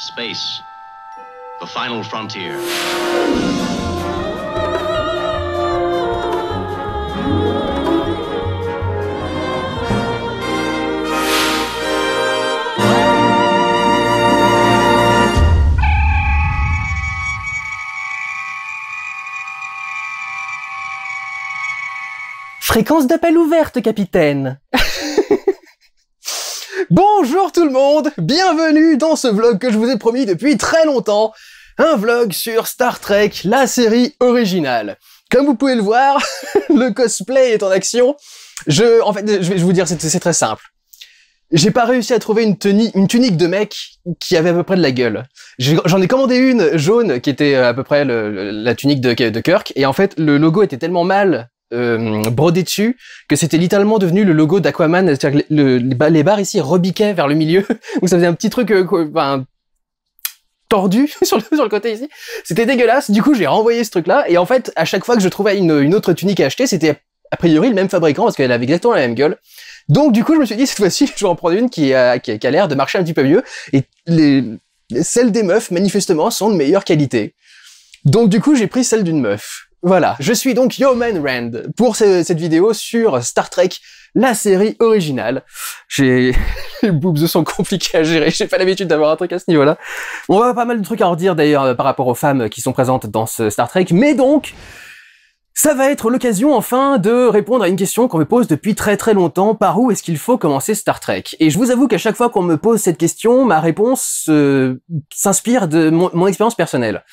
Space, the final frontier. Fréquence d'appel ouverte, capitaine. Bonjour tout le monde, bienvenue dans ce vlog que je vous ai promis depuis très longtemps, un vlog sur Star Trek, la série originale. Comme vous pouvez le voir, le cosplay est en action. Je, en fait, je vais vous dire, c'est très simple. J'ai pas réussi à trouver une, une tunique de mec qui avait à peu près de la gueule. J'en ai commandé une jaune qui était à peu près la tunique de, de Kirk et en fait le logo était tellement mal euh, brodé dessus, que c'était littéralement devenu le logo d'Aquaman, c'est-à-dire que les barres ici rebiquaient vers le milieu, où ça faisait un petit truc ben, tordu sur le, sur le côté ici. C'était dégueulasse, du coup j'ai renvoyé ce truc-là, et en fait, à chaque fois que je trouvais une, autre tunique à acheter, c'était a priori le même fabricant, parce qu'elle avait exactement la même gueule. Donc du coup, je me suis dit, cette fois-ci, je vais en prendre une qui a, qui a l'air de marcher un petit peu mieux, et les, celles des meufs, manifestement, sont de meilleure qualité. Donc du coup, j'ai pris celle d'une meuf. Voilà, je suis donc Man Rand pour cette vidéo sur Star Trek, la série originale. J'ai les boobs sont compliqués à gérer, j'ai pas l'habitude d'avoir un truc à ce niveau-là. On va pas mal de trucs à redire d'ailleurs euh, par rapport aux femmes qui sont présentes dans ce Star Trek, mais donc ça va être l'occasion enfin de répondre à une question qu'on me pose depuis très très longtemps, par où est-ce qu'il faut commencer Star Trek Et je vous avoue qu'à chaque fois qu'on me pose cette question, ma réponse euh, s'inspire de mon expérience personnelle.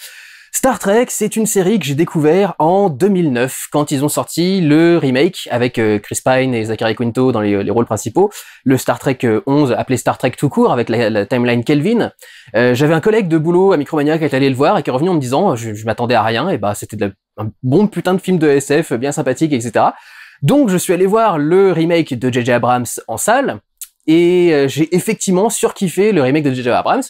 Star Trek, c'est une série que j'ai découvert en 2009, quand ils ont sorti le remake avec euh, Chris Pine et Zachary Quinto dans les, euh, rôles principaux, le Star Trek 11 euh, appelé Star Trek tout court avec la, timeline Kelvin. J'avais un collègue de boulot à Micromania qui est allé le voir et qui est revenu en me disant je, m'attendais à rien et bah c'était un bon putain de film de SF bien sympathique etc. Donc je suis allé voir le remake de JJ Abrams en salle et j'ai effectivement surkiffé le remake de JJ Abrams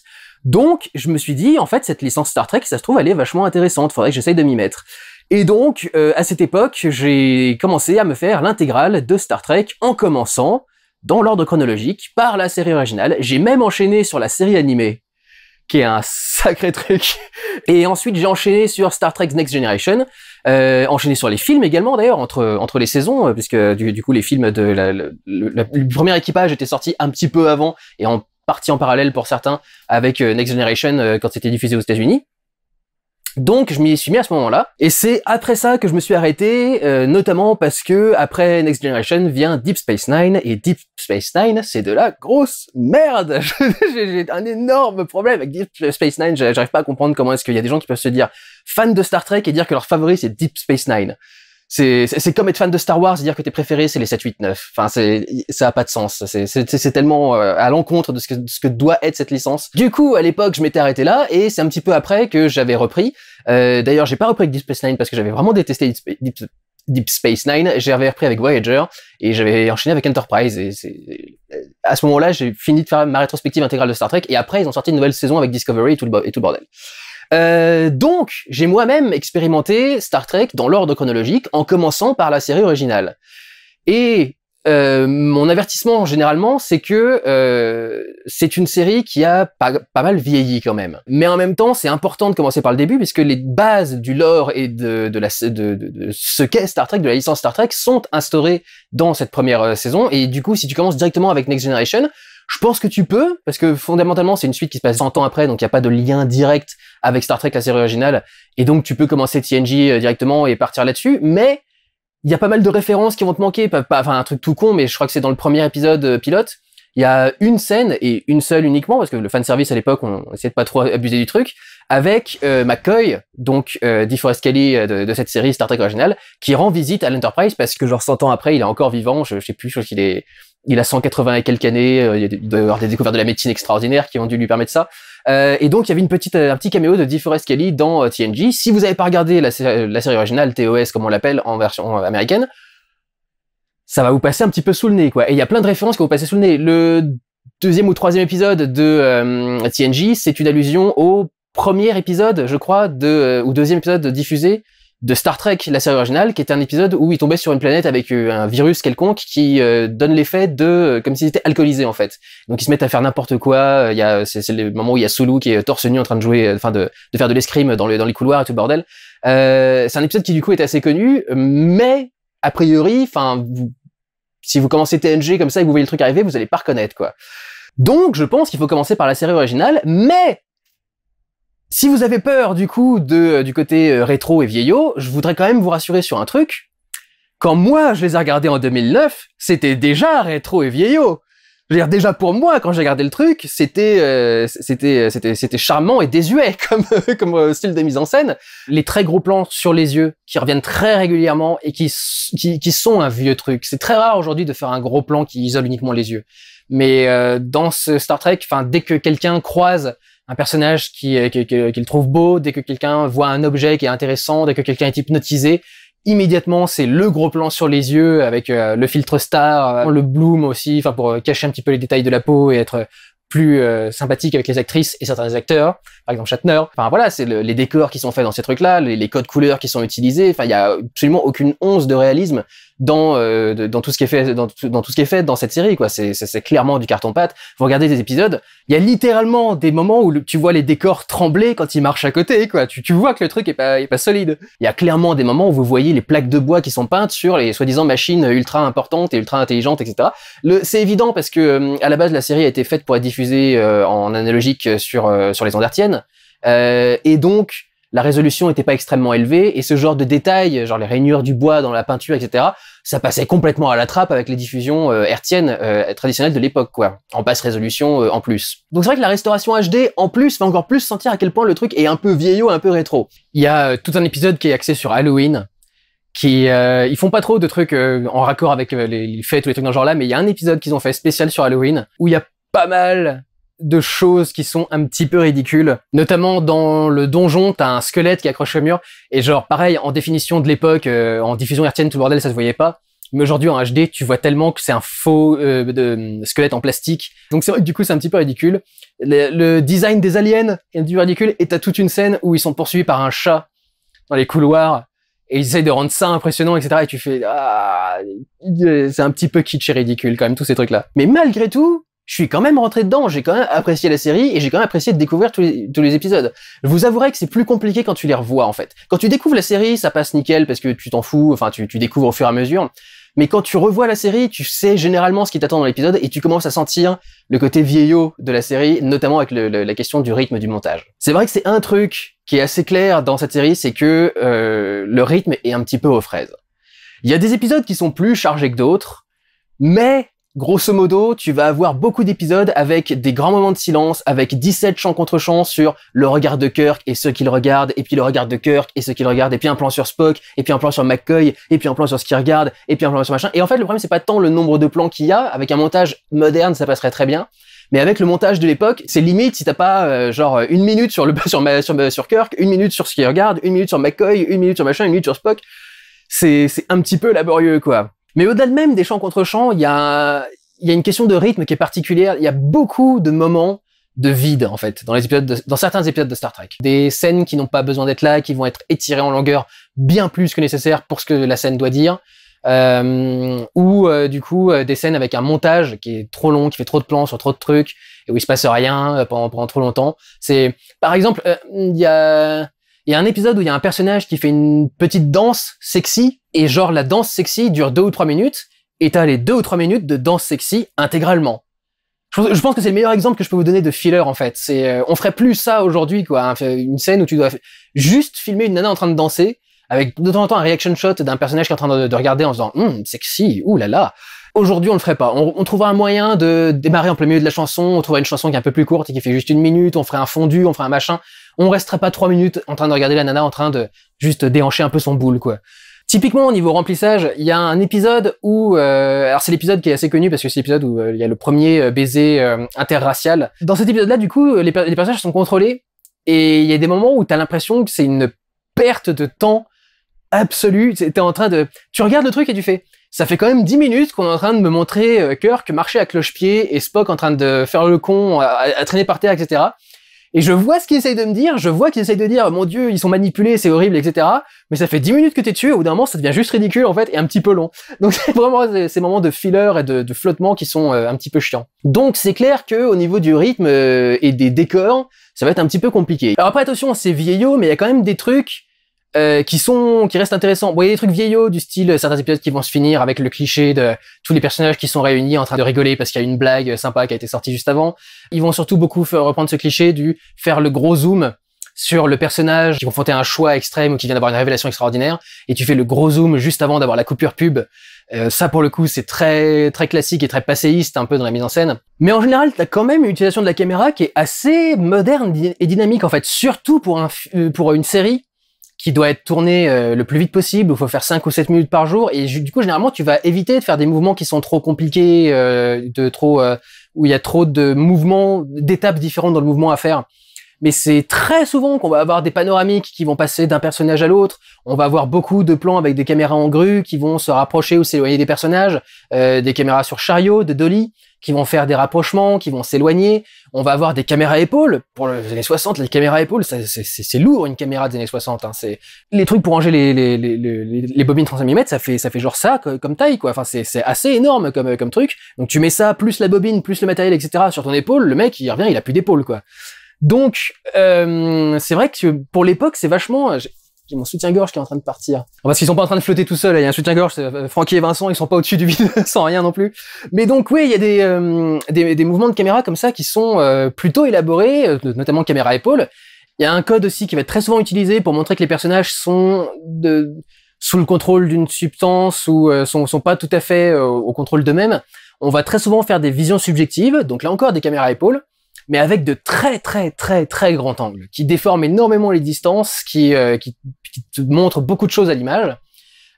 donc, je me suis dit, en fait, cette licence Star Trek, ça se trouve, elle est vachement intéressante. Faudrait que j'essaye de m'y mettre. Et donc, euh, à cette époque, j'ai commencé à me faire l'intégrale de Star Trek en commençant, dans l'ordre chronologique, par la série originale. J'ai même enchaîné sur la série animée, qui est un sacré truc. Et ensuite, j'ai enchaîné sur Star Trek Next Generation, euh, enchaîné sur les films également d'ailleurs, entre, entre les saisons, euh, puisque du, coup, les films de la, première premier équipage étaient sortis un petit peu avant, et en parti en parallèle pour certains avec euh, Next Generation euh, quand c'était diffusé aux États-Unis. Donc je m'y suis mis à ce moment-là, et c'est après ça que je me suis arrêté, euh, notamment parce que après Next Generation vient Deep Space Nine, et Deep Space Nine, c'est de la grosse merde. J'ai un énorme problème avec Deep Space Nine. J'arrive pas à comprendre comment est-ce qu'il y a des gens qui peuvent se dire fans de Star Trek et dire que leur favori c'est Deep Space Nine c'est comme être fan de Star Wars et dire que tes préférés c'est les 7 8 9. Enfin c'est ça a pas de sens. C'est tellement euh, à l'encontre de, ce que doit être cette licence. Du coup, à l'époque, je m'étais arrêté là et c'est un petit peu après que j'avais repris. Euh, D'ailleurs, j'ai pas repris Deep Space Nine parce que j'avais vraiment détesté Deep, Space, Nine. J'avais repris avec Voyager et j'avais enchaîné avec Enterprise. Et à ce moment-là, j'ai fini de faire ma rétrospective intégrale de Star Trek et après ils ont sorti une nouvelle saison avec Discovery et et tout le bordel. Euh, donc, j'ai moi-même expérimenté Star Trek dans l'ordre chronologique, en commençant par la série originale. Et euh, mon avertissement généralement, c'est que euh, c'est une série qui a pas, mal vieilli quand même. Mais en même temps, c'est important de commencer par le début puisque les bases du lore et de, ce qu'est Star Trek, de la licence Star Trek, sont instaurées dans cette première saison. Et du coup, si tu commences directement avec Next Generation, je pense que tu peux, parce que fondamentalement, c'est une suite qui se passe 100 ans après, donc il n'y a pas de lien direct avec Star Trek, la série originale, et donc tu peux commencer TNG euh, directement et partir là-dessus, mais il y a pas mal de références qui vont te manquer, pas, enfin un truc tout con, mais je crois que c'est dans le premier épisode euh, pilote, il y a une scène, et une seule uniquement, parce que le fanservice à l'époque, on, essayait de pas trop abuser du truc, avec euh, McCoy, donc euh, DeForest Kelly de, cette série Star Trek originale, qui rend visite à l'Enterprise, parce que genre 100 ans après, il est encore vivant, je, sais plus, je crois qu'il est il a 180 et quelques années, euh, il doit avoir des découvertes de la médecine extraordinaire qui ont dû lui permettre ça. Euh, et donc, il y avait une petite, euh, un petit caméo de DeForest Kelly dans TNG. Si vous n'avez pas regardé la, série originale, TOS, comme on l'appelle en version américaine, ça va vous passer un petit peu sous le nez, quoi. Et il y a plein de références qui vont vous passer sous le nez. Le deuxième ou troisième épisode de TNG, c'est une allusion au premier épisode, je crois, de, ou deuxième épisode diffusé de Star Trek, la série originale, qui était un épisode où ils tombaient sur une planète avec euh, un virus quelconque qui euh, donne l'effet de euh, comme s'ils étaient alcoolisés en fait. Donc ils se mettent à faire n'importe quoi. Il y a c'est, le moment où il y a Sulu qui est torse nu en train de jouer, enfin de, faire de l'escrime dans, dans les couloirs et tout le bordel. c'est un épisode qui du coup est assez connu, mais a priori, enfin si vous commencez TNG comme ça et que vous voyez le truc arriver, vous allez pas reconnaître quoi. Donc je pense qu'il faut commencer par la série originale, mais si vous avez peur du coup de, euh, du côté euh, rétro et vieillot, je voudrais quand même vous rassurer sur un truc. Quand moi je les ai regardés en 2009, c'était déjà rétro et vieillot. Je dire, déjà pour moi, quand j'ai regardé le truc, c'était euh, c'était c'était charmant et désuet comme comme style de mise en scène. Les très gros plans sur les yeux qui reviennent très régulièrement et qui qui, qui sont un vieux truc. C'est très rare aujourd'hui de faire un gros plan qui isole uniquement les yeux. Mais dans ce Star Trek, enfin dès que quelqu'un croise un personnage qui qu'il trouve beau, dès que quelqu'un voit un objet qui est intéressant, dès que quelqu'un est hypnotisé, immédiatement c'est le gros plan sur les yeux avec euh, le filtre star, euh, le bloom aussi, enfin pour euh, cacher un petit peu les détails de la peau et être plus sympathique avec les actrices et certains acteurs, par exemple Shatner. Enfin voilà, c'est les décors qui sont faits dans ces trucs-là, les, codes couleurs qui sont utilisés. Enfin, il y a absolument aucune once de réalisme dans euh, dans tout ce qui est fait dans tout, ce qui est fait dans cette série quoi c'est c'est clairement du carton pâte vous regardez des épisodes il y a littéralement des moments où tu vois les décors trembler quand ils marchent à côté quoi tu tu vois que le truc est pas est pas solide il y a clairement des moments où vous voyez les plaques de bois qui sont peintes sur les soi-disant machines ultra importantes et ultra intelligentes etc le c'est évident parce que euh, à la base la série a été faite pour être diffusée euh, en analogique sur sur les Andertiennes, et donc la résolution n'était pas extrêmement élevée et ce genre de détails, genre les rainures du bois dans la peinture, etc., ça passait complètement à la trappe avec les diffusions euh, euh traditionnelles de l'époque, quoi, en basse résolution euh, en plus. Donc c'est vrai que la restauration HD, en plus, fait encore plus sentir à quel point le truc est un peu vieillot, un peu rétro. Il y a euh, tout un épisode qui est axé sur Halloween, qui ils font pas trop de trucs en raccord avec les, fêtes ou les trucs dans genre là mais il y a un épisode qu'ils ont fait spécial sur Halloween où il y a pas mal de choses qui sont un petit peu ridicules. Notamment dans le donjon, t'as un squelette qui accroche au mur. Et genre, pareil, en définition de l'époque, euh, en diffusion hertzienne, tout le bordel, ça se voyait pas. Mais aujourd'hui, en HD, tu vois tellement que c'est un faux euh, de, squelette en plastique. Donc c'est vrai que du coup, c'est un petit peu ridicule. Le, design des aliens est un petit peu ridicule. Et t'as toute une scène où ils sont poursuivis par un chat dans les couloirs. Et ils essayent de rendre ça impressionnant, etc. Et tu fais, ah, c'est un petit peu kitsch et ridicule quand même, tous ces trucs-là. Mais malgré tout, je suis quand même rentré dedans, j'ai quand même apprécié la série et j'ai quand même apprécié de découvrir tous les, épisodes. Je vous avouerai que c'est plus compliqué quand tu les revois en fait. Quand tu découvres la série, ça passe nickel parce que tu t'en fous, enfin tu, découvres au fur et à mesure. Mais quand tu revois la série, tu sais généralement ce qui t'attend dans l'épisode et tu commences à sentir le côté vieillot de la série, notamment avec la question du rythme du montage. C'est vrai que c'est un truc qui est assez clair dans cette série, c'est que euh, le rythme est un petit peu aux fraises. Il y a des épisodes qui sont plus chargés que d'autres, mais Grosso modo, tu vas avoir beaucoup d'épisodes avec des grands moments de silence, avec 17 chants contre chants sur le regard de Kirk et ceux qui le regardent, et puis le regard de Kirk et ceux qui le regardent, et puis un plan sur Spock, et puis un plan sur McCoy, et puis un plan sur ce qu'il regarde, et puis un plan sur machin. Et en fait, le problème, c'est pas tant le nombre de plans qu'il y a, avec un montage moderne, ça passerait très bien. Mais avec le montage de l'époque, c'est limite si t'as pas euh, genre une minute sur le euh, sur, Kirk, une minute sur ce qu'il regarde, une minute sur McCoy, une minute sur machin, une minute sur Spock. C'est c'est un petit peu laborieux quoi. Mais au-delà de même des champs contre champs, il y a, y a une question de rythme qui est particulière. Il y a beaucoup de moments de vide en fait dans les épisodes dans certains épisodes de Star Trek des scènes qui n'ont pas besoin d'être là qui vont être étirées en longueur bien plus que nécessaire pour ce que la scène doit dire euh, ou euh, du coup euh, des scènes avec un montage qui est trop long, qui fait trop de plans sur trop de trucs et où il se passe rien euh, pendant, pendant trop longtemps. C'est par exemple il y a il y a un épisode où il y a un personnage qui fait une petite danse sexy, et genre la danse sexy dure deux ou trois minutes, et t'as les deux ou trois minutes de danse sexy intégralement. Je pense que c'est le meilleur exemple que je peux vous donner de filler en fait. C'est, euh, on ferait plus ça aujourd'hui quoi, hein. une scène où tu dois juste filmer une nana en train de danser avec de temps en temps un reaction shot d'un personnage qui est en train de, regarder en se disant hum, sexy, ouh là là. Aujourd'hui, on le ferait pas. On, on trouvera un moyen de démarrer en plein milieu de la chanson. On trouvera une chanson qui est un peu plus courte et qui fait juste une minute. On ferait un fondu, on ferait un machin on resterait pas trois minutes en train de regarder la nana en train de juste déhancher un peu son boule, quoi. Typiquement, au niveau remplissage, il y a un épisode où... Euh, alors c'est l'épisode qui est assez connu parce que c'est l'épisode où euh, il y a le premier euh, baiser interracial. Dans cet épisode-là, du coup, les, personnages sont contrôlés et il y a des moments où t'as l'impression que c'est une perte de temps absolue. T'es en train de... Tu regardes le truc et tu fais... Ça fait quand même dix minutes qu'on est en train de me montrer Kirk marcher à cloche-pied et Spock en train de faire le con, à traîner par terre, etc. Et je vois ce qu'ils essaye de me dire, je vois qu'ils essaye de dire, mon dieu, ils sont manipulés, c'est horrible, etc. Mais ça fait 10 minutes que t'es dessus, au d'un moment, ça devient juste ridicule, en fait, et un petit peu long. Donc c'est vraiment ces moments de filler et de, flottement qui sont euh, un petit peu chiants. Donc c'est clair que au niveau du rythme euh, et des décors, ça va être un petit peu compliqué. Alors après, attention, c'est vieillot, mais il y a quand même des trucs euh, qui sont qui restent intéressants. Bon, il y a des trucs vieillots du style euh, certains épisodes qui vont se finir avec le cliché de tous les personnages qui sont réunis en train de rigoler parce qu'il y a une blague sympa qui a été sortie juste avant. Ils vont surtout beaucoup reprendre ce cliché du faire le gros zoom sur le personnage qui vont confronté un choix extrême ou qui vient d'avoir une révélation extraordinaire et tu fais le gros zoom juste avant d'avoir la coupure pub. Euh, ça pour le coup c'est très très classique et très passéiste un peu dans la mise en scène. Mais en général t'as quand même une utilisation de la caméra qui est assez moderne et dynamique en fait, surtout pour un euh, pour une série qui doit être tourné euh, le plus vite possible, il faut faire 5 ou 7 minutes par jour et du coup généralement tu vas éviter de faire des mouvements qui sont trop compliqués euh, de trop euh, où il y a trop de mouvements d'étapes différentes dans le mouvement à faire. Mais c'est très souvent qu'on va avoir des panoramiques qui vont passer d'un personnage à l'autre. On va avoir beaucoup de plans avec des caméras en grue qui vont se rapprocher ou s'éloigner des personnages, des caméras sur chariot, de dolly qui vont faire des rapprochements, qui vont s'éloigner. On va avoir des caméras à épaules. Pour les années 60, les caméras à épaules, c'est lourd une caméra des années 60. Hein. C'est les trucs pour ranger les, les, les, bobines 35 mm, ça fait ça fait genre ça comme taille quoi. Enfin c'est assez énorme comme comme truc. Donc tu mets ça plus la bobine plus le matériel etc sur ton épaule, le mec il revient il a plus d'épaule quoi. Donc euh, c'est vrai que pour l'époque c'est vachement j'ai mon soutien-gorge qui est en train de partir. Oh, parce qu'ils sont pas en train de flotter tout seuls, il y a un soutien-gorge, euh, euh, Francky et Vincent, ils sont pas au-dessus du vide sans rien non plus. Mais donc oui, il y a des, euh, des, mouvements de caméra comme ça qui sont plutôt élaborés, notamment caméra épaule. Il y a un code aussi qui va être très souvent utilisé pour montrer que les personnages sont de, sous le contrôle d'une substance ou sont, sont, pas tout à fait au contrôle d'eux-mêmes. On va très souvent faire des visions subjectives, donc là encore des caméras épaule mais avec de très très très très grands angles, qui déforment énormément les distances, qui, euh, qui, te montrent beaucoup de choses à l'image,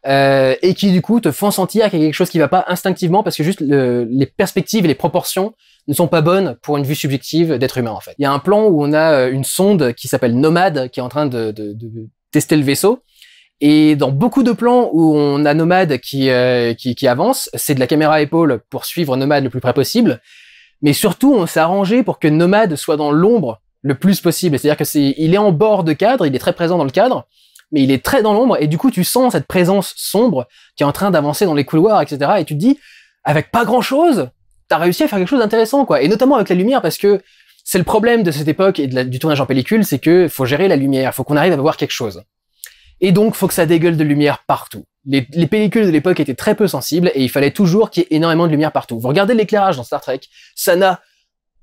euh, et qui du coup te font sentir qu'il y a quelque chose qui ne va pas instinctivement, parce que juste les perspectives et les proportions ne sont pas bonnes pour une vue subjective d'être humain en fait. Il y a un plan où on a euh, une sonde qui s'appelle Nomade, qui est en train de, tester le vaisseau, et dans beaucoup de plans où on a Nomade qui, qui, avance, c'est de la caméra à épaule pour suivre Nomade le plus près possible. Mais surtout, on s'est arrangé pour que Nomad soit dans l'ombre le plus possible. C'est-à-dire que c'est, il est en bord de cadre, il est très présent dans le cadre, mais il est très dans l'ombre. Et du coup, tu sens cette présence sombre qui est en train d'avancer dans les couloirs, etc. Et tu te dis, avec pas grand-chose, t'as réussi à faire quelque chose d'intéressant, quoi. Et notamment avec la lumière, parce que c'est le problème de cette époque et du tournage en pellicule, c'est que faut gérer la lumière, faut qu'on arrive à voir quelque chose. Et donc, faut que ça dégueule de lumière partout les, les, pellicules de l'époque étaient très peu sensibles et il fallait toujours qu'il y ait énormément de lumière partout. Vous regardez l'éclairage dans Star Trek, ça n'a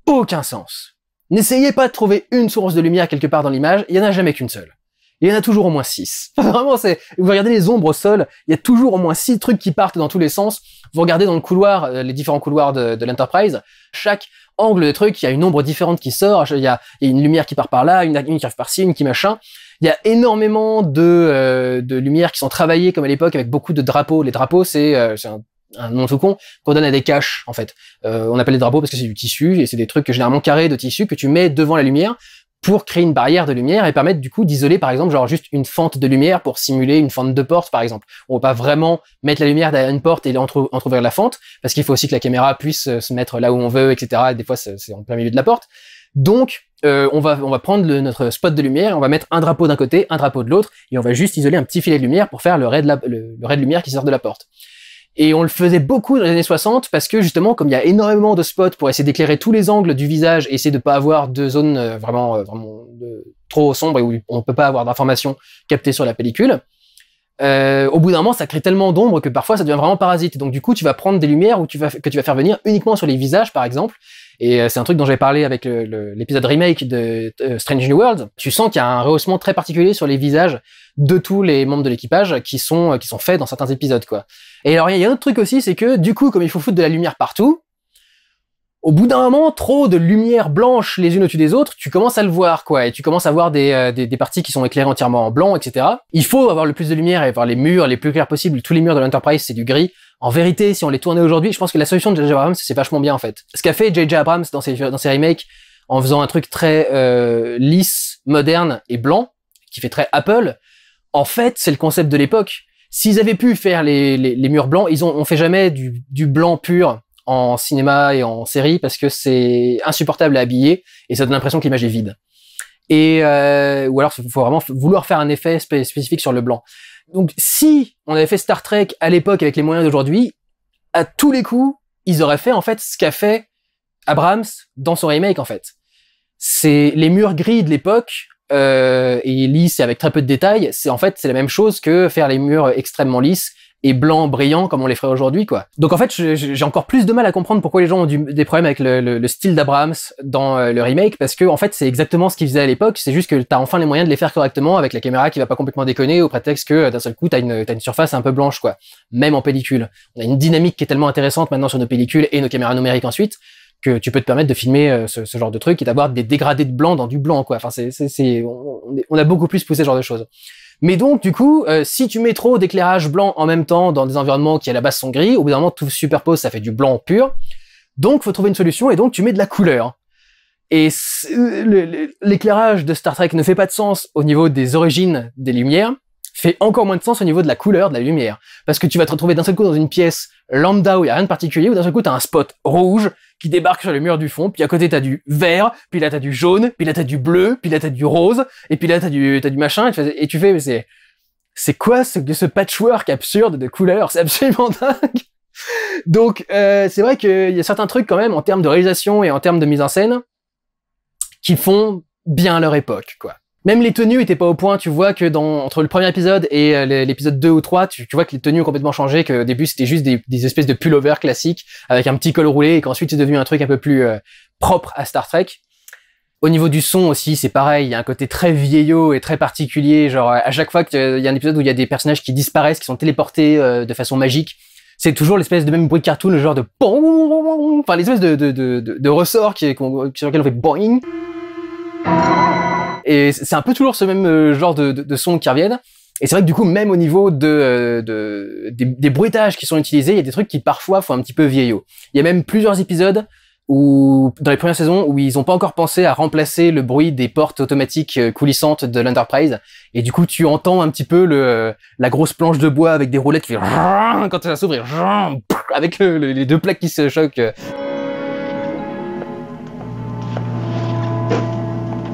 aucun sens. N'essayez pas de trouver une source de lumière quelque part dans l'image, il n'y en a jamais qu'une seule. Il y en a toujours au moins six. Vraiment, c'est, vous regardez les ombres au sol, il y a toujours au moins six trucs qui partent dans tous les sens. Vous regardez dans le couloir, euh, les différents couloirs de, de l'Enterprise, chaque angle de truc, il y a une ombre différente qui sort, il y a, une lumière qui part par là, une, une qui arrive par ci, une qui machin. Il y a énormément de, euh, de lumières qui sont travaillées comme à l'époque avec beaucoup de drapeaux. Les drapeaux, c'est euh, un, un nom tout con qu'on donne à des caches en fait. Euh, on appelle les drapeaux parce que c'est du tissu et c'est des trucs généralement carrés de tissu que tu mets devant la lumière pour créer une barrière de lumière et permettre du coup d'isoler par exemple genre juste une fente de lumière pour simuler une fente de porte par exemple. On va pas vraiment mettre la lumière derrière une porte et entre ouvrir la fente parce qu'il faut aussi que la caméra puisse se mettre là où on veut etc. Des fois c'est en plein milieu de la porte. Donc, euh, on, va, prendre notre spot de lumière, on va mettre un drapeau d'un côté, un drapeau de l'autre, et on va juste isoler un petit filet de lumière pour faire le ray de, lumière qui sort de la porte. Et on le faisait beaucoup dans les années 60 parce que justement, comme il y a énormément de spots pour essayer d'éclairer tous les angles du visage et essayer de ne pas avoir de zones euh, vraiment, euh, trop sombres et où on ne peut pas avoir d'informations captées sur la pellicule, au bout d'un moment, ça crée tellement d'ombre que parfois ça devient vraiment parasite. Donc du coup, tu vas prendre des lumières que tu vas faire venir uniquement sur les visages, par exemple, et euh, c'est un truc dont j'avais parlé avec euh, l'épisode remake de euh, Strange New World. Tu sens qu'il y a un rehaussement très particulier sur les visages de tous les membres de l'équipage qui sont qui sont faits dans certains épisodes quoi. Et alors il y a un autre truc aussi, c'est que du coup comme il faut foutre de la lumière partout, au bout d'un moment, trop de lumière blanche les unes au-dessus des autres, tu commences à le voir, quoi, et tu commences à voir des, des, des, parties qui sont éclairées entièrement en blanc, etc. Il faut avoir le plus de lumière et avoir les murs les plus clairs possibles. Tous les murs de l'Enterprise, c'est du gris. En vérité, si on les tournait aujourd'hui, je pense que la solution de J.J. Abrams, c'est vachement bien en fait. Ce qu'a fait J.J. Abrams dans ses, dans remakes, en faisant un truc très euh, lisse, moderne et blanc, qui fait très Apple, en fait, c'est le concept de l'époque. S'ils avaient pu faire les, les, murs blancs, ils ont, on fait jamais du, du blanc pur en cinéma et en série parce que c'est insupportable à habiller et ça donne l'impression que l'image est vide. Et euh, ou alors faut vraiment vouloir faire un effet spécifique sur le blanc. Donc si on avait fait Star Trek à l'époque avec les moyens d'aujourd'hui, à tous les coups, ils auraient fait en fait ce qu'a fait Abrams dans son remake en fait. C'est les murs gris de l'époque euh, et lisses et avec très peu de détails. C'est en fait c'est la même chose que faire les murs extrêmement lisses et blanc brillant comme on les ferait aujourd'hui quoi. Donc en fait j'ai encore plus de mal à comprendre pourquoi les gens ont des problèmes avec le, style d'Abraham's dans euh, le remake parce que en fait c'est exactement ce qu'ils faisaient à l'époque, c'est juste que t'as enfin les moyens de les faire correctement avec la caméra qui va pas complètement déconner au prétexte que euh, d'un seul coup t'as une, euh, as une surface un peu blanche quoi, même en pellicule. On a une dynamique qui est tellement intéressante maintenant sur nos pellicules et nos caméras numériques ensuite que tu peux te permettre de filmer ce, genre de truc et d'avoir des dégradés de blanc dans du blanc quoi. Enfin c'est on a beaucoup plus poussé ce genre de choses. Mais donc, du coup, euh, si tu mets trop d'éclairage blanc en même temps dans des environnements qui à la base sont gris, au bout d'un moment, tout superpose, ça fait du blanc pur. Donc, faut trouver une solution et donc tu mets de la couleur. Et euh, l'éclairage de Star Trek ne fait pas de sens au niveau des origines des lumières, fait encore moins de sens au niveau de la couleur de la lumière. Parce que tu vas te retrouver d'un seul coup dans une pièce lambda où il n'y a rien de particulier, ou d'un seul coup tu as un spot rouge, qui débarque sur le mur du fond, puis à côté t'as du vert, puis là t'as du jaune, puis là t'as du bleu, puis là t'as du rose, et puis là t'as du, t'as du machin, et tu fais, et tu fais mais c'est, c'est quoi ce, ce patchwork absurde de couleurs C'est absolument dingue donc euh, c'est vrai qu'il y a certains trucs quand même en termes de réalisation et en termes de mise en scène qui font bien leur époque, quoi même les tenues étaient pas au point. Tu vois que dans, entre le premier épisode et euh, l'épisode 2 ou 3, tu, vois que les tenues ont complètement changé, que au début c'était juste des, espèces de pullovers classiques avec un petit col roulé et qu'ensuite c'est devenu un truc un peu plus euh, propre à Star Trek. Au niveau du son aussi, c'est pareil. Il y a un côté très vieillot et très particulier. Genre, à chaque fois qu'il y a un épisode où il y a des personnages qui disparaissent, qui sont téléportés euh, de façon magique, c'est toujours l'espèce de même bruit de cartoon, le genre de enfin l'espèce de, de, ressort qui, sur lequel on fait boing. Et c'est un peu toujours ce même euh, genre de, de, de sons qui reviennent. Et c'est vrai que du coup, même au niveau de, euh, des, bruitages qui sont utilisés, il y a des trucs qui parfois font un petit peu vieillot. Il y a même plusieurs épisodes où, dans les premières saisons, où ils n'ont pas encore pensé à remplacer le bruit des portes automatiques euh, coulissantes de l'Enterprise. Et du coup, tu entends un petit peu le, la grosse planche de bois avec des roulettes qui fait quand ça s'ouvre, avec les deux plaques qui se choquent.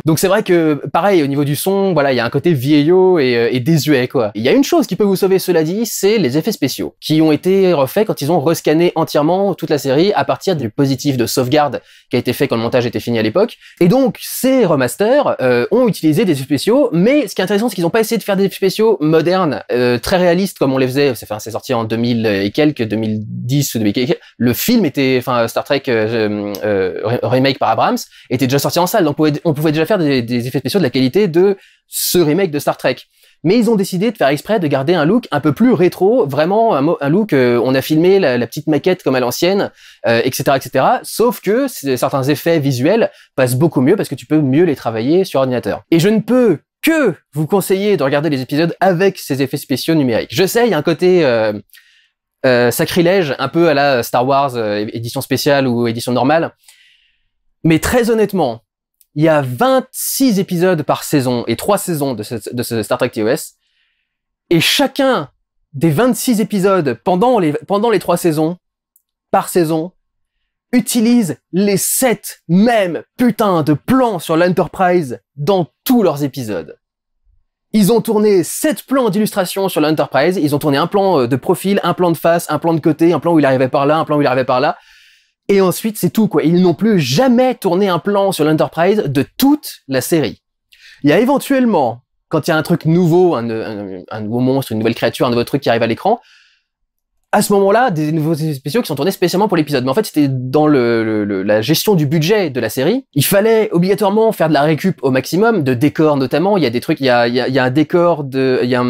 Donc c'est vrai que pareil au niveau du son, voilà, il y a un côté vieillot et, euh, et désuet quoi. Il y a une chose qui peut vous sauver cela dit, c'est les effets spéciaux qui ont été refaits quand ils ont rescanné entièrement toute la série à partir du positif de sauvegarde qui a été fait quand le montage était fini à l'époque. Et donc ces remasters euh, ont utilisé des effets spéciaux, mais ce qui est intéressant c'est qu'ils n'ont pas essayé de faire des effets spéciaux modernes, euh, très réalistes comme on les faisait. Enfin, c'est sorti en 2000 et quelques, 2010 ou 2000 Le film était, enfin Star Trek remake par Abrams était déjà sorti en salle, donc on pouvait, on pouvait déjà faire des, effets spéciaux de la qualité de ce remake de Star Trek. Mais ils ont décidé de faire exprès de garder un look un peu plus rétro, vraiment un, look, euh, on a filmé la, petite maquette comme à l'ancienne, etc., euh, etc. Sauf que certains effets visuels passent beaucoup mieux parce que tu peux mieux les travailler sur ordinateur. Et je ne peux que vous conseiller de regarder les épisodes avec ces effets spéciaux numériques. Je sais, il y a un côté... Euh, sacrilège, un peu à la Star Wars édition spéciale ou édition normale. Mais très honnêtement, il y a 26 épisodes par saison et 3 saisons de Star Trek TOS. Et chacun des 26 épisodes pendant les, pendant les 3 saisons, par saison, utilise les sept mêmes putains de plans sur l'Enterprise dans tous leurs épisodes. Ils ont tourné sept plans d'illustration sur l'Enterprise, ils ont tourné un plan euh, de profil, un plan de face, un plan de côté, un plan où il arrivait par là, un plan où il arrivait par là, et ensuite, c'est tout, quoi. Ils n'ont plus jamais tourné un plan sur l'Enterprise de toute la série. Il y a éventuellement, quand il y a un truc nouveau, un, nouveau monstre, une nouvelle créature, un nouveau truc qui arrive à l'écran, à ce moment-là, des nouveaux spéciaux qui sont tournés spécialement pour l'épisode. Mais en fait, c'était dans le, la gestion du budget de la série. Il fallait obligatoirement faire de la récup au maximum, de décors notamment. Il y a des trucs, il y a, il y a, un décor de, il y a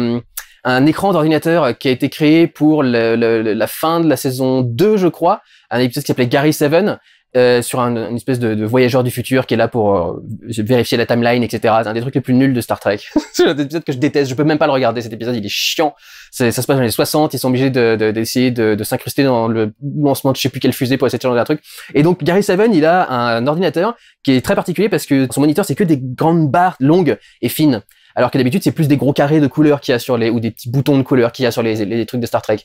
un écran d'ordinateur qui a été créé pour la fin de la saison 2, je crois, un épisode qui s'appelait Gary Seven, euh, sur un, une espèce de, de, voyageur du futur qui est là pour euh, vérifier la timeline, etc. C'est un des trucs les plus nuls de Star Trek. c'est un épisode que je déteste. Je peux même pas le regarder. Cet épisode, il est chiant. c'est ça se passe dans les 60. Ils sont obligés d'essayer de, de, s'incruster dans le lancement de je sais plus quelle fusée pour essayer de changer un truc. Et donc, Gary Seven, il a un ordinateur qui est très particulier parce que son moniteur, c'est que des grandes barres longues et fines alors que d'habitude c'est plus des gros carrés de couleurs qu'il y a sur les ou des petits boutons de couleurs qu'il y a sur les, les, trucs de Star Trek.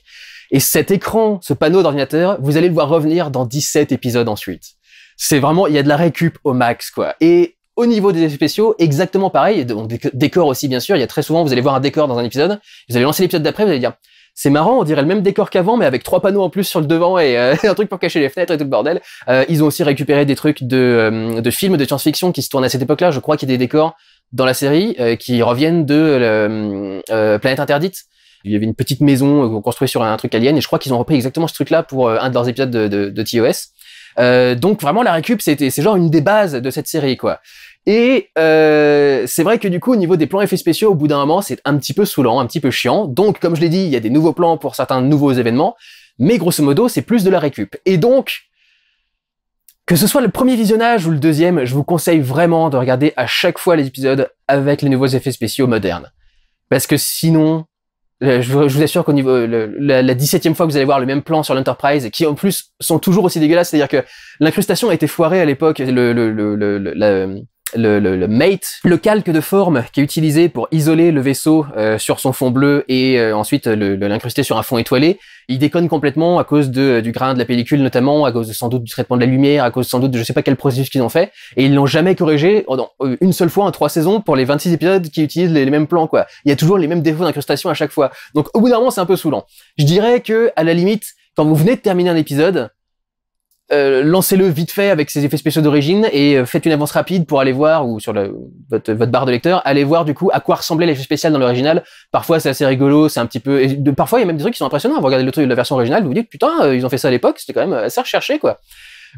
Et cet écran, ce panneau d'ordinateur, vous allez le voir revenir dans 17 épisodes ensuite. C'est vraiment il y a de la récup au max quoi. Et au niveau des effets spéciaux, exactement pareil. Donc décor aussi bien sûr. Il y a très souvent vous allez voir un décor dans un épisode, vous allez lancer l'épisode d'après, vous allez dire c'est marrant, on dirait le même décor qu'avant, mais avec trois panneaux en plus sur le devant et euh, un truc pour cacher les fenêtres et tout le bordel. Euh, ils ont aussi récupéré des trucs de, euh, de films de science-fiction qui se tournent à cette époque-là. Je crois qu'il y a des décors dans la série euh, qui reviennent de euh, euh, euh, Planète Interdite. Il y avait une petite maison construite sur un truc alien et je crois qu'ils ont repris exactement ce truc-là pour un de leurs épisodes de, de, de TOS. donc vraiment la récup, c'était c'est genre une des bases de cette série quoi. Et c'est vrai que du coup au niveau des plans effets spéciaux, au bout d'un moment, c'est un petit peu saoulant, un petit peu chiant. Donc comme je l'ai dit, il y a des nouveaux plans pour certains nouveaux événements, mais grosso modo, c'est plus de la récup. Et donc que ce soit le premier visionnage ou le deuxième, je vous conseille vraiment de regarder à chaque fois les épisodes avec les nouveaux effets spéciaux modernes. Parce que sinon, euh, je vous assure qu'au niveau euh, la, 17e fois que vous allez voir le même plan sur l'Enterprise, qui en plus sont toujours aussi dégueulasses, c'est-à-dire que l'incrustation a été foirée à l'époque, le, le, le, mate, le calque de forme qui est utilisé pour isoler le vaisseau euh, sur son fond bleu et euh, ensuite l'incruster sur un fond étoilé, il déconne complètement à cause euh, du grain de la pellicule notamment, à cause sans doute du traitement de la lumière, à cause sans doute de je sais pas quel processus qu'ils ont fait, et ils l'ont jamais corrigé une seule fois en trois saisons pour les 26 épisodes qui utilisent les, mêmes plans quoi. Il y a toujours les mêmes défauts d'incrustation à chaque fois. Donc au bout d'un moment c'est un peu saoulant. Je dirais que à la limite, quand vous venez de terminer un épisode, euh, lancez-le vite fait avec ses effets spéciaux d'origine et euh, faites une avance rapide pour aller voir ou sur le, votre, barre de lecteur, allez voir du coup à quoi ressemblait l'effet spécial dans l'original. Parfois c'est assez rigolo, c'est un petit peu. Et parfois il y a même des trucs qui sont impressionnants. Vous regardez le truc de la version originale, vous vous dites putain euh, ils ont fait ça à l'époque, c'était quand même assez recherché quoi.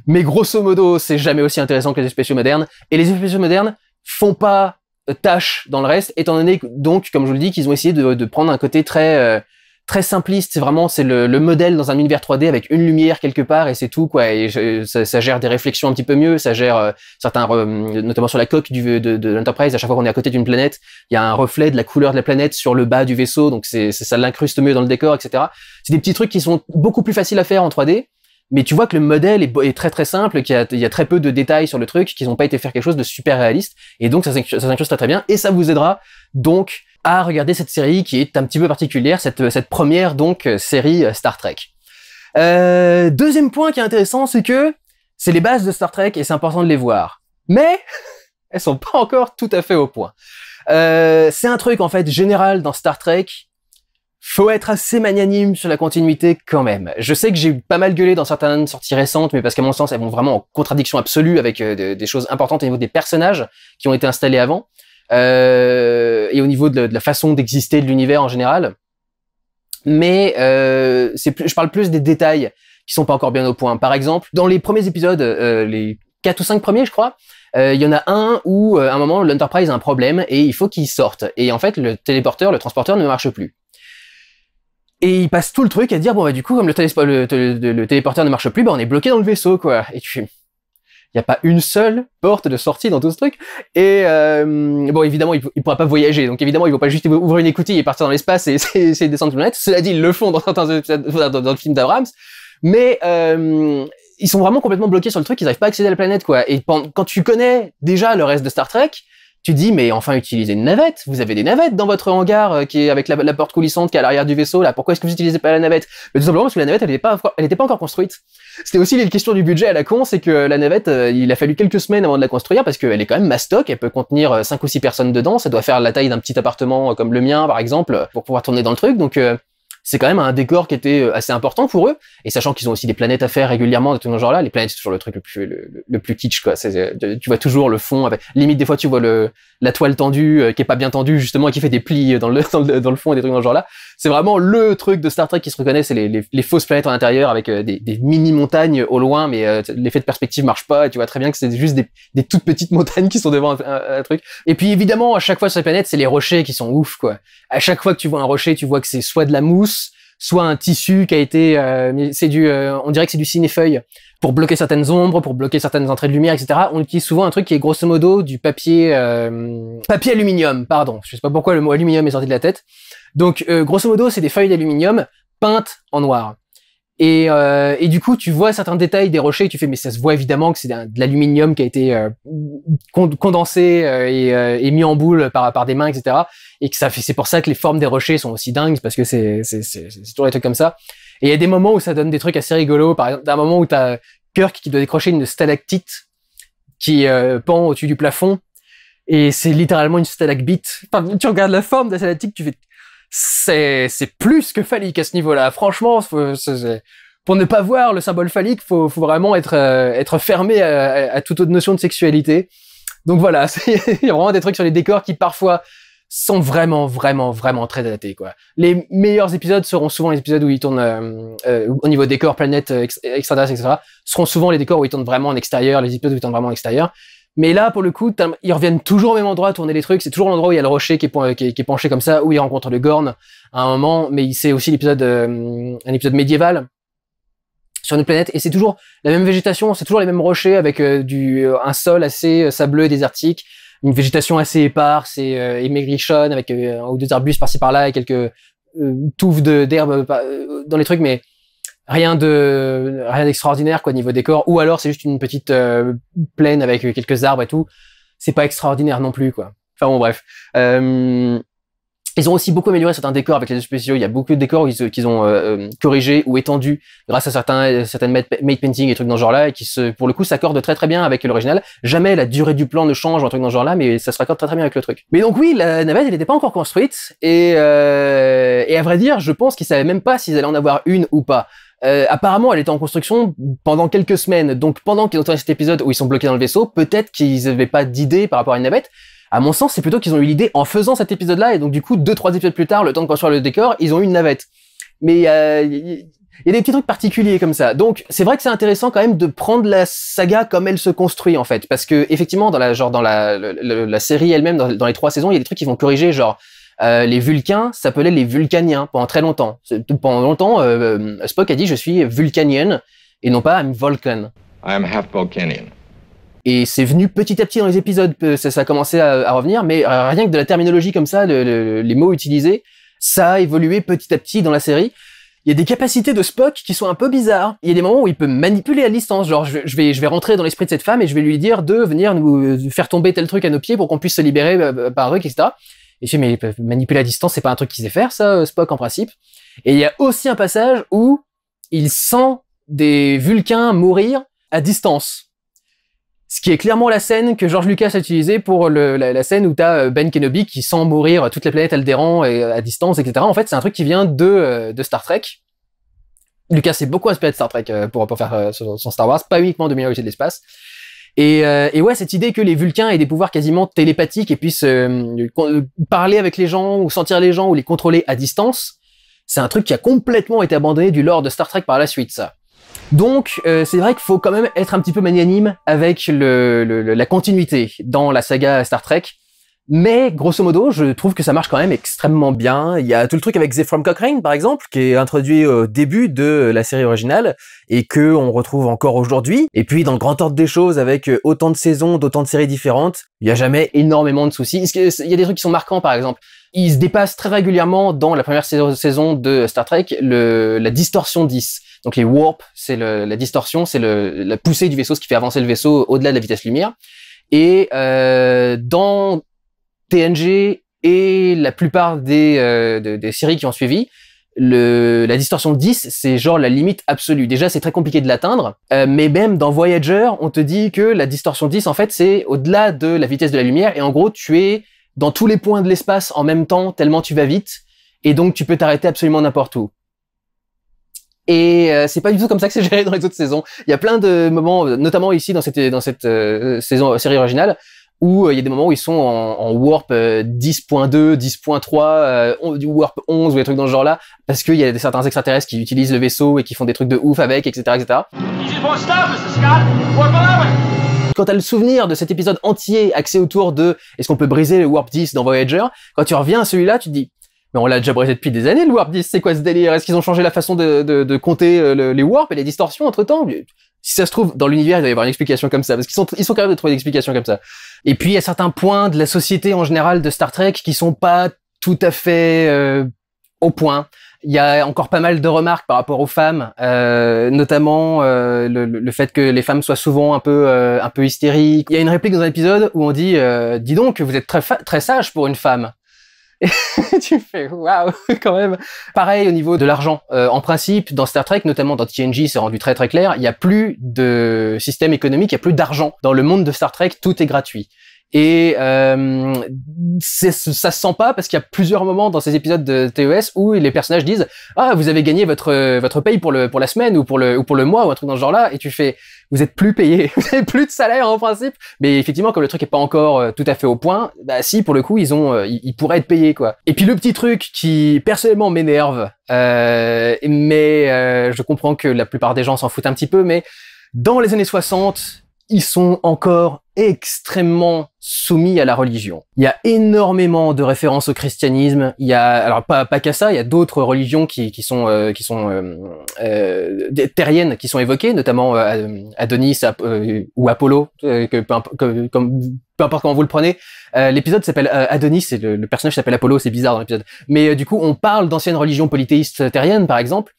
Mais grosso modo c'est jamais aussi intéressant que les effets spéciaux modernes et les effets spéciaux modernes font pas tâche dans le reste étant donné donc comme je vous le dis qu'ils ont essayé de, prendre un côté très très simpliste. C'est vraiment c'est le, modèle dans un univers 3D avec une lumière quelque part et c'est tout quoi. Et ça, gère des réflexions un petit peu mieux. Ça gère euh, certains, notamment sur la coque du, de, de l'Enterprise. À chaque fois qu'on est à côté d'une planète, il y a un reflet de la couleur de la planète sur le bas du vaisseau, donc c'est ça l'incruste mieux dans le décor, etc. C'est des petits trucs qui sont beaucoup plus faciles à faire en 3D. Mais tu vois que le modèle est, très très simple, qu'il y, a très peu de détails sur le truc, qu'ils n'ont pas été faire quelque chose de super réaliste, et donc ça, ça s'incruste très bien, et ça vous aidera donc à regarder cette série qui est un petit peu particulière, cette, cette première donc série euh, Star Trek. Euh, deuxième point qui est intéressant, c'est que c'est les bases de Star Trek et c'est important de les voir. Mais elles sont pas encore tout à fait au point. Euh, c'est un truc en fait général dans Star Trek. Faut être assez magnanime sur la continuité quand même. Je sais que j'ai pas mal gueulé dans certaines sorties récentes, mais parce qu'à mon sens elles vont vraiment en contradiction absolue avec des choses importantes au niveau des personnages qui ont été installés avant. Euh, et au niveau de, la façon d'exister de l'univers en général. Mais euh, c'est plus, je parle plus des détails qui sont pas encore bien au point. Par exemple, dans les premiers épisodes, euh, les quatre ou cinq premiers, je crois, il y en a un où à un moment l'Enterprise a un problème et il faut qu'il sorte. Et en fait, le téléporteur, le transporteur ne marche plus. Et il passe tout le truc à dire bon bah du coup comme le, le téléporteur ne marche plus, bah on est bloqué dans le vaisseau quoi. Et tu il n'y a pas une seule porte de sortie dans tout ce truc. Et euh, bon, évidemment, il ne pourra pas voyager. Donc évidemment, ils ne vont pas juste ouvrir une écoutille et partir dans l'espace et essayer de descendre sur planète. Cela dit, ils le font dans le film d'Abrams. Mais euh, ils sont vraiment complètement bloqués sur le truc. Ils n'arrivent pas à accéder à la planète, quoi. Et quand tu connais déjà le reste de Star Trek, tu dis, mais enfin, utilisez une navette. Vous avez des navettes dans votre hangar euh, qui est avec la, porte coulissante qui est à l'arrière du vaisseau. Là, pourquoi est-ce que vous utilisez pas la navette mais Tout simplement parce que la navette, elle n'était pas, elle était pas encore construite. C'était aussi une question du budget à la con, c'est que la navette, euh, il a fallu quelques semaines avant de la construire parce qu'elle est quand même mastoc. Elle peut contenir euh, cinq ou six personnes dedans. Ça doit faire la taille d'un petit appartement comme le mien, par exemple, pour pouvoir tourner dans le truc. Donc, c'est quand même un décor qui était euh, assez important pour eux. Et sachant qu'ils ont aussi des planètes à faire régulièrement de tout ce genre-là, les planètes c'est toujours le truc le plus le, plus kitsch quoi. C'est, euh, tu vois toujours le fond. Avec, limite des fois tu vois la toile tendue euh, qui est pas bien tendue justement qui fait des plis dans le fond des trucs dans ce genre-là c'est vraiment le truc de Star Trek qui se reconnaît, c'est les, fausses planètes en intérieur avec euh, des, mini montagnes au loin, mais euh, l'effet de perspective marche pas. Et tu vois très bien que c'est juste des, toutes petites montagnes qui sont devant un, truc. Et puis évidemment, à chaque fois sur les planètes, c'est les rochers qui sont ouf quoi. À chaque fois que tu vois un rocher, tu vois que c'est soit de la mousse, soit un tissu qui a été, euh, c'est du, on dirait que c'est du cinéfeuille pour bloquer certaines ombres, pour bloquer certaines entrées de lumière, etc. On utilise souvent un truc qui est grosso modo du papier, papier aluminium, pardon. Je sais pas pourquoi le mot aluminium est sorti de la tête. Donc, euh, grosso modo, c'est des feuilles d'aluminium peintes en noir. Et, euh, et, du coup, tu vois certains détails des rochers tu fais, mais ça se voit évidemment que c'est de l'aluminium qui a été euh, condensé euh, et, et, mis en boule par, par des mains, etc. Et que ça fait, c'est pour ça que les formes des rochers sont aussi dingues parce que c'est, c'est, c'est, toujours des trucs comme ça. Et il y a des moments où ça donne des trucs assez rigolos. Par exemple, d'un moment où t'as Kirk qui doit décrocher une stalactite qui pend au-dessus du plafond. Et c'est littéralement une stalagmite. Enfin, tu regardes la forme de la stalactite, tu fais, c'est plus que phallique à ce niveau-là. Franchement, pour ne pas voir le symbole phallique, faut, faut vraiment être euh, fermé à, toute autre notion de sexualité. Donc voilà, il y a vraiment des trucs sur les décors qui parfois sont vraiment vraiment vraiment très datés quoi. Les meilleurs épisodes seront souvent les épisodes où ils tournent euh, euh, au niveau décor, planète, etc., etc., seront souvent les décors où ils tournent vraiment en extérieur, les épisodes où ils tournent vraiment en extérieur. Mais là, pour le coup, ils reviennent toujours au même endroit, tourner les trucs. C'est toujours l'endroit où il y a le rocher qui est, penché comme ça, où ils rencontrent le Gorn à un moment. Mais c'est aussi l'épisode, euh, un épisode médiéval sur une planète. Et c'est toujours la même végétation, c'est toujours les mêmes rochers avec euh, du, euh, un sol assez sableux et désertique, une végétation assez éparse et, euh, avec un ou deux arbustes par-ci par-là et quelques touffes d'herbe dans les trucs. Mais rien de rien d'extraordinaire quoi niveau décor ou alors c'est juste une petite euh, plaine avec quelques arbres et tout c'est pas extraordinaire non plus quoi enfin bon bref euh, ils ont aussi beaucoup amélioré certains décors avec les spéciaux il y a beaucoup de décors qu'ils ont euh, euh, corrigés ou étendus grâce à certains certaines made painting et trucs dans ce genre là et qui se pour le coup s'accordent très très bien avec l'original jamais la durée du plan ne change ou un truc dans ce genre là mais ça se raccorde très très bien avec le truc mais donc oui la navette elle n'était pas encore construite et et à vrai dire je pense qu'ils savaient même pas s'ils allaient en avoir une ou pas euh, apparemment, elle était en construction pendant quelques semaines. Donc, pendant qu'ils ont tourné cet épisode où ils sont bloqués dans le vaisseau, peut-être qu'ils n'avaient pas d'idée par rapport à une navette. À mon sens, c'est plutôt qu'ils ont eu l'idée en faisant cet épisode-là. Et donc, du coup, deux, trois épisodes plus tard, le temps de construire le décor, ils ont eu une navette. Mais il euh, y a des petits trucs particuliers comme ça. Donc c'est vrai que c'est intéressant quand même de prendre la saga comme elle se construit en fait, parce que effectivement dans la genre dans la, série elle-même dans, les trois saisons il y a des trucs qui vont corriger genre euh, les Vulcains s'appelaient les Vulcaniens pendant très longtemps. Pendant longtemps, euh, euh, Spock a dit je suis Vulcanienne et non pas I'm Vulcan. I'm half Et c'est venu petit à petit dans les épisodes, ça, ça a commencé à, revenir, mais rien que de la terminologie comme ça, les mots utilisés, ça a évolué petit à petit dans la série. Il y a des capacités de Spock qui sont un peu bizarres. Il y a des moments où il peut manipuler à distance. Genre, je, vais, je vais rentrer dans l'esprit de cette femme et je vais lui dire de venir nous faire tomber tel truc à nos pieds pour qu'on puisse se libérer par eux, etc. Et je mais euh, manipuler à distance, c'est pas un truc qu'ils sait faire, ça, euh, Spock, en principe. Et il y a aussi un passage où il sent des Vulcains mourir à distance. Ce qui est clairement la scène que George Lucas a utilisée pour la, scène où t'as euh, Ben Kenobi qui sent mourir toute la planète Alderan à distance, etc. En fait, c'est un truc qui vient de, Star Trek. Lucas s'est beaucoup inspiré de Star Trek pour, pour faire son Star Wars, pas uniquement de Minorité de l'espace. Euh, et, ouais, cette idée que les Vulcains aient des pouvoirs quasiment télépathiques et puissent euh, euh, parler avec les gens ou sentir les gens ou les contrôler à distance, c'est un truc qui a complètement été abandonné du lore de Star Trek par la suite, ça. Donc, c'est vrai qu'il faut quand même être un petit peu magnanime avec le, la continuité dans la saga Star Trek. Mais grosso modo, je trouve que ça marche quand même extrêmement bien. Il y a tout le truc avec Zephram Cochrane, par exemple, qui est introduit au début de la série originale et que on retrouve encore aujourd'hui. Et puis dans le grand ordre des choses, avec autant de saisons, d'autant de séries différentes, il n'y a jamais énormément de soucis. Il y a des trucs qui sont marquants, par exemple. Il se dépasse très régulièrement dans la première saison de Star Trek la distorsion 10. Donc les Warp, c'est la distorsion, c'est la poussée du vaisseau, ce qui fait avancer le vaisseau au-delà de la vitesse lumière. Et euh, dans TNG et la plupart des, euh, des séries qui ont suivi, le, la distorsion 10, c'est genre la limite absolue. Déjà, c'est très compliqué de l'atteindre, euh, mais même dans Voyager, on te dit que la distorsion 10, en fait, c'est au-delà de la vitesse de la lumière, et en gros, tu es dans tous les points de l'espace en même temps, tellement tu vas vite, et donc tu peux t'arrêter absolument n'importe où. Et euh, c'est pas du tout comme ça que c'est géré dans les autres saisons. Il y a plein de moments, notamment ici dans cette dans cette euh, saison série originale, où euh, il y a des moments où ils sont en, warp 10.2, euh, 10.3, euh, warp 11 ou des trucs dans ce genre-là, parce qu'il y a certains extraterrestres qui utilisent le vaisseau et qui font des trucs de ouf avec, etc. etc. Quand t'as le souvenir de cet épisode entier axé autour de est-ce qu'on peut briser le warp 10 dans Voyager, quand tu reviens à celui-là, tu dis mais on l'a déjà brisé depuis des années, le Warp 10. C'est quoi ce délire Est-ce qu'ils ont changé la façon de, de, de compter euh, les warps et les distorsions entre-temps Si ça se trouve, dans l'univers, il doit y avoir une explication comme ça, parce qu'ils sont, ils sont capables de trouver des explications comme ça. Et puis, il y a certains points de la société en général de Star Trek qui sont pas tout à fait euh, au point. Il y a encore pas mal de remarques par rapport aux femmes, euh, notamment le, fait que les femmes soient souvent un peu un peu hystériques. Il y a une réplique dans un épisode où on dit "Dis donc, vous êtes très très sage pour une femme." tu fais waouh quand même. Pareil au niveau de l'argent. Euh, en principe, dans Star Trek, notamment dans TNG, c'est rendu très très clair, il n'y a plus de système économique, il n'y a plus d'argent. Dans le monde de Star Trek, tout est gratuit. Et euh, ça se sent pas parce qu'il y a plusieurs moments dans ces épisodes de TOS e où les personnages disent ah vous avez gagné votre votre paye pour le pour la semaine ou pour le ou pour le mois ou un truc dans ce genre-là et tu fais vous êtes plus payé, vous avez plus de salaire en principe. Mais effectivement, comme le truc est pas encore euh, tout à fait au point, bah si pour le coup ils ont, euh, ils, pourraient être payés quoi. Et puis le petit truc qui personnellement m'énerve, euh, mais euh, je comprends que la plupart des gens s'en foutent un petit peu, mais dans les années 60, ils sont encore extrêmement soumis à la religion. Il y a énormément de références au christianisme. Il y a alors pas pas qu'à ça, il y a d'autres religions qui sont qui sont euh, euh, euh, terriennes qui sont évoquées, notamment Adonis ou Apollo, que, comme peu importe comment vous le prenez. l'épisode s'appelle Adonis et le, le personnage s'appelle Apollo, c'est bizarre dans l'épisode. Mais du coup, on parle d'anciennes religions polythéistes terriennes, par exemple.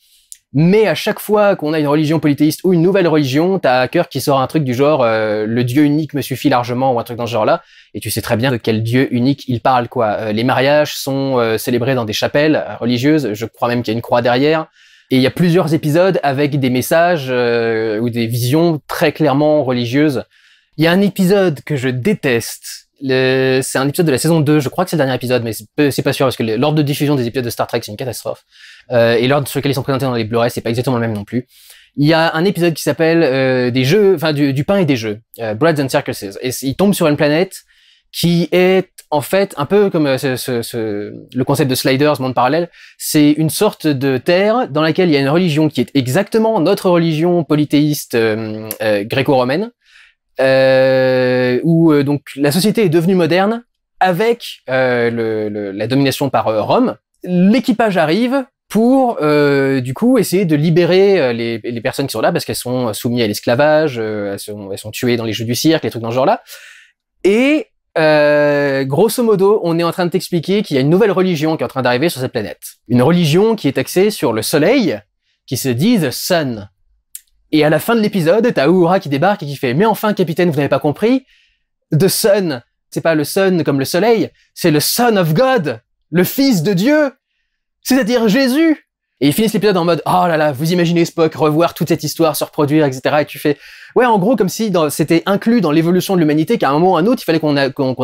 Mais à chaque fois qu'on a une religion polythéiste ou une nouvelle religion, t'as à cœur qui sort un truc du genre euh, le Dieu unique me suffit largement ou un truc dans ce genre-là. Et tu sais très bien de quel Dieu unique il parle quoi. Euh, les mariages sont euh, célébrés dans des chapelles religieuses. Je crois même qu'il y a une croix derrière. Et il y a plusieurs épisodes avec des messages ou des visions très clairement religieuses. Il y a un épisode que je déteste. C'est un épisode de la saison 2, je crois que c'est le dernier épisode, mais c'est pas sûr parce que l'ordre de diffusion des épisodes de Star Trek c'est une catastrophe. Euh, et l'ordre sur lequel ils sont présentés dans les Blu-ray, c'est pas exactement le même non plus. Il y a un épisode qui s'appelle euh, des jeux, enfin du, pain et des jeux, euh, Breads and Circuses, et il tombe sur une planète qui est en fait un peu comme ce, ce, ce, le concept de Sliders, monde parallèle, c'est une sorte de terre dans laquelle il y a une religion qui est exactement notre religion polythéiste gréco-romaine, euh, où donc la société est devenue moderne avec le, la domination par Rome. L'équipage arrive, pour euh, du coup essayer de libérer euh, les, personnes qui sont là parce qu'elles sont soumises à l'esclavage, euh, elles, sont, tuées dans les jeux du cirque, les trucs dans ce genre-là. Et euh, grosso modo, on est en train de t'expliquer qu'il y a une nouvelle religion qui est en train d'arriver sur cette planète. Une religion qui est axée sur le soleil, qui se dit The Sun. Et à la fin de l'épisode, t'as Uhura qui débarque et qui fait « Mais enfin, capitaine, vous n'avez pas compris The Sun, c'est pas le Sun comme le soleil, c'est le Son of God, le Fils de Dieu !» c'est-à-dire Jésus. Et ils finissent l'épisode en mode oh là là, vous imaginez Spock revoir toute cette histoire, se reproduire, etc. Et tu fais ouais, en gros comme si c'était inclus dans l'évolution de l'humanité qu'à un moment ou un autre il fallait qu'on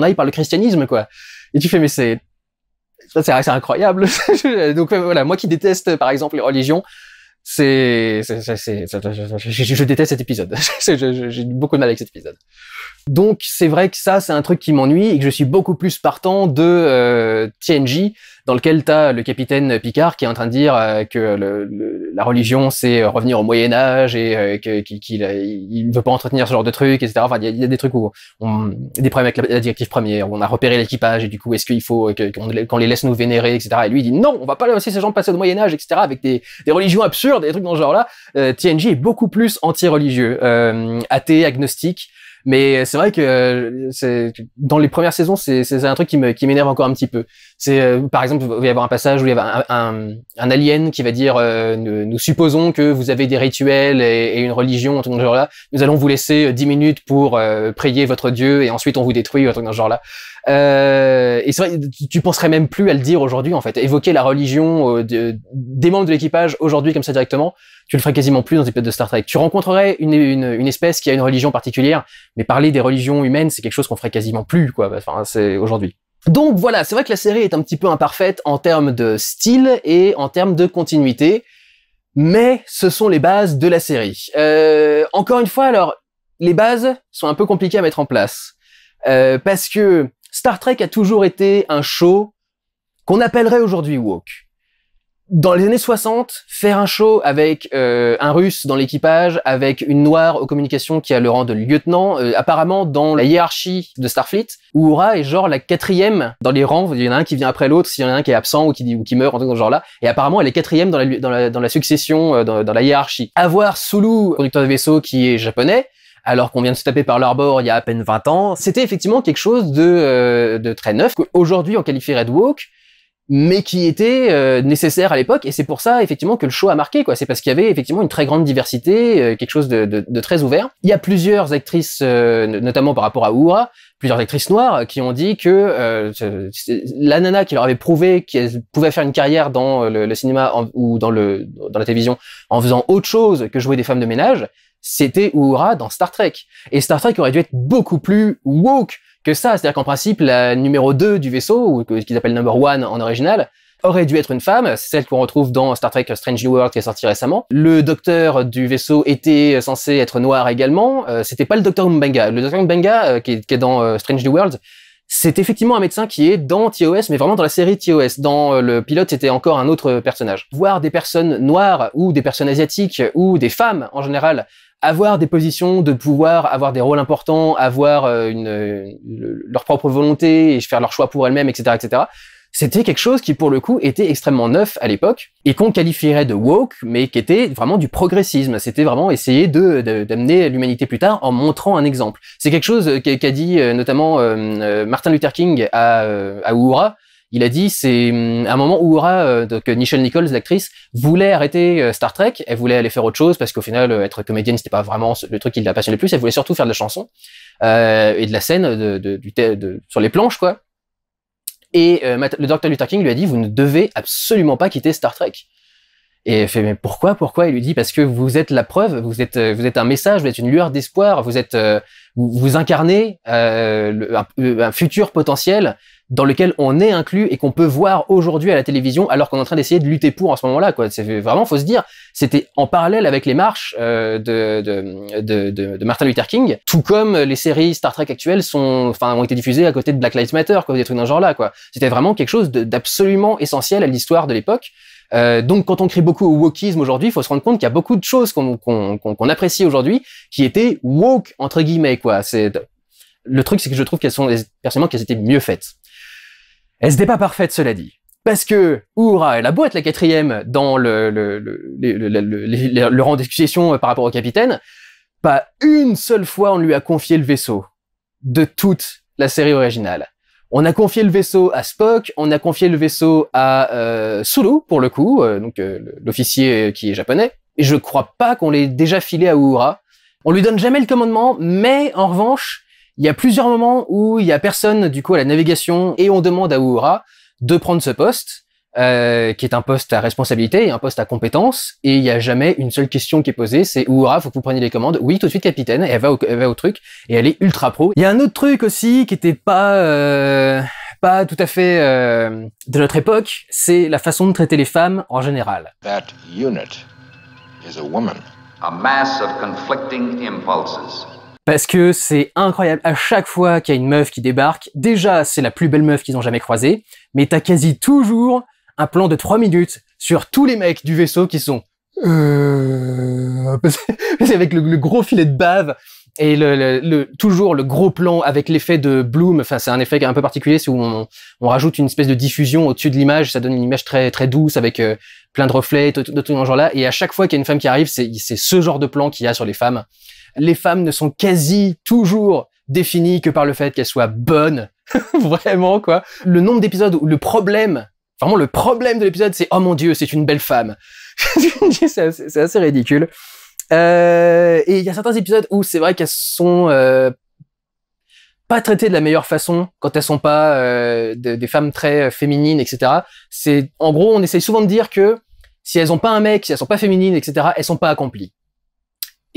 aille par le christianisme quoi. Et tu fais mais c'est ça c'est incroyable. Donc voilà, moi qui déteste par exemple les religions, c'est, je, déteste cet épisode. J'ai beaucoup de mal avec cet épisode. Donc c'est vrai que ça, c'est un truc qui m'ennuie et que je suis beaucoup plus partant de euh, TNG, dans lequel t'as le capitaine Picard qui est en train de dire euh, que le, le la religion, c'est euh, revenir au Moyen Âge et euh, qu'il ne veut pas entretenir ce genre de trucs, etc. Enfin, il y, a, des trucs où on, des problèmes avec la, directive première, on a repéré l'équipage et du coup, est-ce qu'il faut qu'on les laisse nous vénérer, etc. Et lui il dit non, on va pas laisser ces gens passer au Moyen Âge, etc. Avec des, religions absurdes, des trucs dans ce genre-là. Euh, TNG est beaucoup plus anti-religieux, athée, agnostique. Mais c'est vrai que dans les premières saisons, c'est un truc qui m'énerve encore un petit peu. C'est euh, par exemple, il va y avoir un passage où il y a un, un, alien qui va dire euh, nous, supposons que vous avez des rituels et, une religion, en truc dans ce genre-là. Nous allons vous laisser 10 euh, minutes pour prier votre dieu et ensuite on vous détruit, un truc dans ce genre-là. et c'est vrai, tu, penserais même plus à le dire aujourd'hui en fait. Évoquer la religion des membres de l'équipage aujourd'hui comme ça directement, tu le ferais quasiment plus dans des épisodes de Star Trek. Tu rencontrerais une, une, une, espèce qui a une religion particulière, mais parler des religions humaines, c'est quelque chose qu'on ferait quasiment plus quoi. Enfin, c'est aujourd'hui. Donc voilà, c'est vrai que la série est un petit peu imparfaite en termes de style et en termes de continuité, mais ce sont les bases de la série. Euh, encore une fois, alors, les bases sont un peu compliquées à mettre en place, euh, parce que Star Trek a toujours été un show qu'on appellerait aujourd'hui woke dans les années 60, faire un show avec euh, un russe dans l'équipage, avec une noire aux communications qui a le rang de lieutenant, euh, apparemment dans la hiérarchie de Starfleet, Uhura est genre la quatrième dans les rangs, il y en a un qui vient après l'autre, s'il y en a un qui est absent ou qui, ou qui meurt, en tout genre là, et apparemment elle est quatrième dans la, dans la, dans la succession, euh, dans, la hiérarchie. Avoir Sulu, conducteur de vaisseau qui est japonais, alors qu'on vient de se taper par l'arbor il y a à peine 20 ans, c'était effectivement quelque chose de, de très neuf. Aujourd'hui, on qualifierait de woke, mais qui était euh, nécessaire à l'époque. Et c'est pour ça, effectivement, que le show a marqué. quoi. C'est parce qu'il y avait effectivement une très grande diversité, euh, quelque chose de, très ouvert. Il y a plusieurs actrices, euh, notamment par rapport à Uhura, plusieurs actrices noires qui ont dit que la nana qui leur avait prouvé qu'elle pouvait faire une carrière dans le, cinéma ou dans, dans la télévision en faisant autre chose que jouer des femmes de ménage, c'était Uhura dans Star Trek. Et Star Trek aurait dû être beaucoup plus woke que ça. C'est-à-dire qu'en principe, la numéro 2 du vaisseau, ou ce qu'ils appellent number one en original, aurait dû être une femme, celle qu'on retrouve dans Star Trek Strange New World qui est sorti récemment. Le docteur du vaisseau était censé être noir également. Euh, c'était pas le docteur Mbenga. Le docteur Mbenga, euh, qui, est, dans euh, Strange New World, c'est effectivement un médecin qui est dans TOS, mais vraiment dans la série TOS. Dans le pilote, c'était encore un autre personnage. Voir des personnes noires ou des personnes asiatiques ou des femmes en général avoir des positions de pouvoir, avoir des rôles importants, avoir euh, euh, leur propre volonté et faire leur choix pour elles-mêmes, etc., etc. C'était quelque chose qui, pour le coup, était extrêmement neuf à l'époque et qu'on qualifierait de woke, mais qui était vraiment du progressisme. C'était vraiment essayer de d'amener l'humanité plus tard en montrant un exemple. C'est quelque chose euh, qu'a dit notamment Martin Luther King à, à Uhura, il a dit, c'est mm, un moment où aura euh, donc euh, Nichelle Nichols, l'actrice, voulait arrêter euh, Star Trek. Elle voulait aller faire autre chose parce qu'au final, être comédienne, c'était pas vraiment le truc qui la passionnait le plus. Elle voulait surtout faire de la chanson et de la scène sur les planches, quoi. Et le docteur Luther King lui a dit, vous ne devez absolument pas quitter Star Trek. Et elle fait, mais pourquoi, pourquoi Il lui dit, parce que vous êtes la preuve, vous êtes, vous êtes un message, vous êtes une lueur d'espoir, vous êtes, vous, incarnez un, futur potentiel dans lequel on est inclus et qu'on peut voir aujourd'hui à la télévision alors qu'on est en train d'essayer de lutter pour en ce moment-là. Quoi. C'est vraiment, faut se dire, c'était en parallèle avec les marches euh, de, de, de, de, Martin Luther King, tout comme les séries Star Trek actuelles sont, enfin, ont été diffusées à côté de Black Lives Matter, quoi, des trucs d'un genre-là. Quoi. C'était vraiment quelque chose d'absolument essentiel à l'histoire de l'époque. Euh, donc, quand on crie beaucoup au wokisme aujourd'hui, il faut se rendre compte qu'il y a beaucoup de choses qu'on, qu'on, qu'on, apprécie aujourd'hui qui étaient woke entre guillemets. Quoi. C'est le truc, c'est que je trouve qu'elles sont personnellement qu'elles étaient mieux faites. Elle n'est pas parfaite, cela dit. Parce que Uhura, elle a beau être la quatrième dans le, le, le, le rang d'exécution euh, par rapport au capitaine, pas une seule fois on lui a confié le vaisseau de toute la série originale. On a confié le vaisseau à Spock, on a confié le vaisseau à euh, Sulu pour le coup, euh, donc euh, l'officier qui est japonais. Et je crois pas qu'on l'ait déjà filé à Uhura. On lui donne jamais le commandement, mais en revanche, il y a plusieurs moments où il y a personne du coup à la navigation et on demande à Uhura de prendre ce poste, euh, qui est un poste à responsabilité et un poste à compétence, et il n'y a jamais une seule question qui est posée, c'est Uhura, faut que vous preniez les commandes. Oui, tout de suite capitaine, et elle va au, va au truc, et elle est ultra pro. Il y a un autre truc aussi qui n'était pas... Euh, pas tout à fait euh, de notre époque, c'est la façon de traiter les femmes en général. That unit is a woman. A mass of conflicting impulses. Parce que c'est incroyable, à chaque fois qu'il y a une meuf qui débarque, déjà c'est la plus belle meuf qu'ils ont jamais croisée, mais t'as quasi toujours un plan de 3 minutes sur tous les mecs du vaisseau qui sont... Euh... avec le, gros filet de bave et le, toujours le gros plan avec l'effet de bloom, enfin c'est un effet un peu particulier, c'est où on, rajoute une espèce de diffusion au-dessus de l'image, ça donne une image très très douce avec euh, plein de reflets, de tout, ce genre là, et à chaque fois qu'il y a une femme qui arrive, c'est ce genre de plan qu'il y a sur les femmes les femmes ne sont quasi toujours définies que par le fait qu'elles soient bonnes. vraiment, quoi. Le nombre d'épisodes où le problème, vraiment le problème de l'épisode, c'est Oh mon Dieu, c'est une belle femme. c'est assez, ridicule. Euh, et il y a certains épisodes où c'est vrai qu'elles sont euh, pas traitées de la meilleure façon quand elles sont pas euh, des femmes très féminines, etc. C'est en gros, on essaye souvent de dire que si elles ont pas un mec, si elles sont pas féminines, etc., elles sont pas accomplies.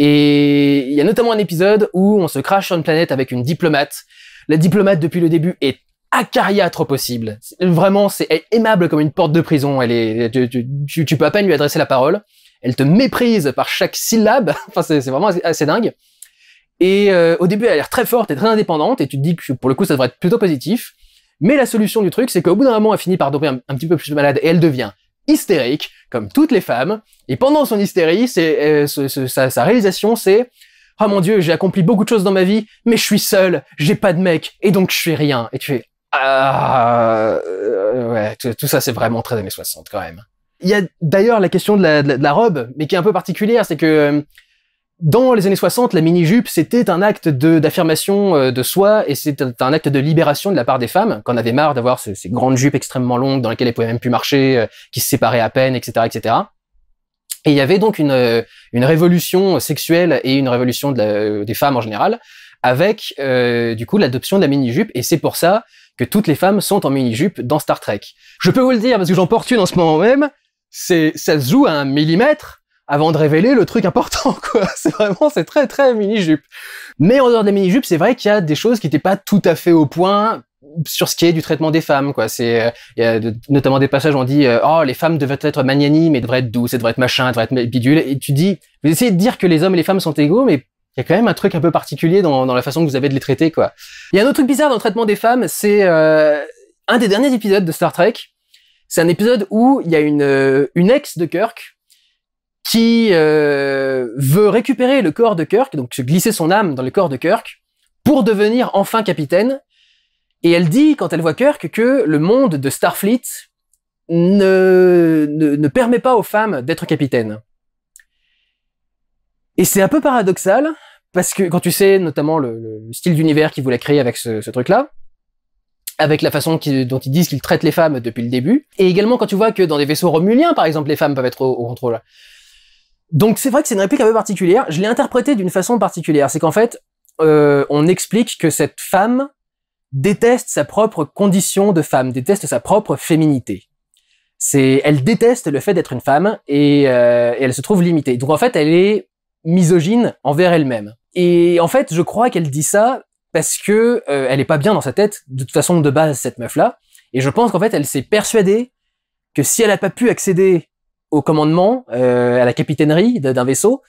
Et il y a notamment un épisode où on se crache sur une planète avec une diplomate. La diplomate, depuis le début, est acariâtre possible. Vraiment, c'est aimable comme une porte de prison. tu, peux à peine lui adresser la parole. Elle te méprise par chaque syllabe. enfin, c'est vraiment assez, dingue. Et euh, au début, elle a l'air très forte et très indépendante, et tu te dis que pour le coup, ça devrait être plutôt positif. Mais la solution du truc, c'est qu'au bout d'un moment, elle finit par devenir un, petit peu plus malade, et elle devient hystérique, comme toutes les femmes, et pendant son hystérie, c'est, euh, sa, réalisation, c'est « Oh mon Dieu, j'ai accompli beaucoup de choses dans ma vie, mais je suis seul, j'ai pas de mec, et donc je suis rien. » Et tu fais « Ah... Euh, ouais, tout, ça, c'est vraiment très années 60, quand même. » Il y a d'ailleurs la question de de la, robe, mais qui est un peu particulière, c'est que euh, dans les années 60, la mini-jupe, c'était un acte d'affirmation euh, de, soi et c'était un acte de libération de la part des femmes, qu'on avait marre d'avoir ces grandes jupes extrêmement longues dans lesquelles elles pouvaient même plus marcher, euh, qui se séparaient à peine, etc., etc. Et il y avait donc une, euh, révolution sexuelle et une révolution des femmes en général, avec du coup l'adoption de la mini-jupe. Et c'est pour ça que toutes les femmes sont en mini-jupe dans Star Trek. Je peux vous le dire parce que j'en porte une en ce moment même. C'est ça se joue à un millimètre avant de révéler le truc important, quoi. C'est vraiment, c'est très, très mini-jupe. Mais en dehors des mini-jupes, c'est vrai qu'il y a des choses qui n'étaient pas tout à fait au point sur ce qui est du traitement des femmes, quoi. C'est, euh, il y a notamment des passages où on dit, euh, oh, les femmes devraient être magnanimes, et devraient être douces, et devraient être machin, elles devraient être bidule. Et tu dis, vous essayez de dire que les hommes et les femmes sont égaux, mais il y a quand même un truc un peu particulier dans, dans la façon que vous avez de les traiter, quoi. Il y a un autre truc bizarre dans le traitement des femmes, c'est euh, un des derniers épisodes de Star Trek. C'est un épisode où il y a une, une ex de Kirk, qui euh, veut récupérer le corps de Kirk, donc se glisser son âme dans le corps de Kirk, pour devenir enfin capitaine. Et elle dit, quand elle voit Kirk, que le monde de Starfleet ne, permet pas aux femmes d'être capitaines. Et c'est un peu paradoxal, parce que quand tu sais notamment le, style d'univers qu'ils voulait créer avec ce, truc-là, avec la façon dont ils disent qu'ils traitent les femmes depuis le début, et également quand tu vois que dans des vaisseaux romuliens, par exemple, les femmes peuvent être au contrôle. Donc c'est vrai que c'est une réplique un peu particulière. Je l'ai interprétée d'une façon particulière. C'est qu'en fait, euh, on explique que cette femme déteste sa propre condition de femme, déteste sa propre féminité. C'est, elle déteste le fait d'être une femme et, euh, elle se trouve limitée. Donc en fait, elle est misogyne envers elle-même. Et en fait, je crois qu'elle dit ça parce que euh, elle est pas bien dans sa tête de toute façon de base cette meuf là. Et je pense qu'en fait, elle s'est persuadée que si elle n'a pas pu accéder au commandement, euh, à la capitainerie d'un vaisseau,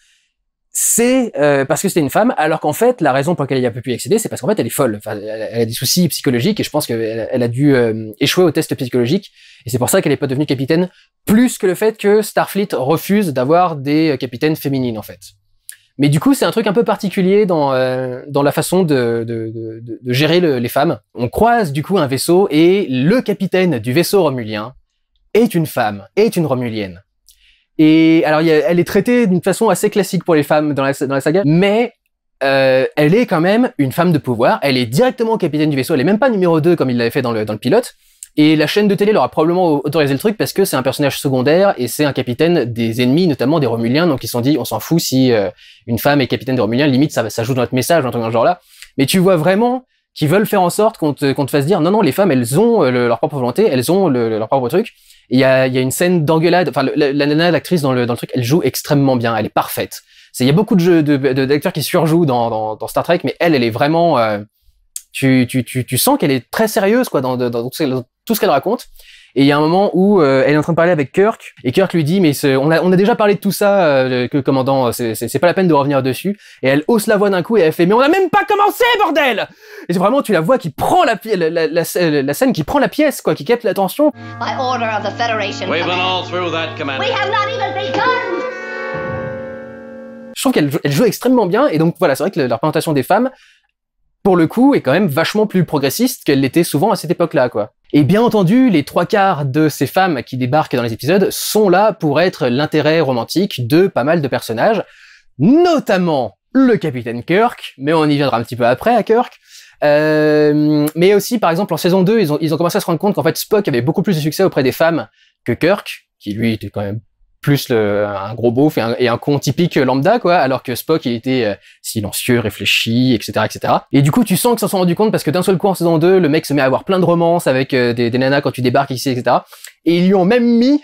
c'est euh, parce que c'était une femme, alors qu'en fait, la raison pour laquelle il a pas pu y accéder, c'est parce qu'en fait, elle est folle. Enfin, elle a des soucis psychologiques, et je pense qu'elle a dû euh, échouer au test psychologique, et c'est pour ça qu'elle n'est pas devenue capitaine, plus que le fait que Starfleet refuse d'avoir des capitaines féminines, en fait. Mais du coup, c'est un truc un peu particulier dans, dans la façon de, de, de, gérer les femmes. On croise du coup un vaisseau, et le capitaine du vaisseau romulien est une femme, est une romulienne. Et alors, elle est traitée d'une façon assez classique pour les femmes dans la, saga, mais euh, elle est quand même une femme de pouvoir. Elle est directement capitaine du vaisseau. Elle est même pas numéro 2 comme il l'avait fait dans le, pilote. Et la chaîne de télé leur a probablement autorisé le truc parce que c'est un personnage secondaire et c'est un capitaine des ennemis, notamment des Romuliens. Donc ils se sont dit, on s'en fout si euh, une femme est capitaine des Romuliens. Limite, ça, ça joue dans notre message, en truc dans ce genre-là. Mais tu vois vraiment qu'ils veulent faire en sorte qu'on te, fasse dire, non, non, les femmes, elles ont euh, leur propre volonté, elles ont leur propre truc il y a, une scène d'engueulade. Enfin, la, nana, l'actrice dans le, dans le truc, elle joue extrêmement bien. Elle est parfaite. Il y a beaucoup de jeux d'acteurs qui surjouent dans, Star Trek, mais elle, elle est vraiment. Euh, tu, tu, tu, tu, sens qu'elle est très sérieuse quoi dans, dans tout ce qu'elle raconte. Et il y a un moment où euh, elle est en train de parler avec Kirk, et Kirk lui dit, mais on, a, on a déjà parlé de tout ça, euh, que commandant, euh, c'est pas la peine de revenir dessus. Et elle hausse la voix d'un coup et elle fait, mais on n'a même pas commencé, bordel Et c'est vraiment, tu la vois qui prend la, la, la, scène qui prend la pièce, quoi, qui capte l'attention. je trouve qu'elle joue extrêmement bien et donc voilà c'est vrai que la représentation des femmes pour le coup est quand même vachement plus progressiste qu'elle l'était souvent à cette époque là quoi et bien entendu, les trois quarts de ces femmes qui débarquent dans les épisodes sont là pour être l'intérêt romantique de pas mal de personnages, notamment le capitaine Kirk, mais on y viendra un petit peu après à hein, Kirk. Euh, mais aussi, par exemple, en saison 2, ils ont, ils ont commencé à se rendre compte qu'en fait Spock avait beaucoup plus de succès auprès des femmes que Kirk, qui lui était quand même plus un gros beauf et un, con typique lambda, quoi, alors que Spock, il était euh, silencieux, réfléchi, etc., etc. Et du coup, tu sens qu'ils s'en sont rendu compte parce que d'un seul coup, en saison 2, le mec se met à avoir plein de romances avec euh, des, des, nanas quand tu débarques ici, etc. Et ils lui ont même mis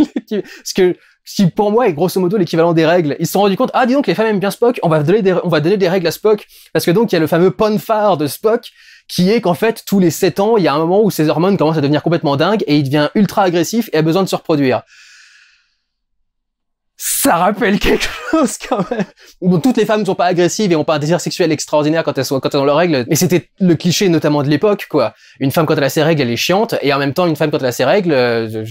ce que ce qui pour moi est grosso modo l'équivalent des règles. Ils se sont rendus compte, ah dis donc les femmes aiment bien Spock, on va donner des, on va donner des règles à Spock, parce que donc il y a le fameux phare de Spock, qui est qu'en fait, tous les 7 ans, il y a un moment où ses hormones commencent à devenir complètement dingues et il devient ultra agressif et a besoin de se reproduire ça rappelle quelque chose quand même. toutes les femmes ne sont pas agressives et ont pas un désir sexuel extraordinaire quand elles sont quand elles ont leurs règles. Et c'était le cliché notamment de l'époque, quoi. Une femme quand elle a ses règles, elle est chiante, et en même temps, une femme quand elle a ses règles, euh,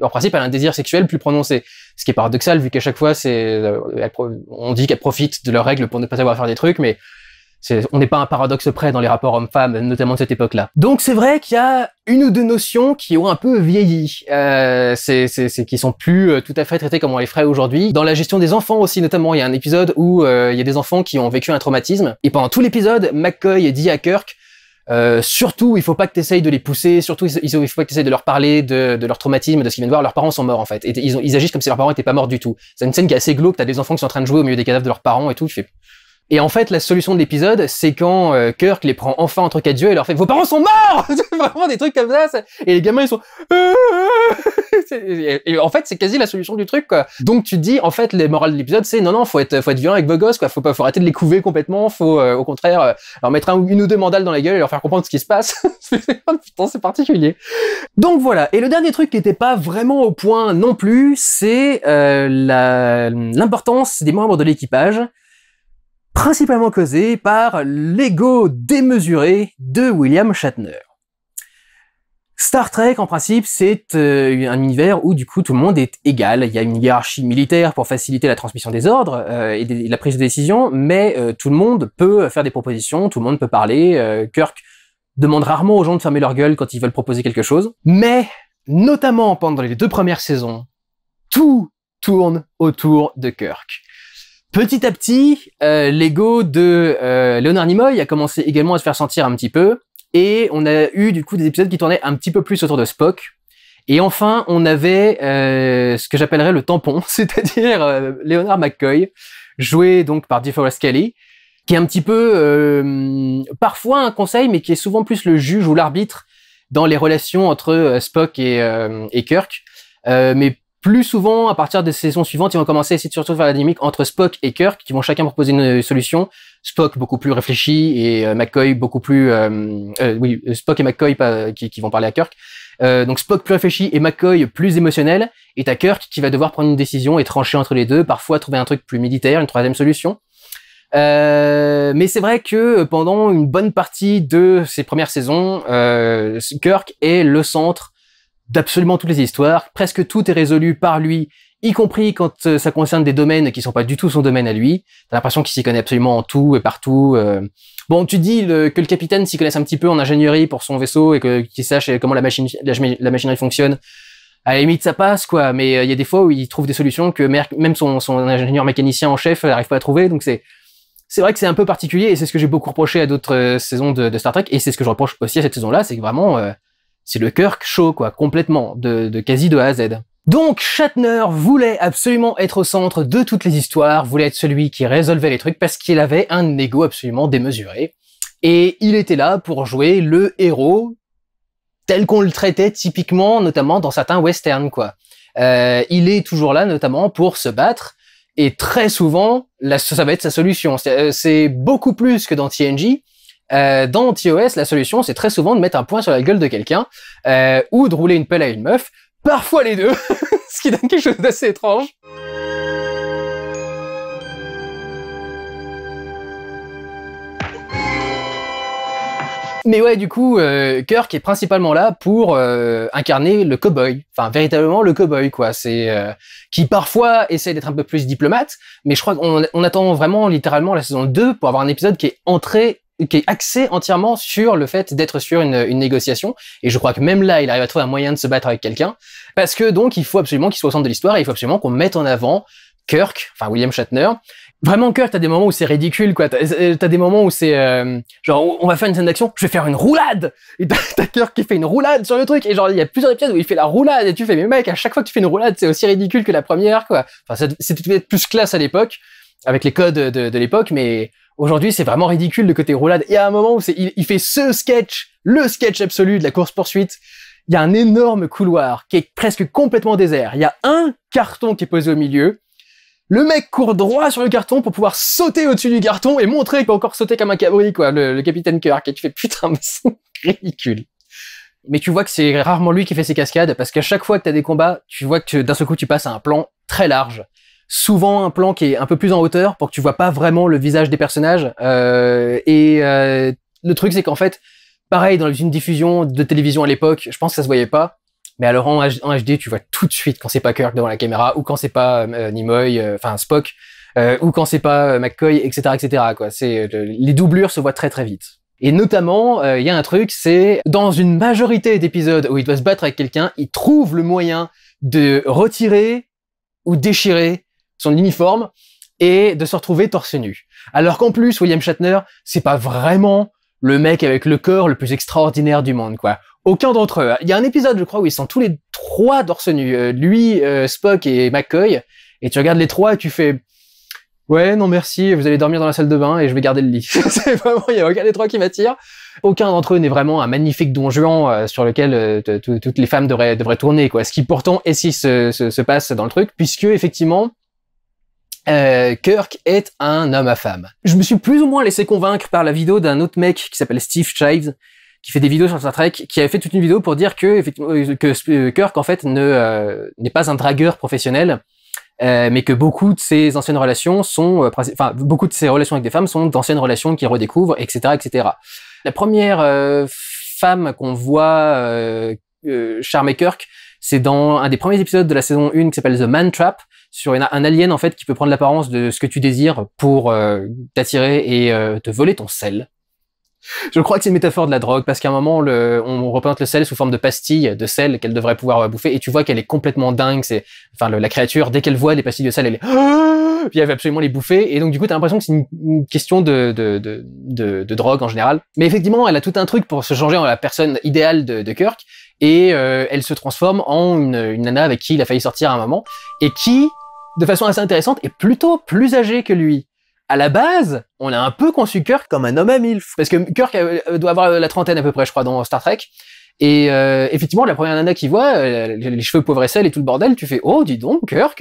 en principe, elle a un désir sexuel plus prononcé. Ce qui est paradoxal vu qu'à chaque fois, c'est euh, on dit qu'elle profite de leurs règles pour ne pas savoir faire des trucs, mais on n'est pas un paradoxe près dans les rapports hommes-femmes, notamment de cette époque-là. Donc c'est vrai qu'il y a une ou deux notions qui ont un peu vieilli, euh, c'est, qui sont plus euh, tout à fait traitées comme on les ferait aujourd'hui. Dans la gestion des enfants aussi, notamment, il y a un épisode où euh, il y a des enfants qui ont vécu un traumatisme. Et pendant tout l'épisode, McCoy dit à Kirk, euh, surtout, il faut pas que tu t'essayes de les pousser. Surtout, il faut pas que t'essayes de leur parler de, leur traumatisme, de ce qu'ils viennent de voir. Leurs parents sont morts en fait, et ils, ils agissent comme si leurs parents étaient pas morts du tout. C'est une scène qui est assez glauque. T'as des enfants qui sont en train de jouer au milieu des cadavres de leurs parents et tout. Et en fait, la solution de l'épisode, c'est quand euh, Kirk les prend enfin entre quatre yeux et leur fait "Vos parents sont morts!" Vraiment des trucs comme ça. Et les gamins ils sont. et, en fait, c'est quasi la solution du truc. Quoi. Donc tu te dis, en fait, les morales de l'épisode, c'est non, non, faut être, faut être violent avec vos gosses, quoi. Faut pas, faut arrêter de les couver complètement. Faut, euh, au contraire, euh, leur mettre une ou deux mandales dans la gueule et leur faire comprendre ce qui se passe. Putain, c'est particulier. Donc voilà. Et le dernier truc qui n'était pas vraiment au point non plus, c'est l'importance des membres de l'équipage principalement causé par l'ego démesuré de William Shatner. Star Trek, en principe, c'est euh, un univers où du coup tout le monde est égal. Il y a une hiérarchie militaire pour faciliter la transmission des ordres euh, et, la prise de décision, mais euh, tout le monde peut faire des propositions, tout le monde peut parler. Kirk demande rarement aux gens de fermer leur gueule quand ils veulent proposer quelque chose. Mais, notamment pendant les deux premières saisons, tout tourne autour de Kirk. Petit à petit, euh, l'ego de euh, Leonard Nimoy a commencé également à se faire sentir un petit peu, et on a eu du coup des épisodes qui tournaient un petit peu plus autour de Spock. Et enfin, on avait euh, ce que j'appellerais le tampon, c'est-à-dire Leonard McCoy, joué donc par DeForest Kelly, qui est un petit peu parfois un conseil, mais qui est souvent plus le juge ou l'arbitre dans les relations entre Spock et, et Kirk. mais plus souvent, à partir des saisons suivantes, ils vont commencer à essayer de surtout faire la dynamique entre Spock et Kirk, qui vont chacun proposer une euh, solution. Spock beaucoup plus réfléchi et euh, McCoy beaucoup plus, euh, oui, Spock et McCoy qui, vont parler à Kirk. donc Spock plus réfléchi et McCoy plus émotionnel, et à Kirk qui va devoir prendre une décision et trancher entre les deux, parfois trouver un truc plus militaire, une troisième solution. mais c'est vrai que pendant une bonne partie de ces premières saisons, Kirk est le centre d'absolument toutes les histoires. Presque tout est résolu par lui, y compris quand euh, ça concerne des domaines qui sont pas du tout son domaine à lui. T'as l'impression qu'il s'y connaît absolument en tout et partout. Euh. Bon, tu dis que le capitaine s'y connaisse un petit peu en ingénierie pour son vaisseau et que qu'il sache comment la, machine, la, machinerie fonctionne. À la limite, ça passe, quoi. Mais euh, il y a des fois où il trouve des solutions que même son, ingénieur mécanicien en chef n'arrive pas à trouver. Donc c'est c'est vrai que c'est un peu particulier et c'est ce que j'ai beaucoup reproché à d'autres saisons de, de, Star Trek et c'est ce que je reproche aussi à cette saison-là, c'est que vraiment c'est le cœur chaud, quoi, complètement, de, quasi de A à Z. Donc Shatner voulait absolument être au centre de toutes les histoires, voulait être celui qui résolvait les trucs parce qu'il avait un ego absolument démesuré. Et il était là pour jouer le héros tel qu'on le traitait typiquement, notamment dans certains westerns, quoi. Euh, il est toujours là, notamment pour se battre. Et très souvent, ça va être sa solution. C'est euh, beaucoup plus que dans TNG, euh, dans TOS, la solution, c'est très souvent de mettre un point sur la gueule de quelqu'un euh, ou de rouler une pelle à une meuf, parfois les deux, ce qui donne quelque chose d'assez étrange. Mais ouais, du coup, euh, Kirk est principalement là pour euh, incarner le cowboy, enfin véritablement le cowboy quoi. C'est euh, qui parfois essaie d'être un peu plus diplomate, mais je crois qu'on attend vraiment littéralement la saison 2 pour avoir un épisode qui est entré qui est axé entièrement sur le fait d'être sur une, une, négociation. Et je crois que même là, il arrive à trouver un moyen de se battre avec quelqu'un. Parce que donc, il faut absolument qu'il soit au centre de l'histoire et il faut absolument qu'on mette en avant Kirk, enfin William Shatner. Vraiment, Kirk, t'as des moments où c'est ridicule, quoi. T'as euh, des moments où c'est euh, genre, on va faire une scène d'action, je vais faire une roulade. Et t'as Kirk qui fait une roulade sur le truc. Et genre, il y a plusieurs épisodes où il fait la roulade et tu fais, mais mec, à chaque fois que tu fais une roulade, c'est aussi ridicule que la première, quoi. Enfin, c'était peut-être plus classe à l'époque, avec les codes de, de l'époque, mais Aujourd'hui, c'est vraiment ridicule de côté roulade. et à un moment où il, fait ce sketch, le sketch absolu de la course-poursuite. Il y a un énorme couloir qui est presque complètement désert. Il y a un carton qui est posé au milieu. Le mec court droit sur le carton pour pouvoir sauter au-dessus du carton et montrer qu'il peut encore sauter comme un cabri, quoi, le, capitaine Kirk. Et tu fais putain, mais c'est ridicule. Mais tu vois que c'est rarement lui qui fait ses cascades parce qu'à chaque fois que t'as des combats, tu vois que d'un seul coup tu passes à un plan très large souvent un plan qui est un peu plus en hauteur pour que tu vois pas vraiment le visage des personnages. Euh, et euh, le truc, c'est qu'en fait, pareil, dans une diffusion de télévision à l'époque, je pense que ça se voyait pas. Mais alors en, HD, tu vois tout de suite quand c'est pas Kirk devant la caméra ou quand c'est pas euh, Nimoy, enfin Spock, ou quand c'est pas McCoy, etc., etc. Quoi. C'est les doublures se voient très très vite. Et notamment, il y a un truc, c'est dans une majorité d'épisodes où il doit se battre avec quelqu'un, il trouve le moyen de retirer ou déchirer son uniforme et de se retrouver torse nu. Alors qu'en plus, William Shatner, c'est pas vraiment le mec avec le corps le plus extraordinaire du monde, quoi. Aucun d'entre eux. Hein. Il y a un épisode, je crois, où ils sont tous les trois torse nu. Euh, lui, euh, Spock et McCoy. Et tu regardes les trois et tu fais, ouais, non merci, vous allez dormir dans la salle de bain et je vais garder le lit. c'est vraiment, il y a aucun des trois qui m'attire. Aucun d'entre eux n'est vraiment un magnifique don euh, sur lequel toutes les femmes devraient, tourner, quoi. Ce qui pourtant, est si se passe dans le truc, puisque effectivement, euh, Kirk est un homme à femme. Je me suis plus ou moins laissé convaincre par la vidéo d'un autre mec qui s'appelle Steve Chives, qui fait des vidéos sur Star Trek, qui avait fait toute une vidéo pour dire que, euh, que euh, Kirk en fait n'est pas un dragueur professionnel, mais que beaucoup de ses anciennes relations sont, enfin beaucoup de ses relations avec des femmes sont d'anciennes relations qu'il redécouvre, etc., etc. La première femme qu'on voit charmer Kirk, c'est dans un des premiers épisodes de la saison 1 qui s'appelle The Man Trap, sur une, un alien en fait qui peut prendre l'apparence de ce que tu désires pour euh, t'attirer et euh, te voler ton sel. Je crois que c'est une métaphore de la drogue parce qu'à un moment le, on représente le sel sous forme de pastilles de sel qu'elle devrait pouvoir euh, bouffer et tu vois qu'elle est complètement dingue. C'est enfin la créature dès qu'elle voit les pastilles de sel elle est puis elle veut absolument les bouffer et donc du coup t'as l'impression que c'est une, question de de, de, de drogue en général. Mais effectivement elle a tout un truc pour se changer en la personne idéale de, de Kirk et elle se transforme en une, une nana avec qui il a failli sortir à un moment et qui de façon assez intéressante et plutôt plus âgé que lui. À la base, on a un peu conçu Kirk comme un homme à mille. Parce que Kirk euh, euh, doit avoir euh, la trentaine à peu près, je crois, dans Star Trek. Et effectivement, la première nana qui voit, les cheveux pauvres et sel et tout le bordel, tu fais « Oh, dis donc, Kirk,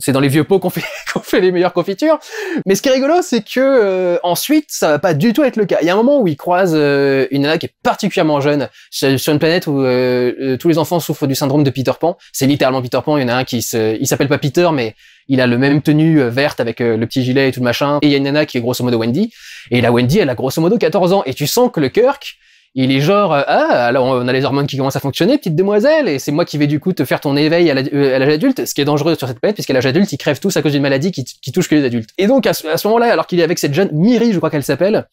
c'est dans les vieux pots qu'on fait, les meilleures confitures. Mais ce qui est rigolo, c'est que euh, ensuite, ça va pas du tout être le cas. Il y a un moment où il croise euh, une nana qui est particulièrement jeune sur une planète où euh, tous les enfants souffrent du syndrome de Peter Pan. C'est littéralement Peter Pan. Il y en a un qui se... il s'appelle pas Peter, mais il a le même tenue verte avec le petit gilet et tout le machin. Et il y a une nana qui est grosso modo Wendy. Et la Wendy, elle a grosso modo 14 ans. Et tu sens que le Kirk, il est genre, euh, ah, alors on a les hormones qui commencent à fonctionner, petite demoiselle, et c'est moi qui vais du coup te faire ton éveil à euh, l'âge adulte, ce qui est dangereux sur cette planète, puisqu'à l'âge adulte, ils crèvent tous à cause d'une maladie qui, touche que les adultes. Et donc, à ce, moment-là, alors qu'il est avec cette jeune Miri, je crois qu'elle s'appelle,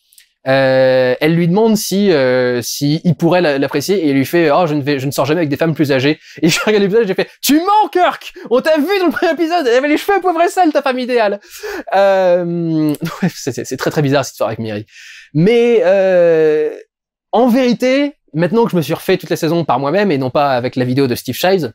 euh, elle lui demande si, si il pourrait l'apprécier et il lui fait oh je ne je ne sors jamais avec des femmes plus âgées et je regarde l'épisode j'ai fait tu mens Kirk on t'a vu dans le premier épisode elle avait les cheveux poivre et sel ta femme idéale euh, c'est très très bizarre cette histoire avec Miri mais en vérité, maintenant que je me suis refait toutes les saisons par moi-même et non pas avec la vidéo de Steve Shise,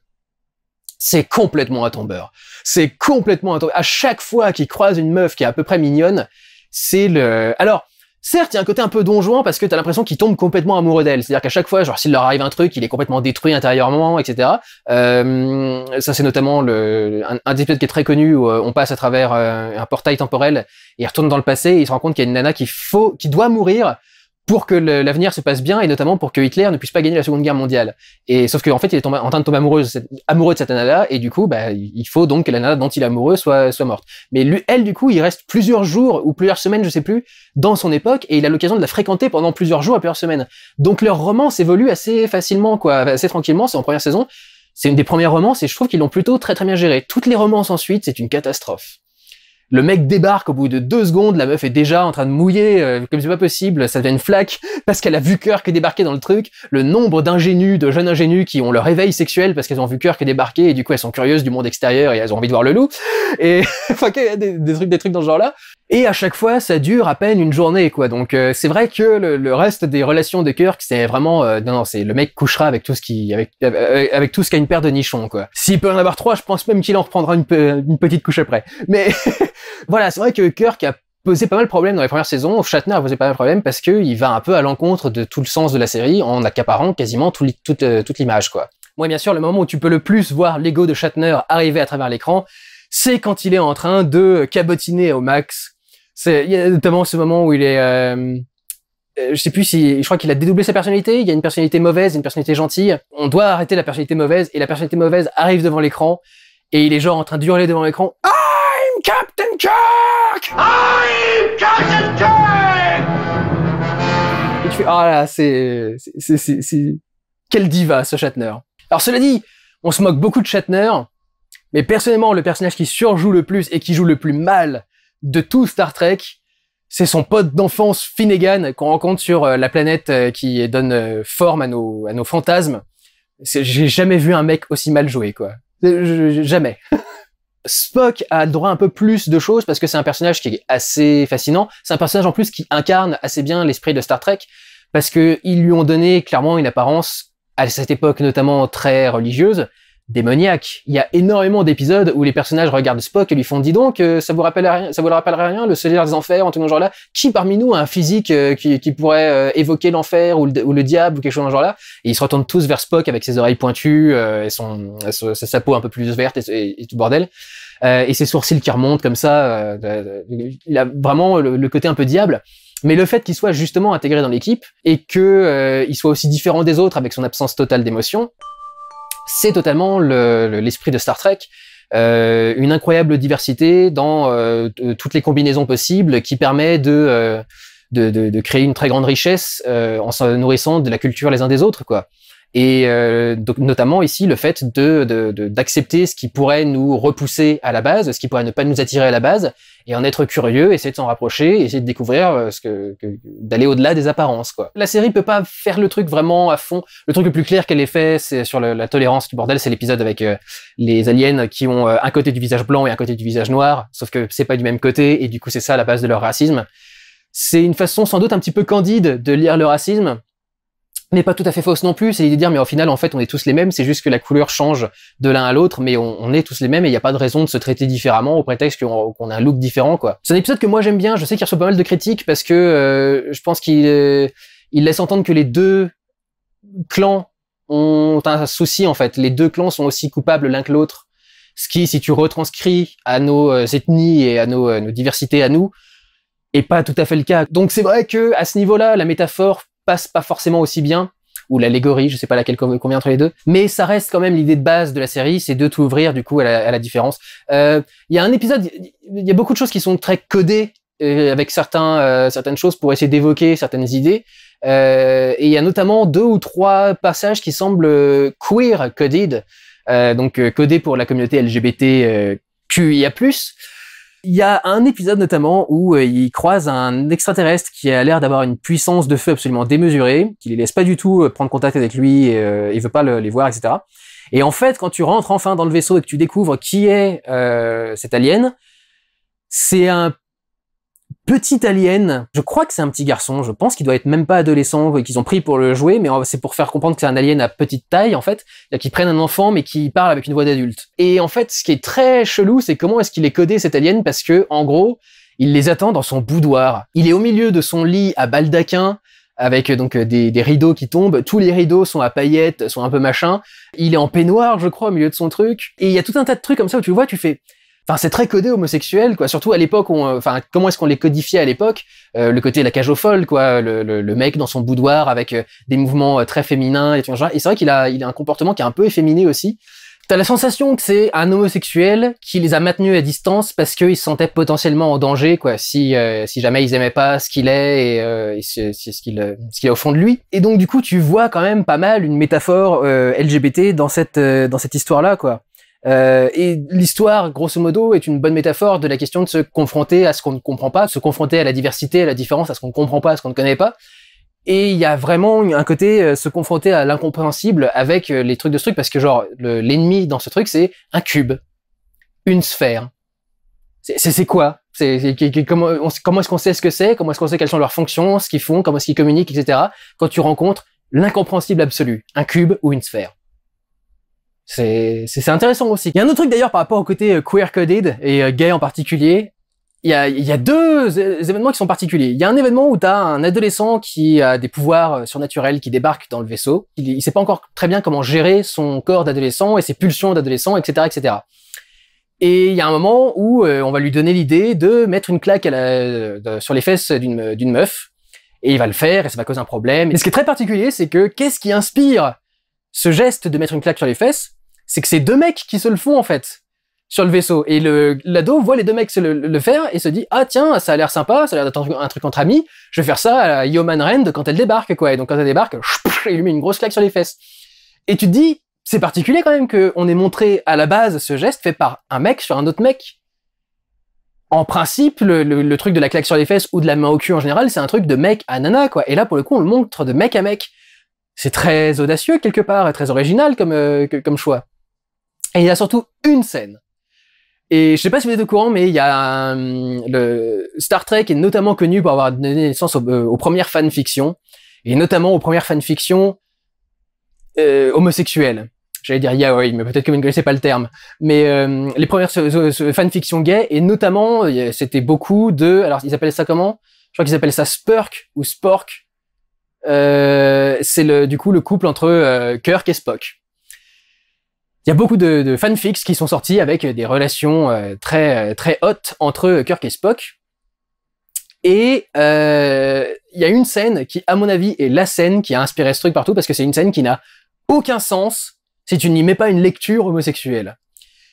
c'est complètement à tombeur. C'est complètement à tombeur. À chaque fois qu'il croise une meuf qui est à peu près mignonne, c'est le... Alors, certes, il y a un côté un peu donjouant parce que t'as l'impression qu'il tombe complètement amoureux d'elle. C'est-à-dire qu'à chaque fois, genre, s'il leur arrive un truc, il est complètement détruit intérieurement, etc. Euh, ça, c'est notamment le, un, épisode qui est très connu où euh, on passe à travers euh, un portail temporel et il retourne dans le passé il se rend compte qu'il y a une nana qui faut, qui doit mourir pour que l'avenir se passe bien et notamment pour que Hitler ne puisse pas gagner la Seconde Guerre mondiale. Et sauf qu'en fait, il est en train de tomber amoureux, de cette anna là et du coup, bah, il faut donc que l'anna dont il est amoureux soit, soit morte. Mais lui, elle, du coup, il reste plusieurs jours ou plusieurs semaines, je sais plus, dans son époque et il a l'occasion de la fréquenter pendant plusieurs jours à plusieurs semaines. Donc leur romance évolue assez facilement, quoi, assez tranquillement. C'est en première saison. C'est une des premières romances et je trouve qu'ils l'ont plutôt très très bien géré. Toutes les romances ensuite, c'est une catastrophe. Le mec débarque au bout de deux secondes, la meuf est déjà en train de mouiller, euh, comme c'est pas possible, ça devient une flaque, parce qu'elle a vu cœur qui est dans le truc, le nombre d'ingénus, de jeunes ingénus qui ont leur réveil sexuel parce qu'elles ont vu cœur qui est débarqué, et du coup elles sont curieuses du monde extérieur et elles ont envie de voir le loup, et enfin, des, des, trucs, des trucs dans ce genre-là. Et à chaque fois, ça dure à peine une journée, quoi. Donc euh, c'est vrai que le, reste des relations de Kirk, c'est vraiment euh, non, non, c'est le mec couchera avec tout ce qui, avec euh, avec, tout ce a une paire de nichons, quoi. S'il peut en avoir trois, je pense même qu'il en reprendra une, une petite couche après. Mais voilà, c'est vrai que Kirk a posé pas mal de problèmes dans les premières saisons. Shatner a posé pas mal de problèmes parce qu'il va un peu à l'encontre de tout le sens de la série en accaparant quasiment tout toute, toute l'image, quoi. Moi, bien sûr, le moment où tu peux le plus voir l'ego de Shatner arriver à travers l'écran, c'est quand il est en train de cabotiner au max il y a notamment ce moment où il est. Euh, euh, je sais plus si. Je crois qu'il a dédoublé sa personnalité. Il y a une personnalité mauvaise, une personnalité gentille. On doit arrêter la personnalité mauvaise. Et la personnalité mauvaise arrive devant l'écran. Et il est genre en train hurler devant l'écran. I'm Captain Kirk! I'm Captain Kirk! Et tu fais, oh là, c'est. Quel diva ce Shatner. Alors cela dit, on se moque beaucoup de Shatner. Mais personnellement, le personnage qui surjoue le plus et qui joue le plus mal de tout Star Trek. C'est son pote d'enfance Finnegan qu'on rencontre sur euh, la planète euh, qui donne euh, forme à nos, fantasmes. J'ai jamais vu un mec aussi mal joué, quoi. jamais. Spock a droit à un peu plus de choses parce que c'est un personnage qui est assez fascinant. C'est un personnage en plus qui incarne assez bien l'esprit de Star Trek parce qu'ils lui ont donné clairement une apparence à cette époque notamment très religieuse démoniaque. Il y a énormément d'épisodes où les personnages regardent Spock et lui font dis donc, euh, ça vous rappelle rien, ça vous rappellerait rien, le solaire des enfers, en tout genre là. Qui parmi nous a un physique euh, qui, pourrait euh, évoquer l'enfer ou le, diable ou quelque chose dans genre là Et ils se retournent tous vers Spock avec ses oreilles pointues et son sa, peau un peu plus verte et, tout bordel. et ses sourcils qui remontent comme ça. il a vraiment le, le côté un peu diable. Mais le fait qu'il soit justement intégré dans l'équipe et que il soit aussi différent des autres avec son absence totale d'émotion, c'est totalement l'esprit de Star Trek. Euh, une incroyable diversité dans euh, euh, toutes les combinaisons possibles qui permet de, de, de, créer une très grande richesse en se nourrissant de la culture les uns des autres. quoi. Et euh, donc, notamment ici, le fait de d'accepter ce qui pourrait nous repousser à la base, ce qui pourrait ne pas nous attirer à la base, et en être curieux, essayer de s'en rapprocher, essayer de découvrir euh, ce que, d'aller au-delà des apparences. Quoi. La série peut pas faire le truc vraiment à fond. Le truc le plus clair qu'elle ait fait, c'est sur la tolérance du bordel, c'est l'épisode avec euh, les aliens qui ont un côté du visage blanc et un côté du visage noir, sauf que c'est pas du même côté, et du coup c'est ça la base de leur racisme. C'est une façon sans doute un petit peu candide de lire le racisme mais pas tout à fait fausse non plus. C'est l'idée de dire, mais au final, en fait, on est tous les mêmes. C'est juste que la couleur change de l'un à l'autre, mais on, est tous les mêmes et il n'y a pas de raison de se traiter différemment au prétexte qu'on a un look différent, quoi. C'est un épisode que moi j'aime bien. Je sais qu'il reçoit pas mal de critiques parce que euh, je pense qu'il euh, il laisse entendre que les deux clans ont un souci, en fait. Les deux clans sont aussi coupables l'un que l'autre. Ce qui, si tu retranscris à nos euh, ethnies et à nos, nos diversités à nous, est pas tout à fait le cas. Donc c'est vrai que à ce niveau-là, la métaphore passe pas forcément aussi bien ou l'allégorie, je sais pas laquelle convient entre les deux, mais ça reste quand même l'idée de base de la série, c'est de ouvrir du coup à la, différence. Euh, il y a un épisode, il y a beaucoup de choses qui sont très codées euh, avec certains, euh, certaines choses pour essayer d'évoquer certaines idées, et il y a notamment deux ou trois passages qui semblent queer coded, donc codés pour la communauté lgbtqia+ il y a un épisode notamment où euh, il croise un extraterrestre qui a l'air d'avoir une puissance de feu absolument démesurée, qui les laisse pas du tout euh, prendre contact avec lui, et, euh, il veut pas les voir, etc. Et en fait, quand tu rentres enfin dans le vaisseau et que tu découvres qui est cet alien, c'est un Petite alien. Je crois que c'est un petit garçon, je pense qu'il doit être même pas adolescent et qu'ils ont pris pour le jouer, mais c'est pour faire comprendre que c'est un alien à petite taille en fait, qui prennent un enfant mais qui parle avec une voix d'adulte. Et en fait, ce qui est très chelou, c'est comment est-ce qu'il est codé cet alien parce que en gros, il les attend dans son boudoir. Il est au milieu de son lit à baldaquin avec euh, donc euh, des, des, rideaux qui tombent. Tous les rideaux sont à paillettes, sont un peu machin. Il est en peignoir, je crois, au milieu de son truc. Et il y a tout un tas de trucs comme ça où tu vois, tu fais Enfin, c'est très codé homosexuel, quoi. Surtout à l'époque, enfin, comment est-ce qu'on les codifiait à l'époque euh, Le côté la cage au folle, quoi. Le, mec dans son boudoir avec euh, des mouvements euh, très féminins et tout Et c'est vrai qu'il a, il a un comportement qui est un peu efféminé aussi. T'as la sensation que c'est un homosexuel qui les a maintenus à distance parce qu'ils se sentaient potentiellement en danger, quoi, si si jamais ils aimaient pas ce qu'il est et, ce, qu'il ce qu'il a au fond de lui. Et donc du coup, tu vois quand même pas mal une métaphore LGBT dans cette dans cette histoire là, quoi. Euh, et l'histoire, grosso modo, est une bonne métaphore de la question de se confronter à ce qu'on ne comprend pas, de se confronter à la diversité, à la différence, à ce qu'on ne comprend pas, à ce qu'on ne connaît pas. Et il y a vraiment un côté euh, se confronter à l'incompréhensible avec euh, les trucs de ce truc, parce que genre l'ennemi dans ce truc, c'est un cube, une sphère. C'est quoi c'est comment, comment est-ce qu'on sait ce que c'est Comment est-ce qu'on sait quelles sont leurs fonctions, ce qu'ils font, comment est-ce qu'ils communiquent, etc. Quand tu rencontres l'incompréhensible absolu, un cube ou une sphère. C'est intéressant aussi. Il y a un autre truc d'ailleurs par rapport au côté euh, queer coded et euh, gay en particulier. Il y a, y a, deux euh, événements qui sont particuliers. Il y a un événement où tu as un adolescent qui a des pouvoirs surnaturels qui débarque dans le vaisseau. Il, il sait pas encore très bien comment gérer son corps d'adolescent et ses pulsions d'adolescent, etc., etc. Et il y a un moment où on va lui donner l'idée de mettre une claque à la, sur les fesses d'une meuf. Et il va le faire et ça va causer un problème. Et ce qui est très particulier, c'est que qu'est-ce qui inspire ce geste de mettre une claque sur les fesses c'est que c'est deux mecs qui se le font en fait sur le vaisseau. Et le l'ado voit les deux mecs le, faire et se dit ah tiens ça a l'air sympa, ça a l'air d'être un truc entre amis. Je vais faire ça à Yoman Rand quand elle débarque quoi. Et donc quand elle débarque, il lui met une grosse claque sur les fesses. Et tu te dis c'est particulier quand même que on ait montré à la base ce geste fait par un mec sur un autre mec. En principe, le, truc de la claque sur les fesses ou de la main au cul en général, c'est un truc de mec à nana quoi. Et là pour le coup on le montre de mec à mec. C'est très audacieux quelque part et très original comme euh, comme choix. Et il y a surtout une scène. Et je sais pas si vous êtes au courant, mais il y a hum, le Star Trek est notamment connu pour avoir donné naissance euh, aux, premières fanfictions et notamment aux premières fanfictions euh, homosexuelles. J'allais dire yaoi, mais peut-être que vous ne connaissez pas le terme. Mais hum, les premières fanfictions gays et notamment c'était beaucoup de, alors ils appellent ça comment Je crois qu'ils appellent ça spurk ou spork. Euh, c'est le du coup le couple entre euh, Kirk et Spock. Il y a beaucoup de, de, fanfics qui sont sortis avec euh, des relations euh, très euh, très hautes entre Kirk et Spock. Et il y a une scène qui, à mon avis, est la scène qui a inspiré ce truc partout parce que c'est une scène qui n'a aucun sens si tu n'y mets pas une lecture homosexuelle.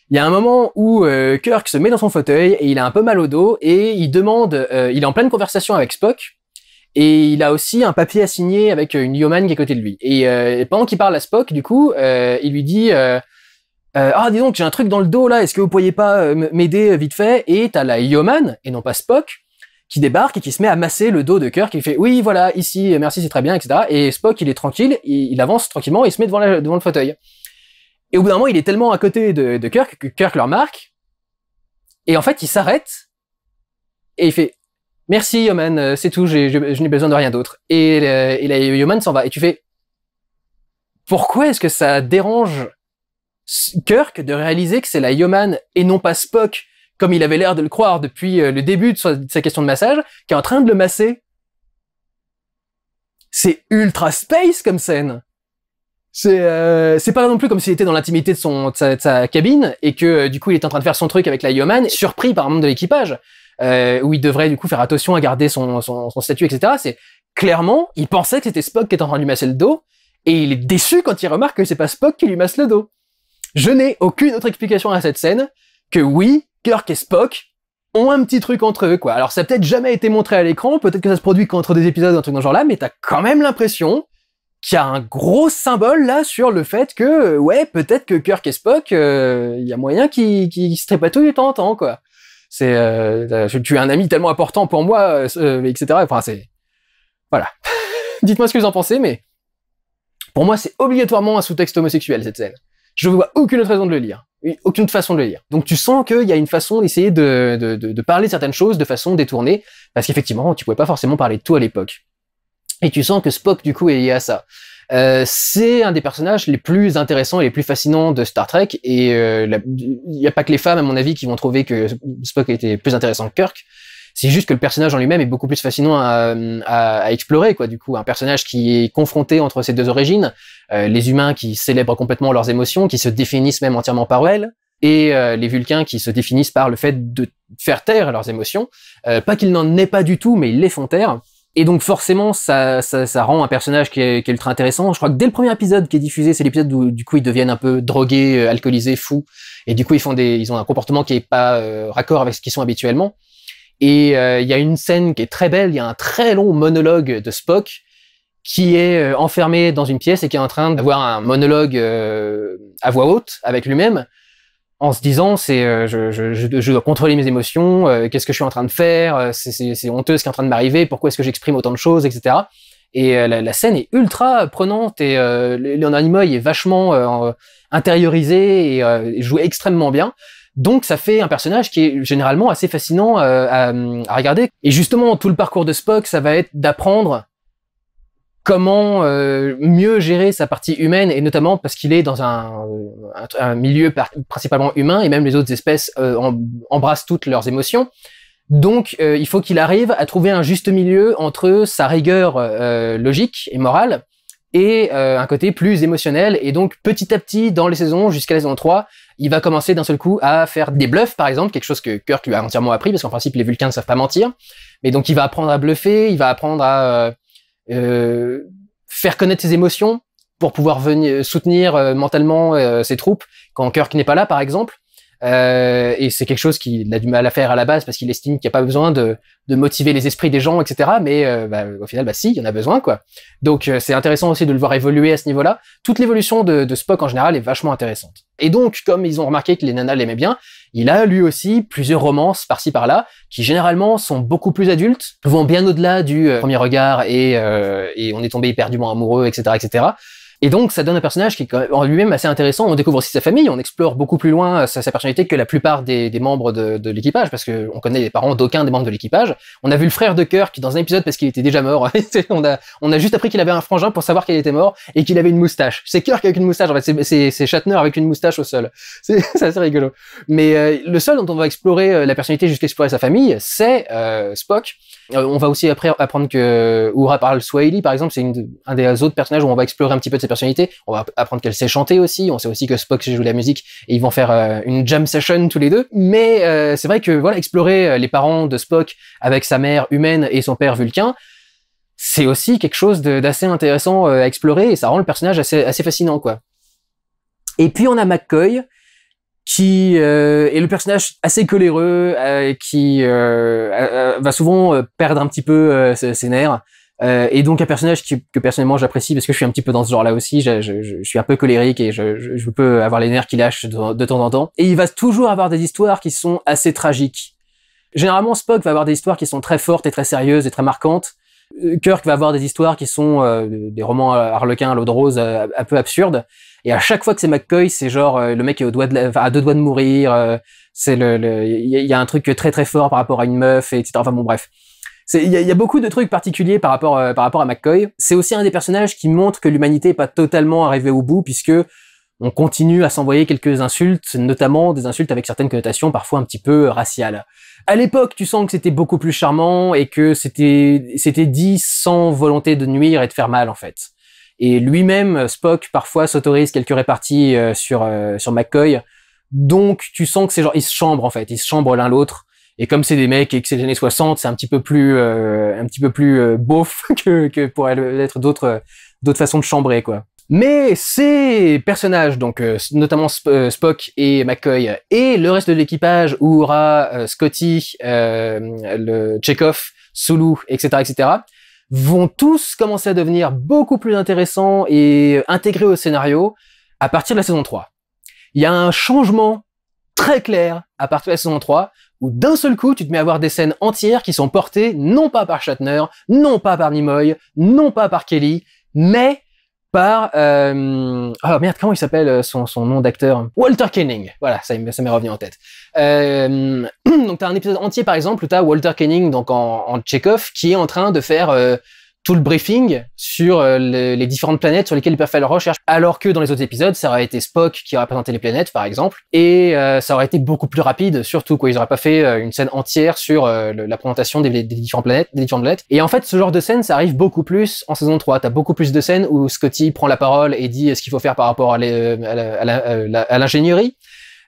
Il y a un moment où Kirk se met dans son fauteuil et il a un peu mal au dos et il demande, il est en pleine conversation avec Spock et il a aussi un papier à signer avec une yeoman qui est à côté de lui. Et, et pendant qu'il parle à Spock, du coup, il lui dit euh, ah dis donc j'ai un truc dans le dos là, est-ce que vous pourriez pas euh, m'aider euh, vite fait Et t'as la Yeoman et non pas Spock qui débarque et qui se met à masser le dos de Kirk qui fait oui voilà ici merci c'est très bien etc. Et Spock il est tranquille, il, avance tranquillement il se met devant, devant le fauteuil. Et au bout d'un moment il est tellement à côté de, Kirk que Kirk le remarque et en fait il s'arrête et il fait merci Yeoman c'est tout je, n'ai besoin de rien d'autre. Et, la Yeoman s'en va et tu fais pourquoi est-ce que ça dérange Kirk de réaliser que c'est la Yeoman et non pas Spock, comme il avait l'air de le croire depuis euh, le début de sa, question de massage, qui est en train de le masser. C'est ultra space comme scène. C'est euh, c'est pas non plus comme s'il était dans l'intimité de sa, cabine et que euh, du coup il est en train de faire son truc avec la Yeoman, surpris par un membre de l'équipage où il devrait du coup faire attention à garder son son statut etc. C'est clairement il pensait que c'était Spock qui était en train de lui masser le dos et il est déçu quand il remarque que c'est pas Spock qui lui masse le dos. Je n'ai aucune autre explication à cette scène que oui, Kirk et Spock ont un petit truc entre eux, quoi. Alors ça a peut-être jamais été montré à l'écran, peut-être que ça se produit qu'entre des épisodes, un truc dans ce genre-là, mais t'as quand même l'impression qu'il y a un gros symbole là sur le fait que, euh, ouais, peut-être que Kirk et Spock, euh, il y a moyen qu'ils qu se tout de temps en temps, quoi. C'est, euh, tu es un ami tellement important pour moi, etc. Enfin, c'est, voilà. Dites-moi ce que vous en pensez, mais pour moi, c'est obligatoirement un sous-texte homosexuel cette scène je vois aucune autre raison de le lire. Aucune autre façon de le lire. Donc tu sens qu'il y a une façon d'essayer de, parler certaines choses de façon détournée, parce qu'effectivement, tu pouvais pas forcément parler de tout à l'époque. Et tu sens que Spock, du coup, est lié à ça. Euh, c'est un des personnages les plus intéressants et les plus fascinants de Star Trek, et euh, il n'y a pas que les femmes, à mon avis, qui vont trouver que Spock était plus intéressant que Kirk. C'est juste que le personnage en lui-même est beaucoup plus fascinant à, explorer, quoi. Du coup, un personnage qui est confronté entre ces deux origines, euh, les humains qui célèbrent complètement leurs émotions, qui se définissent même entièrement par elles, et euh, les Vulcains qui se définissent par le fait de faire taire leurs émotions. Euh, pas qu'ils n'en aient pas du tout, mais ils les font taire. Et donc forcément, ça, ça, rend un personnage qui est, ultra intéressant. Je crois que dès le premier épisode qui est diffusé, c'est l'épisode où du coup ils deviennent un peu drogués, alcoolisés, fous, et du coup ils font des, ils ont un comportement qui est pas raccord avec ce qu'ils sont habituellement. Et euh, il y a une scène qui est très belle, il y a un très long monologue de Spock qui est euh, enfermé dans une pièce et qui est en train d'avoir un monologue euh, à voix haute avec lui-même en se disant c'est je, dois contrôler mes émotions, qu'est-ce que je suis en train de faire, c'est honteux ce qui est en train de m'arriver, pourquoi est-ce que j'exprime autant de choses, etc. Et la, scène est ultra prenante et Léonard Nimoy est vachement intériorisé et joue extrêmement bien. Donc ça fait un personnage qui est généralement assez fascinant euh, à, regarder. Et justement, tout le parcours de Spock, ça va être d'apprendre comment euh, mieux gérer sa partie humaine, et notamment parce qu'il est dans un, milieu principalement humain, et même les autres espèces euh, embrassent toutes leurs émotions. Donc il faut qu'il arrive à trouver un juste milieu entre sa rigueur logique et morale, et euh, un côté plus émotionnel. Et donc petit à petit, dans les saisons, jusqu'à la saison 3, il va commencer d'un seul coup à faire des bluffs, par exemple, quelque chose que Kirk lui a entièrement appris, parce qu'en principe les Vulcains ne savent pas mentir. Mais donc il va apprendre à bluffer, il va apprendre à euh, euh, faire connaître ses émotions pour pouvoir venir soutenir mentalement ses troupes quand Kirk n'est pas là, par exemple. Euh, et c'est quelque chose qu'il a du mal à faire à la base parce qu'il estime qu'il n'y a pas besoin de, de, motiver les esprits des gens, etc. Mais euh, bah, au final, bah si, il y en a besoin, quoi. Donc euh, c'est intéressant aussi de le voir évoluer à ce niveau-là. Toute l'évolution de, de, Spock en général est vachement intéressante. Et donc, comme ils ont remarqué que les nanas l'aimaient bien, il a lui aussi plusieurs romances par-ci par-là qui généralement sont beaucoup plus adultes, vont bien au-delà du premier regard et, et on est tombé éperdument amoureux, etc., etc. Et donc, ça donne un personnage qui est en lui-même assez intéressant. On découvre aussi sa famille, on explore beaucoup plus loin euh, sa, personnalité que la plupart des, membres de, l'équipage, parce qu'on connaît les parents d'aucun des membres de l'équipage. On a vu le frère de Kirk qui, dans un épisode, parce qu'il était déjà mort, on, a, on a juste appris qu'il avait un frangin pour savoir qu'il était mort et qu'il avait une moustache. C'est Kirk avec une moustache, en fait, c'est Shatner avec une moustache au sol. C'est assez rigolo. Mais euh, le seul dont on va explorer euh, la personnalité jusqu'à explorer sa famille, c'est Spock. on va aussi après apprendre que Uhura parle Swahili, par exemple, c'est un des autres personnages où on va explorer un petit peu de ses on va apprendre qu'elle sait chanter aussi. On sait aussi que Spock joue de la musique et ils vont faire euh, une jam session tous les deux. Mais euh, c'est vrai que voilà, explorer euh, les parents de Spock avec sa mère humaine et son père vulcain, c'est aussi quelque chose d'assez intéressant à explorer et ça rend le personnage assez, fascinant quoi. Et puis on a McCoy qui est le personnage assez coléreux, qui va souvent perdre un petit peu ses, nerfs, euh, et donc un personnage que personnellement j'apprécie parce que je suis un petit peu dans ce genre-là aussi. Je, suis un peu colérique et je, peux avoir les nerfs qui lâchent de, temps en temps. Et il va toujours avoir des histoires qui sont assez tragiques. Généralement, Spock va avoir des histoires qui sont très fortes et très sérieuses et très marquantes. Euh, Kirk va avoir des histoires qui sont euh, des romans harlequins à l'eau de rose un peu absurdes. Et à chaque fois que c'est McCoy, c'est genre le mec au à deux doigts de mourir. c'est le, il y, a un truc très très fort par rapport à une meuf, etc. Enfin bon, bref. Il y, a beaucoup de trucs particuliers par rapport, euh, par rapport à McCoy. C'est aussi un des personnages qui montre que l'humanité n'est pas totalement arrivée au bout, puisque on continue à s'envoyer quelques insultes, notamment des insultes avec certaines connotations parfois un petit peu euh, raciales. À l'époque, tu sens que c'était beaucoup plus charmant et que c'était dit sans volonté de nuire et de faire mal en fait. Et lui-même, euh, Spock parfois s'autorise quelques réparties sur McCoy. Donc tu sens que ces gens ils se chambrent en fait, ils se chambrent l'un l'autre et comme c'est des mecs et que c'est les années 60, c'est un petit peu plus, euh, un petit peu plus euh, beauf que, que pourraient l'être d'autres, d'autres façons de chambrer, quoi. Mais ces personnages, donc euh, notamment Spock et McCoy, et le reste de l'équipage, Uhura, Scotty, le Chekhov, Sulu, etc., etc., vont tous commencer à devenir beaucoup plus intéressants et intégrés au scénario à partir de la saison 3. Il y a un changement très clair à partir de la saison 3 où d'un seul coup, tu te mets à voir des scènes entières qui sont portées non pas par Shatner, non pas par Nimoy, non pas par Kelly, mais par... Euh, oh merde, comment il s'appelle euh, son, son, nom d'acteur Walter Kenning. Voilà, ça, ça m'est revenu en tête. Euh, donc t'as un épisode entier, par exemple, où t'as Walter kenning donc en, en qui est en train de faire... Euh, tout le briefing sur euh, les, différentes planètes sur lesquelles ils peuvent faire leur recherche. Alors que dans les autres épisodes, ça aurait été Spock qui aurait présenté les planètes, par exemple, et euh, ça aurait été beaucoup plus rapide, surtout quoi. Ils auraient pas fait euh, une scène entière sur la présentation des, différentes planètes, des différentes planètes. Et en fait, ce genre de scène, ça arrive beaucoup plus en saison 3. T'as beaucoup plus de scènes où Scotty prend la parole et dit ce qu'il faut faire par rapport à l'ingénierie.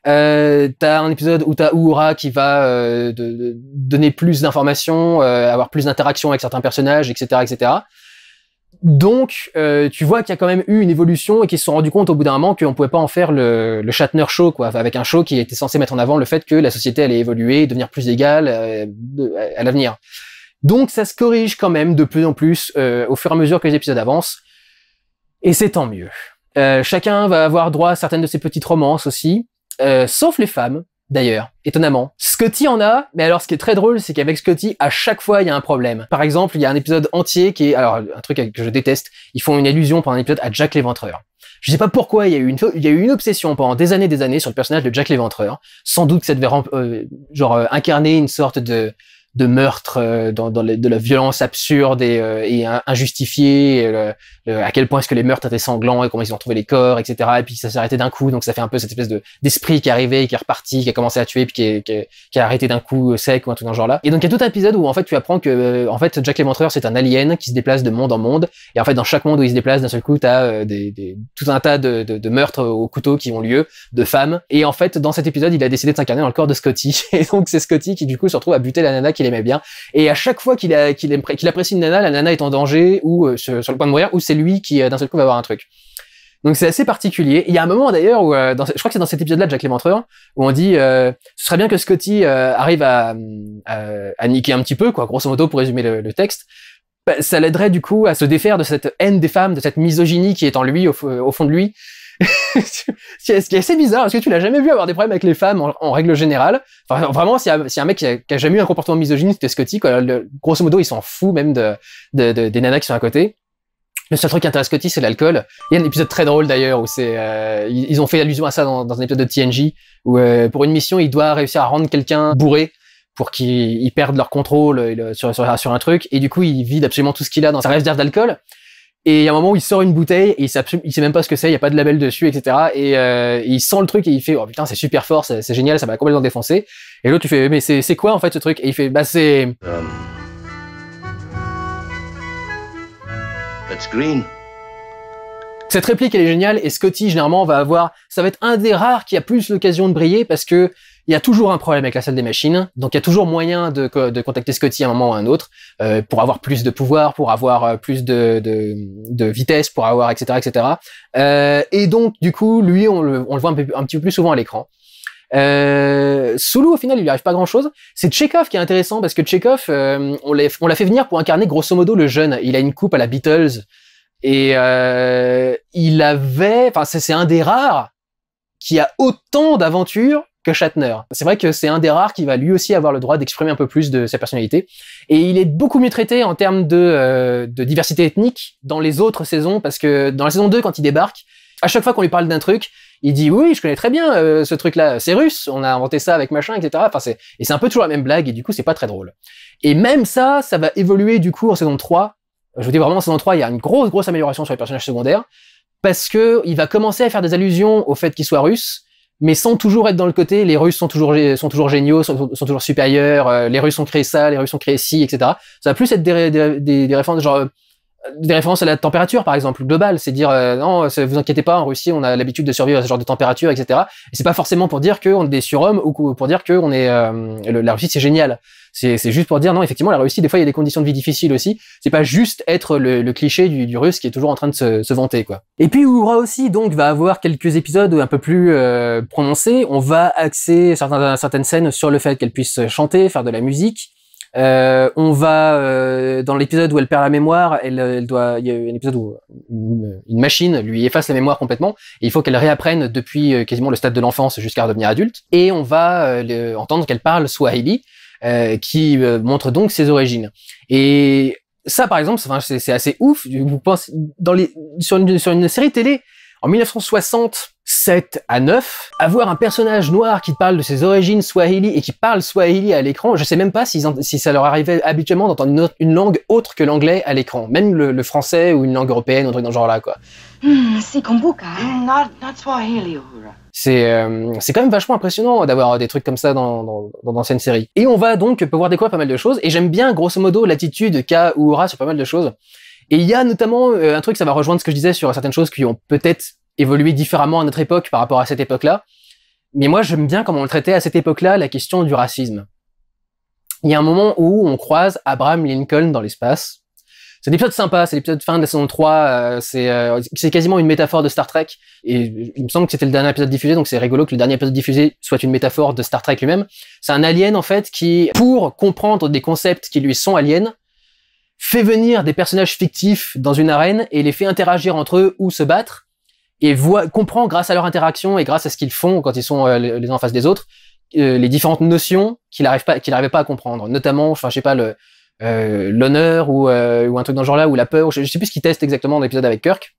Euh, t'as un épisode où t'as Uhura qui va euh, de, donner plus d'informations, euh, avoir plus d'interactions avec certains personnages, etc., etc. Donc, euh, tu vois qu'il y a quand même eu une évolution et qu'ils se sont rendus compte au bout d'un moment qu'on pouvait pas en faire le, le Shatner show, quoi, avec un show qui était censé mettre en avant le fait que la société allait évoluer, devenir plus égale à l'avenir. Donc, ça se corrige quand même de plus en plus au fur et à mesure que les épisodes avancent, et c'est tant mieux. chacun va avoir droit à certaines de ses petites romances aussi. Euh, sauf les femmes, d'ailleurs, étonnamment. Scotty en a, mais alors ce qui est très drôle, c'est qu'avec Scotty, à chaque fois, il y a un problème. Par exemple, il y a un épisode entier qui est, alors un truc que je déteste, ils font une allusion pendant un épisode à Jack l'Éventreur. Je sais pas pourquoi, il y, a eu une, il y a une obsession pendant des années des années sur le personnage de Jack l'Éventreur. Sans doute que ça devait euh, genre, euh, incarner une sorte de, meurtre, dans, de la violence absurde et, injustifiée, euh, à quel point est-ce que les meurtres étaient sanglants et comment ils ont retrouvé les corps, etc. Et puis ça s'est arrêté d'un coup, donc ça fait un peu cette espèce de d'esprit qui est arrivé, qui est reparti, qui a commencé à tuer, puis qui qui, qui a arrêté d'un coup euh, sec ou un truc dans ce genre-là. Et donc il y a tout un épisode où en fait tu apprends que euh, en fait Jack l'Éventreur c'est un alien qui se déplace de monde en monde, et en fait dans chaque monde où il se déplace d'un seul coup t'as as des, des, tout un tas de, de, meurtres au couteau qui ont lieu de femmes. Et en fait dans cet épisode il a décidé de s'incarner dans le corps de Scotty, et donc c'est Scotty qui du coup se retrouve à buter la nana qu'il aimait bien. Et à chaque fois qu'il apprécie une nana, la nana est en danger ou sur, le point de mourir ou lui qui, euh, d'un seul coup, va avoir un truc. Donc c'est assez particulier. Il y a un moment d'ailleurs où, euh, je crois que c'est dans cet épisode-là de Jacques Léventreur, où on dit, euh, ce serait bien que Scotty arrive à, à, niquer un petit peu, quoi, grosso modo, pour résumer le, texte. Bah, ça l'aiderait du coup à se défaire de cette haine des femmes, de cette misogynie qui est en lui, au, fond de lui. ce qui est assez bizarre, parce que tu l'as jamais vu avoir des problèmes avec les femmes en, règle générale. vraiment, si si un mec qui a, jamais eu un comportement misogyne, c'était Scotty. Quoi. grosso modo, il s'en fout même de, de, des nanas qui sont à côté. Le seul truc qui intéresse Scotty, c'est l'alcool. Il y a un épisode très drôle d'ailleurs où c'est, euh, ils ont fait allusion à ça dans, un épisode de TNG où euh, pour une mission, il doit réussir à rendre quelqu'un bourré pour qu'ils perdent leur contrôle euh, sur, sur, un truc. Et du coup, il vide absolument tout ce qu'il a dans sa réserve d'alcool. Et il y a un moment où il sort une bouteille et il sait, il sait même pas ce que c'est, il n'y a pas de label dessus, etc. Et il sent le truc et il fait, oh putain, c'est super fort, c'est, génial, ça m'a complètement défoncé. Et l'autre, tu fais, mais c'est, quoi en fait ce truc Et il fait, bah c'est... Cette réplique, elle est géniale et Scotty, généralement, va avoir, ça va être un des rares qui a plus l'occasion de briller parce que il y a toujours un problème avec la salle des machines. Donc, il y a toujours moyen de, contacter Scotty à un moment ou à un autre euh, pour avoir plus de pouvoir, pour avoir euh, plus de, vitesse, pour avoir, etc., etc. Euh, et donc, du coup, lui, on le, voit un, un petit peu plus souvent à l'écran. Euh, Soulou, au final, il n'y arrive pas grand-chose. C'est Chekhov qui est intéressant parce que Chekhov, euh, on l'a fait venir pour incarner grosso modo le jeune. Il a une coupe à la Beatles et euh, il avait, enfin c'est un des rares qui a autant d'aventures que Shatner. C'est vrai que c'est un des rares qui va lui aussi avoir le droit d'exprimer un peu plus de sa personnalité. Et il est beaucoup mieux traité en termes de, de diversité ethnique dans les autres saisons, parce que dans la saison 2, quand il débarque, à chaque fois qu'on lui parle d'un truc, il dit oui, je connais très bien euh, ce truc-là, c'est russe, on a inventé ça avec machin, etc. Enfin, c'est, et c'est un peu toujours la même blague, et du coup, c'est pas très drôle. Et même ça, ça va évoluer du coup en saison 3. Je vous dis vraiment, en saison 3, il y a une grosse, grosse amélioration sur les personnages secondaires, parce que il va commencer à faire des allusions au fait qu'ils soient russe, mais sans toujours être dans le côté, les Russes sont toujours, sont toujours géniaux, sont, toujours supérieurs, euh, les Russes ont créé ça, les Russes ont créé ci, etc. Ça va plus être des, des, des références genre, euh, des références à la température, par exemple, globale. C'est dire, euh, non, vous inquiétez pas, en Russie, on a l'habitude de survivre à ce genre de température, etc. Et c'est pas forcément pour dire qu'on est des surhommes ou pour dire qu'on est, euh, la Russie, c'est génial. C'est juste pour dire, non, effectivement, la Russie, des fois, il y a des conditions de vie difficiles aussi. C'est pas juste être le, cliché du, russe qui est toujours en train de se, vanter, quoi. Et puis, Oura aussi, donc, va avoir quelques épisodes un peu plus euh, prononcés. On va axer certaines scènes sur le fait qu'elle puisse chanter, faire de la musique. Euh, on va euh, dans l'épisode où elle perd la mémoire, elle, euh, doit. Il y a un épisode où une, machine lui efface la mémoire complètement. Et il faut qu'elle réapprenne depuis quasiment le stade de l'enfance jusqu'à devenir adulte. Et on va entendre qu'elle parle Swahili, qui montre donc ses origines. Et ça, par exemple, c'est assez ouf. Vous pensez dans sur une série télé, en 1967 à 9, avoir un personnage noir qui parle de ses origines swahili et qui parle swahili à l'écran, je sais même pas si, ça leur arrivait habituellement d'entendre une, langue autre que l'anglais à l'écran, même le, français ou une langue européenne, un truc dans ce genre-là, quoi. c'est quand même vachement impressionnant d'avoir des trucs comme ça dans, dans, dans d'anciennes séries. Et on va donc pouvoir découvrir pas mal de choses, et j'aime bien, grosso modo, l'attitude qu'a Uhura sur pas mal de choses. Et il y a notamment euh, un truc, ça va rejoindre ce que je disais sur certaines choses qui ont peut-être évolué différemment à notre époque par rapport à cette époque-là. Mais moi, j'aime bien comment on traitait à cette époque-là la question du racisme. Il y a un moment où on croise Abraham Lincoln dans l'espace. C'est un épisode sympa, c'est l'épisode fin de la saison 3, euh, euh, c'est quasiment une métaphore de Star Trek, et il me semble que c'était le dernier épisode diffusé, donc c'est rigolo que le dernier épisode diffusé soit une métaphore de Star Trek lui-même. C'est un alien en fait qui, pour comprendre des concepts qui lui sont aliens, fait venir des personnages fictifs dans une arène et les fait interagir entre eux ou se battre et voit, comprend grâce à leur interaction et grâce à ce qu'ils font quand ils sont euh, les uns en face des autres euh, les différentes notions qu'il n'arrivait pas, qu'il pas à comprendre, notamment, enfin, je sais pas le euh, l'honneur ou, ou un truc dans ce genre-là ou la peur, je, sais plus ce qu'il teste exactement dans l'épisode avec Kirk.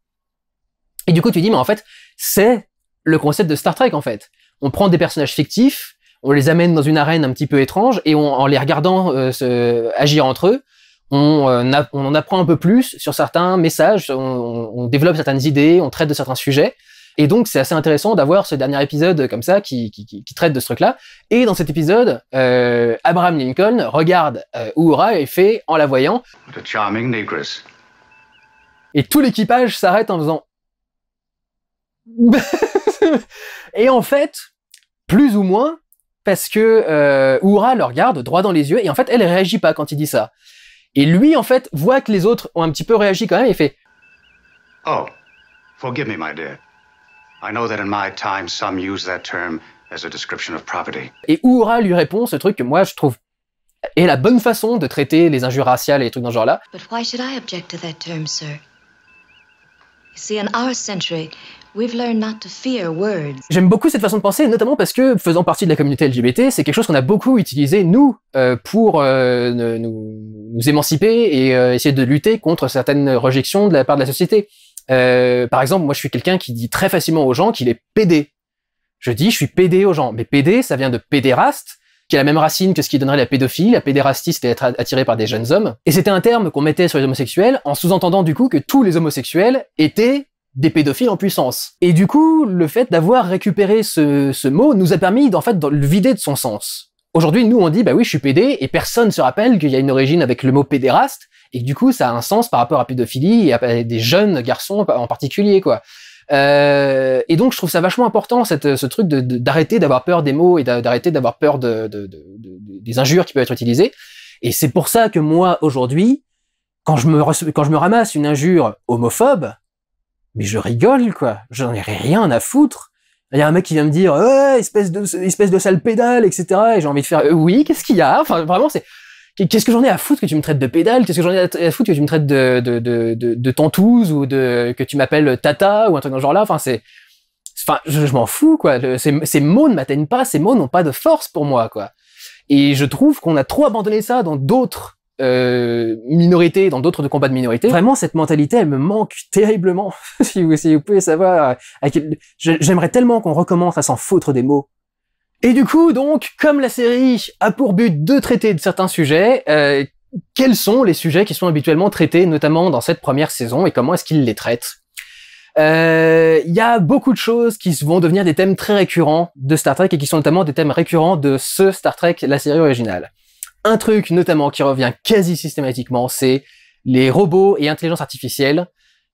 Et du coup, tu dis mais en fait, c'est le concept de Star Trek en fait. On prend des personnages fictifs, on les amène dans une arène un petit peu étrange et on, en les regardant se agir entre eux, euh, on, en apprend un peu plus sur certains messages, on, développe certaines idées, on traite de certains sujets. Et donc, c'est assez intéressant d'avoir ce dernier épisode comme ça qui, traite de ce truc-là. Et dans cet épisode, euh, Abraham Lincoln regarde euh, Uhura et fait, en la voyant, The charming negress. Et tout l'équipage s'arrête en faisant... et en fait, plus ou moins, parce que euh, Uhura le regarde droit dans les yeux et en fait, elle réagit pas quand il dit ça. Et lui, en fait, voit que les autres ont un petit peu réagi quand même et fait Oh, forgive me, my dear. I know that in my time, some use that term as a description of property. Et Oura lui répond ce truc que moi je trouve est la bonne façon de traiter les injures raciales et les trucs dans ce genre-là. But why should I object to that term, sir? You see, in our century, J'aime beaucoup cette façon de penser, notamment parce que faisant partie de la communauté LGBT, c'est quelque chose qu'on a beaucoup utilisé, nous, euh, pour euh, nous, émanciper et euh, essayer de lutter contre certaines rejections de la part de la société. par exemple, moi je suis quelqu'un qui dit très facilement aux gens qu'il est PD. Je dis je suis PD aux gens, mais PD ça vient de pédéraste, qui a la même racine que ce qui donnerait la pédophilie, la pédérastie, c'est être attiré par des jeunes hommes. Et c'était un terme qu'on mettait sur les homosexuels en sous-entendant du coup que tous les homosexuels étaient des pédophiles en puissance. Et du coup, le fait d'avoir récupéré ce, mot nous a permis d'en fait de le vider de son sens. Aujourd'hui, nous on dit bah oui, je suis pédé et personne se rappelle qu'il y a une origine avec le mot pédéraste et du coup, ça a un sens par rapport à pédophilie et à des jeunes garçons en particulier quoi. Euh, et donc, je trouve ça vachement important, ce truc d'arrêter de, d'avoir peur des mots et d'arrêter d'avoir peur de, des injures qui peuvent être utilisées. Et c'est pour ça que moi, aujourd'hui, quand, je me, quand je me ramasse une injure homophobe, mais je rigole, quoi. J'en ai rien à foutre. Il y a un mec qui vient me dire, espèce de, espèce de sale pédale, etc. Et j'ai envie de faire, euh, oui, qu'est-ce qu'il y a? Enfin, vraiment, c'est, qu'est-ce que j'en ai à foutre que tu me traites de pédale? Qu'est-ce que j'en ai à foutre que tu me traites de, de, de, de, ou de, que tu m'appelles tata ou un truc dans ce genre-là? Enfin, c'est, enfin, je, m'en fous, quoi. ces, mots ne m'atteignent pas, ces mots n'ont pas de force pour moi, quoi. Et je trouve qu'on a trop abandonné ça dans d'autres euh, minorité dans d'autres de combats de minorité. Vraiment, cette mentalité, elle me manque terriblement. si, vous, vous pouvez savoir, euh, j'aimerais tellement qu'on recommence à s'en foutre des mots. Et du coup, donc, comme la série a pour but de traiter de certains sujets, euh, quels sont les sujets qui sont habituellement traités, notamment dans cette première saison, et comment est-ce qu'ils les traitent il y a beaucoup de choses qui vont devenir des thèmes très récurrents de Star Trek et qui sont notamment des thèmes récurrents de ce Star Trek, la série originale un truc notamment qui revient quasi systématiquement, c'est les robots et intelligence artificielle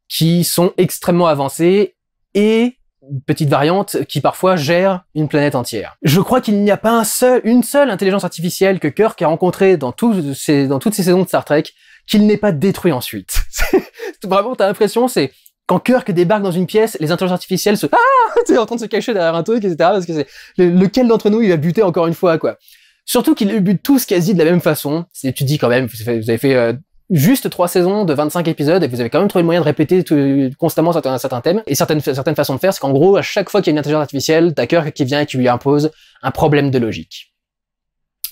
qui sont extrêmement avancés et petite variante qui parfois gère une planète entière. Je crois qu'il n'y a pas un seul, une seule intelligence artificielle que Kirk a rencontrée dans, toutes ces saisons de Star Trek qu'il n'ait pas détruit ensuite. Vraiment, t'as l'impression, c'est quand Kirk débarque dans une pièce, les intelligences artificielles se ah, t'es en train de se cacher derrière un truc, etc. Parce que c'est lequel d'entre nous il va buter encore une fois quoi. Surtout qu'ils butent tous quasi de la même façon. c'est tu dis quand même, vous avez fait euh, juste trois saisons de 25 épisodes et vous avez quand même trouvé le moyen de répéter constamment certains, thèmes et certaines, certaines façons de faire. C'est qu'en gros, à chaque fois qu'il y a une intelligence artificielle, t'as cœur qui vient et qui lui impose un problème de logique.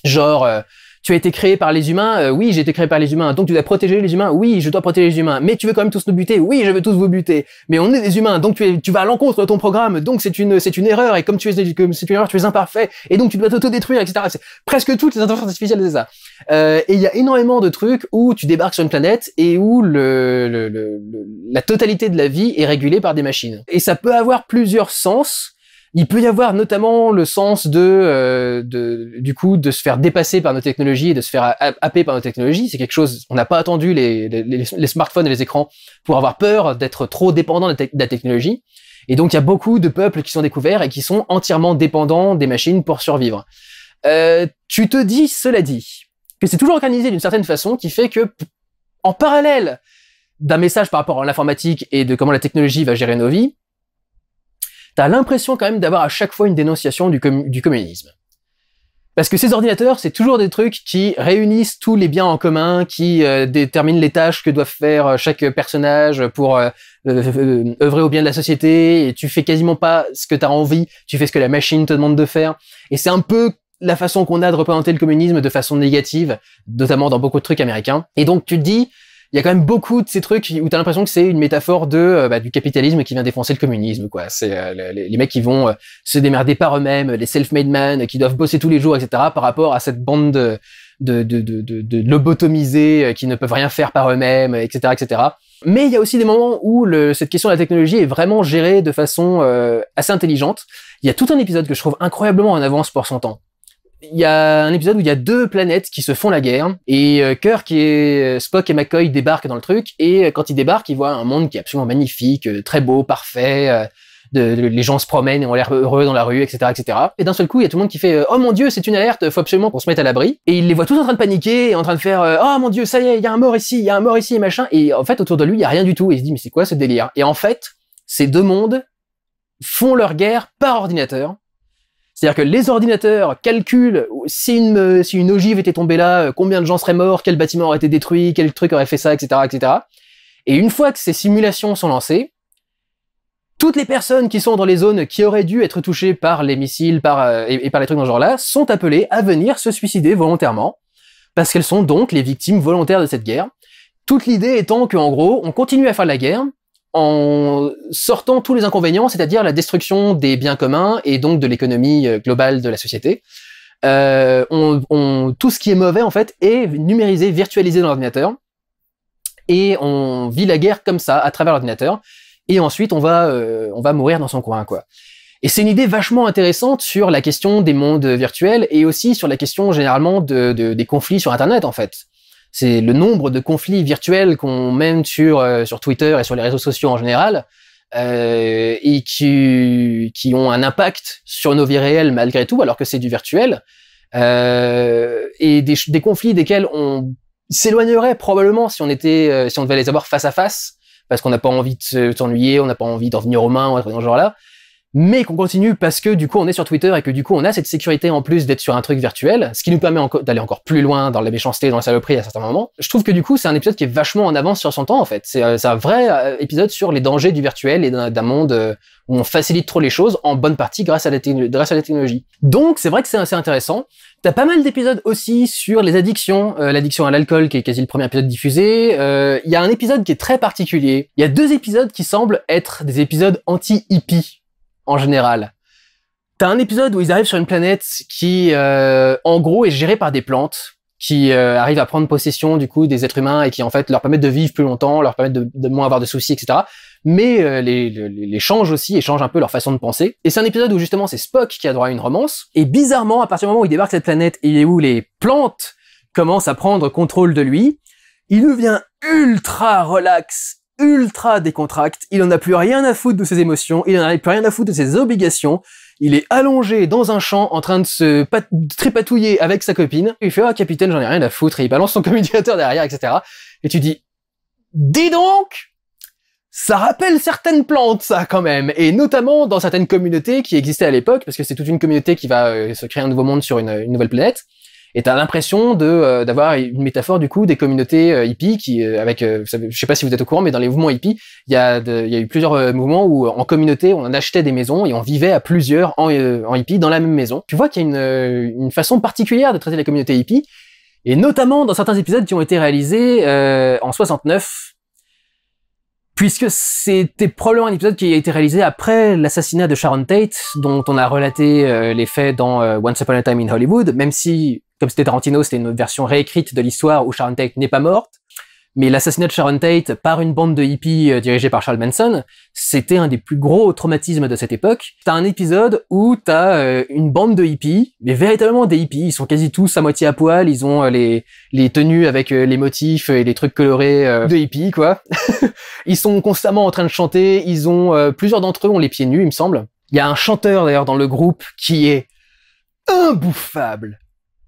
Genre, euh, tu as été créé par les humains, euh, oui, j'ai été créé par les humains, donc tu dois protéger les humains, oui, je dois protéger les humains, mais tu veux quand même tous nous buter, oui, je veux tous vous buter, mais on est des humains, donc tu, vas à l'encontre de ton programme, donc c'est une, c'est une erreur, et comme tu es, comme c'est une erreur, tu es imparfait, et donc tu dois t'auto-détruire, etc. C'est presque toutes les intentions artificielles, c'est ça. Euh, et il y a énormément de trucs où tu débarques sur une planète et où le, le, le, la totalité de la vie est régulée par des machines. Et ça peut avoir plusieurs sens, il peut y avoir notamment le sens euh, de, du coup de se faire dépasser par nos technologies et de se faire happer par nos technologies. C'est quelque chose. On n'a pas attendu les, smartphones et les écrans pour avoir peur d'être trop dépendant de, la technologie. Et donc il y a beaucoup de peuples qui sont découverts et qui sont entièrement dépendants des machines pour survivre. Euh, tu te dis, cela dit, que c'est toujours organisé d'une certaine façon qui fait que, en parallèle d'un message par rapport à l'informatique et de comment la technologie va gérer nos vies, t'as l'impression quand même d'avoir à chaque fois une dénonciation du, communisme. Parce que ces ordinateurs, c'est toujours des trucs qui réunissent tous les biens en commun, qui euh, déterminent les tâches que doivent faire euh, chaque personnage pour euh, œuvrer au bien de la société, et tu fais quasiment pas ce que t'as envie, tu fais ce que la machine te demande de faire. Et c'est un peu la façon qu'on a de représenter le communisme de façon négative, notamment dans beaucoup de trucs américains. Et donc tu te dis, il y a quand même beaucoup de ces trucs où t'as l'impression que c'est une métaphore de euh, bah, du capitalisme qui vient défoncer le communisme quoi c'est euh, les, mecs qui vont euh, se démerder par eux-mêmes les self-made men qui doivent bosser tous les jours etc par rapport à cette bande de de de de, lobotomisés qui ne peuvent rien faire par eux-mêmes etc etc mais il y a aussi des moments où cette question de la technologie est vraiment gérée de façon assez intelligente il y a tout un épisode que je trouve incroyablement en avance pour son temps il y a un épisode où il y a deux planètes qui se font la guerre et euh, Kirk et euh, Spock et McCoy débarquent dans le truc et euh, quand ils débarquent, ils voient un monde qui est absolument magnifique, très beau, parfait. De, les gens se promènent et ont l'air heureux dans la rue, etc., etc. Et d'un seul coup, il y a tout le monde qui fait Oh mon Dieu, c'est une alerte, faut absolument qu'on se mette à l'abri. Et il les voit tous en train de paniquer et en train de faire Oh mon Dieu, ça y est, il y a un mort ici, il y a un mort ici, et machin. Et en fait, autour de lui, il y a rien du tout. Et il se dit Mais c'est quoi ce délire Et en fait, ces deux mondes font leur guerre par ordinateur c'est-à-dire que les ordinateurs calculent si une, euh, ogive était tombée là, euh, combien de gens seraient morts, quel bâtiment aurait été détruit, quel truc aurait fait ça, etc., etc. Et une fois que ces simulations sont lancées, toutes les personnes qui sont dans les zones qui auraient dû être touchées par les missiles euh, et, par les trucs dans ce genre-là sont appelées à venir se suicider volontairement, parce qu'elles sont donc les victimes volontaires de cette guerre. Toute l'idée étant qu'en gros, on continue à faire la guerre, en sortant tous les inconvénients, c'est-à-dire la destruction des biens communs et donc de l'économie euh, globale de la société. Euh, on, tout ce qui est mauvais en fait est numérisé, virtualisé dans l'ordinateur, et on vit la guerre comme ça à travers l'ordinateur. Et ensuite, on va, euh, on va mourir dans son coin, quoi. Et c'est une idée vachement intéressante sur la question des mondes virtuels et aussi sur la question généralement des conflits sur Internet, en fait c'est le nombre de conflits virtuels qu'on mène sur euh, sur Twitter et sur les réseaux sociaux en général euh, et qui qui ont un impact sur nos vies réelles malgré tout, alors que c'est du virtuel euh, et des, des conflits desquels on s'éloignerait probablement si on était euh, si on devait les avoir face à face parce qu'on n'a pas envie de s'ennuyer, on n'a pas envie d'en venir aux mains ou dans ce genre là mais qu'on continue parce que du coup on est sur Twitter et que du coup on a cette sécurité en plus d'être sur un truc virtuel, ce qui nous permet d'aller encore plus loin dans la méchanceté, dans la saloperie à certains moments. Je trouve que du coup c'est un épisode qui est vachement en avance sur son temps en fait. C'est euh, un vrai euh, épisode sur les dangers du virtuel et d'un monde euh, où on facilite trop les choses en bonne partie grâce à la, grâce à la technologie. Donc c'est vrai que c'est assez intéressant. T'as pas mal d'épisodes aussi sur les addictions, l'addiction à l'alcool qui est quasi le premier épisode diffusé. Il y a un épisode qui est très particulier. Il y a deux épisodes qui semblent être des épisodes anti-hippie en général. T'as un épisode où ils arrivent sur une planète qui, euh, en gros, est gérée par des plantes qui euh, arrivent à prendre possession du coup des êtres humains et qui en fait leur permettent de vivre plus longtemps, leur permettent de, de moins avoir de soucis, etc. Mais euh, les, changent aussi et changent un peu leur façon de penser. Et c'est un épisode où justement c'est Spock qui a droit à une romance. Et bizarrement, à partir du moment où il débarque cette planète et où les plantes commencent à prendre contrôle de lui, il devient ultra relax, ultra décontracte, il en a plus rien à foutre de ses émotions, il en a plus rien à foutre de ses obligations, il est allongé dans un champ en train de se trépatouiller avec sa copine, il fait « Ah capitaine, j'en ai rien à foutre », et il balance son communicateur derrière, etc. Et tu dis « Dis donc !» Ça rappelle certaines plantes, ça, quand même, et notamment dans certaines communautés qui existaient à l'époque, parce que c'est toute une communauté qui va euh, se créer un nouveau monde sur une nouvelle planète. Et t'as as l'impression de euh, d'avoir une métaphore du coup des communautés euh, hippies qui euh, avec je sais pas si vous êtes au courant mais dans les mouvements hippies, il y a il y a eu plusieurs mouvements où en communauté, on achetait des maisons et on vivait à plusieurs en, en hippie dans la même maison. Tu vois qu'il y a une une façon particulière de traiter les communautés hippies, et notamment dans certains épisodes qui ont été réalisés en 69 puisque c'était probablement un épisode qui a été réalisé après l'assassinat de Sharon Tate, dont on a relaté euh, les faits dans euh, Once Upon a Time in Hollywood, même si, comme c'était Tarantino, c'était une version réécrite de l'histoire où Sharon Tate n'est pas morte. Mais l'assassinat de Sharon Tate par une bande de hippies euh, dirigée par Charles Manson, c'était un des plus gros traumatismes de cette époque. T'as un épisode où t'as euh, une bande de hippies, mais véritablement des hippies, ils sont quasi tous à moitié à poil, ils ont euh, les, tenues avec les motifs et les trucs colorés de hippies, quoi. ils sont constamment en train de chanter, ils ont, plusieurs d'entre eux ont les pieds nus, il me semble. Il y a un chanteur d'ailleurs dans le groupe qui est imbouffable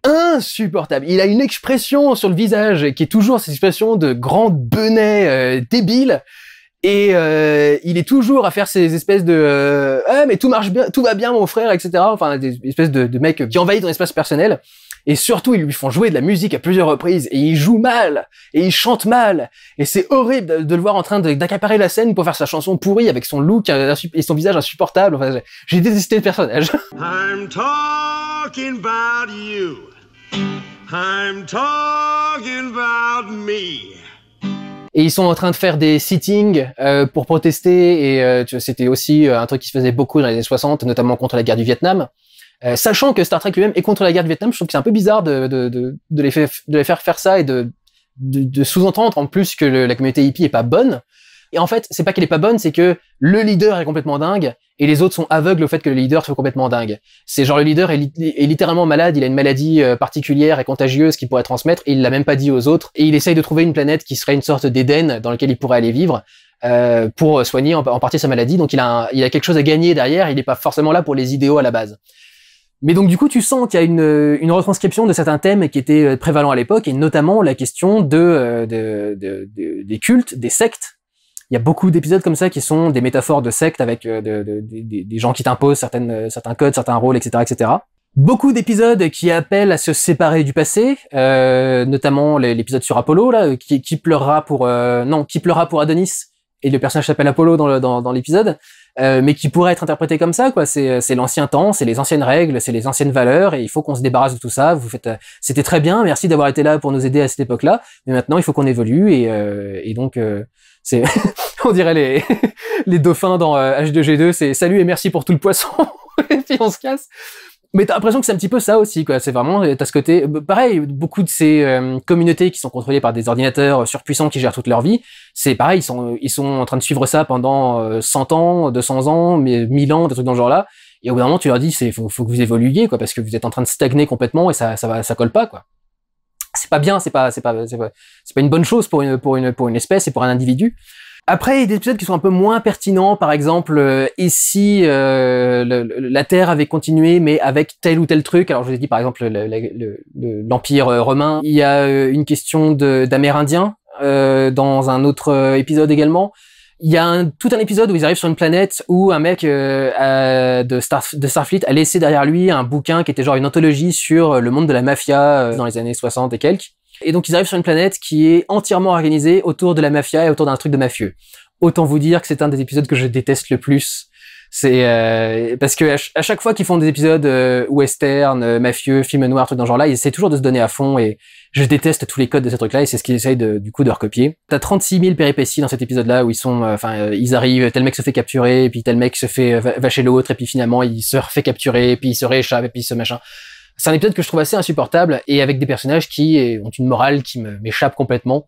insupportable. Il a une expression sur le visage qui est toujours cette expression de grand benet euh, débile. Et euh, il est toujours à faire ces espèces de euh, «Ah, mais tout marche bien, tout va bien mon frère, etc. Enfin des espèces de, mecs qui envahissent ton espace personnel. Et surtout ils lui font jouer de la musique à plusieurs reprises et il joue mal et il chante mal et c'est horrible de, le voir en train d'accaparer la scène pour faire sa chanson pourrie avec son look et son visage insupportable. Enfin j'ai détesté le personnage. I'm talking about me. Et ils sont en train de faire des sittings euh, pour protester. Et euh, c'était aussi euh, un truc qui se faisait beaucoup dans les années 60, notamment contre la guerre du Vietnam. sachant que Star Trek lui-même est contre la guerre du Vietnam, je trouve que c'est un peu bizarre de, de, les, faire, faire ça et de, de, sous-entendre en plus que la communauté hippie est pas bonne. Et en fait, c'est pas qu'elle est pas bonne, c'est que le leader est complètement dingue et les autres sont aveugles au fait que le leader soit complètement dingue. C'est genre le leader est, littéralement malade, il a une maladie euh, particulière et contagieuse qu'il pourrait transmettre, et il l'a même pas dit aux autres, et il essaye de trouver une planète qui serait une sorte d'Éden dans laquelle il pourrait aller vivre euh, pour euh, soigner en, partie sa maladie. Donc il a, il a quelque chose à gagner derrière, il n'est pas forcément là pour les idéaux à la base. Mais donc du coup, tu sens qu'il y a une, retranscription de certains thèmes qui étaient prévalents à l'époque, et notamment la question de des cultes, des sectes, il y a beaucoup d'épisodes comme ça qui sont des métaphores de secte avec euh, des gens qui t'imposent certaines, euh, certains codes, certains rôles, etc., etc. Beaucoup d'épisodes qui appellent à se séparer du passé, euh, notamment l'épisode sur Apollo là, qui, qui pleurera pour non, qui pleurera pour Adonis et le personnage s'appelle Apollo dans, dans, l'épisode, mais qui pourrait être interprété comme ça quoi. C'est, l'ancien temps, c'est les anciennes règles, c'est les anciennes valeurs et il faut qu'on se débarrasse de tout ça. Vous faites, c'était très bien, merci d'avoir été là pour nous aider à cette époque-là, mais maintenant il faut qu'on évolue et, et donc c'est on dirait les, les dauphins dans H2G2, euh, c'est salut et merci pour tout le poisson, et puis on se casse. Mais t'as l'impression que c'est un petit peu ça aussi, quoi. C'est vraiment, t'as ce côté, bah, pareil, beaucoup de ces euh, communautés qui sont contrôlées par des ordinateurs euh, surpuissants qui gèrent toute leur vie, c'est pareil, ils sont, ils sont en train de suivre ça pendant 100 ans, 200 ans, mais 1000 ans, des trucs dans ce genre-là. Et au bout d'un moment, tu leur dis, c'est, faut, faut, que vous évoluiez, quoi, parce que vous êtes en train de stagner complètement et ça, ça va, ça colle pas, quoi. C'est pas bien, c'est pas, c'est pas, c'est pas, une bonne chose pour une, pour une, pour une espèce et pour un individu. Après, il y a des épisodes qui sont un peu moins pertinents, par exemple, euh, et si euh, la Terre avait continué, mais avec tel ou tel truc. Alors, je vous ai dit, par exemple, l'Empire euh, romain. Il y a euh, une question d'Amérindiens dans un autre épisode également. Il y a tout un épisode où ils arrivent sur une planète où un mec de, de Starfleet a laissé derrière lui un bouquin qui était genre une anthologie sur le monde de la mafia dans les années 60 et quelques. Et donc ils arrivent sur une planète qui est entièrement organisée autour de la mafia et autour d'un truc de mafieux. Autant vous dire que c'est un des épisodes que je déteste le plus. C'est euh, parce que à, chaque fois qu'ils font des épisodes euh, western, euh, mafieux, film noirs, tout dans ce genre-là, ils essaient toujours de se donner à fond et je déteste tous les codes de ces trucs là et c'est ce qu'ils essayent du coup de recopier. T'as 36 000 péripéties dans cet épisode-là où ils sont, enfin, ils arrivent, tel mec se fait capturer, et puis tel mec se fait vacher l'autre et puis finalement il se refait capturer, puis il se rééchappe et puis ce machin. C'est un épisode que je trouve assez insupportable et avec des personnages qui ont une morale qui m'échappe complètement.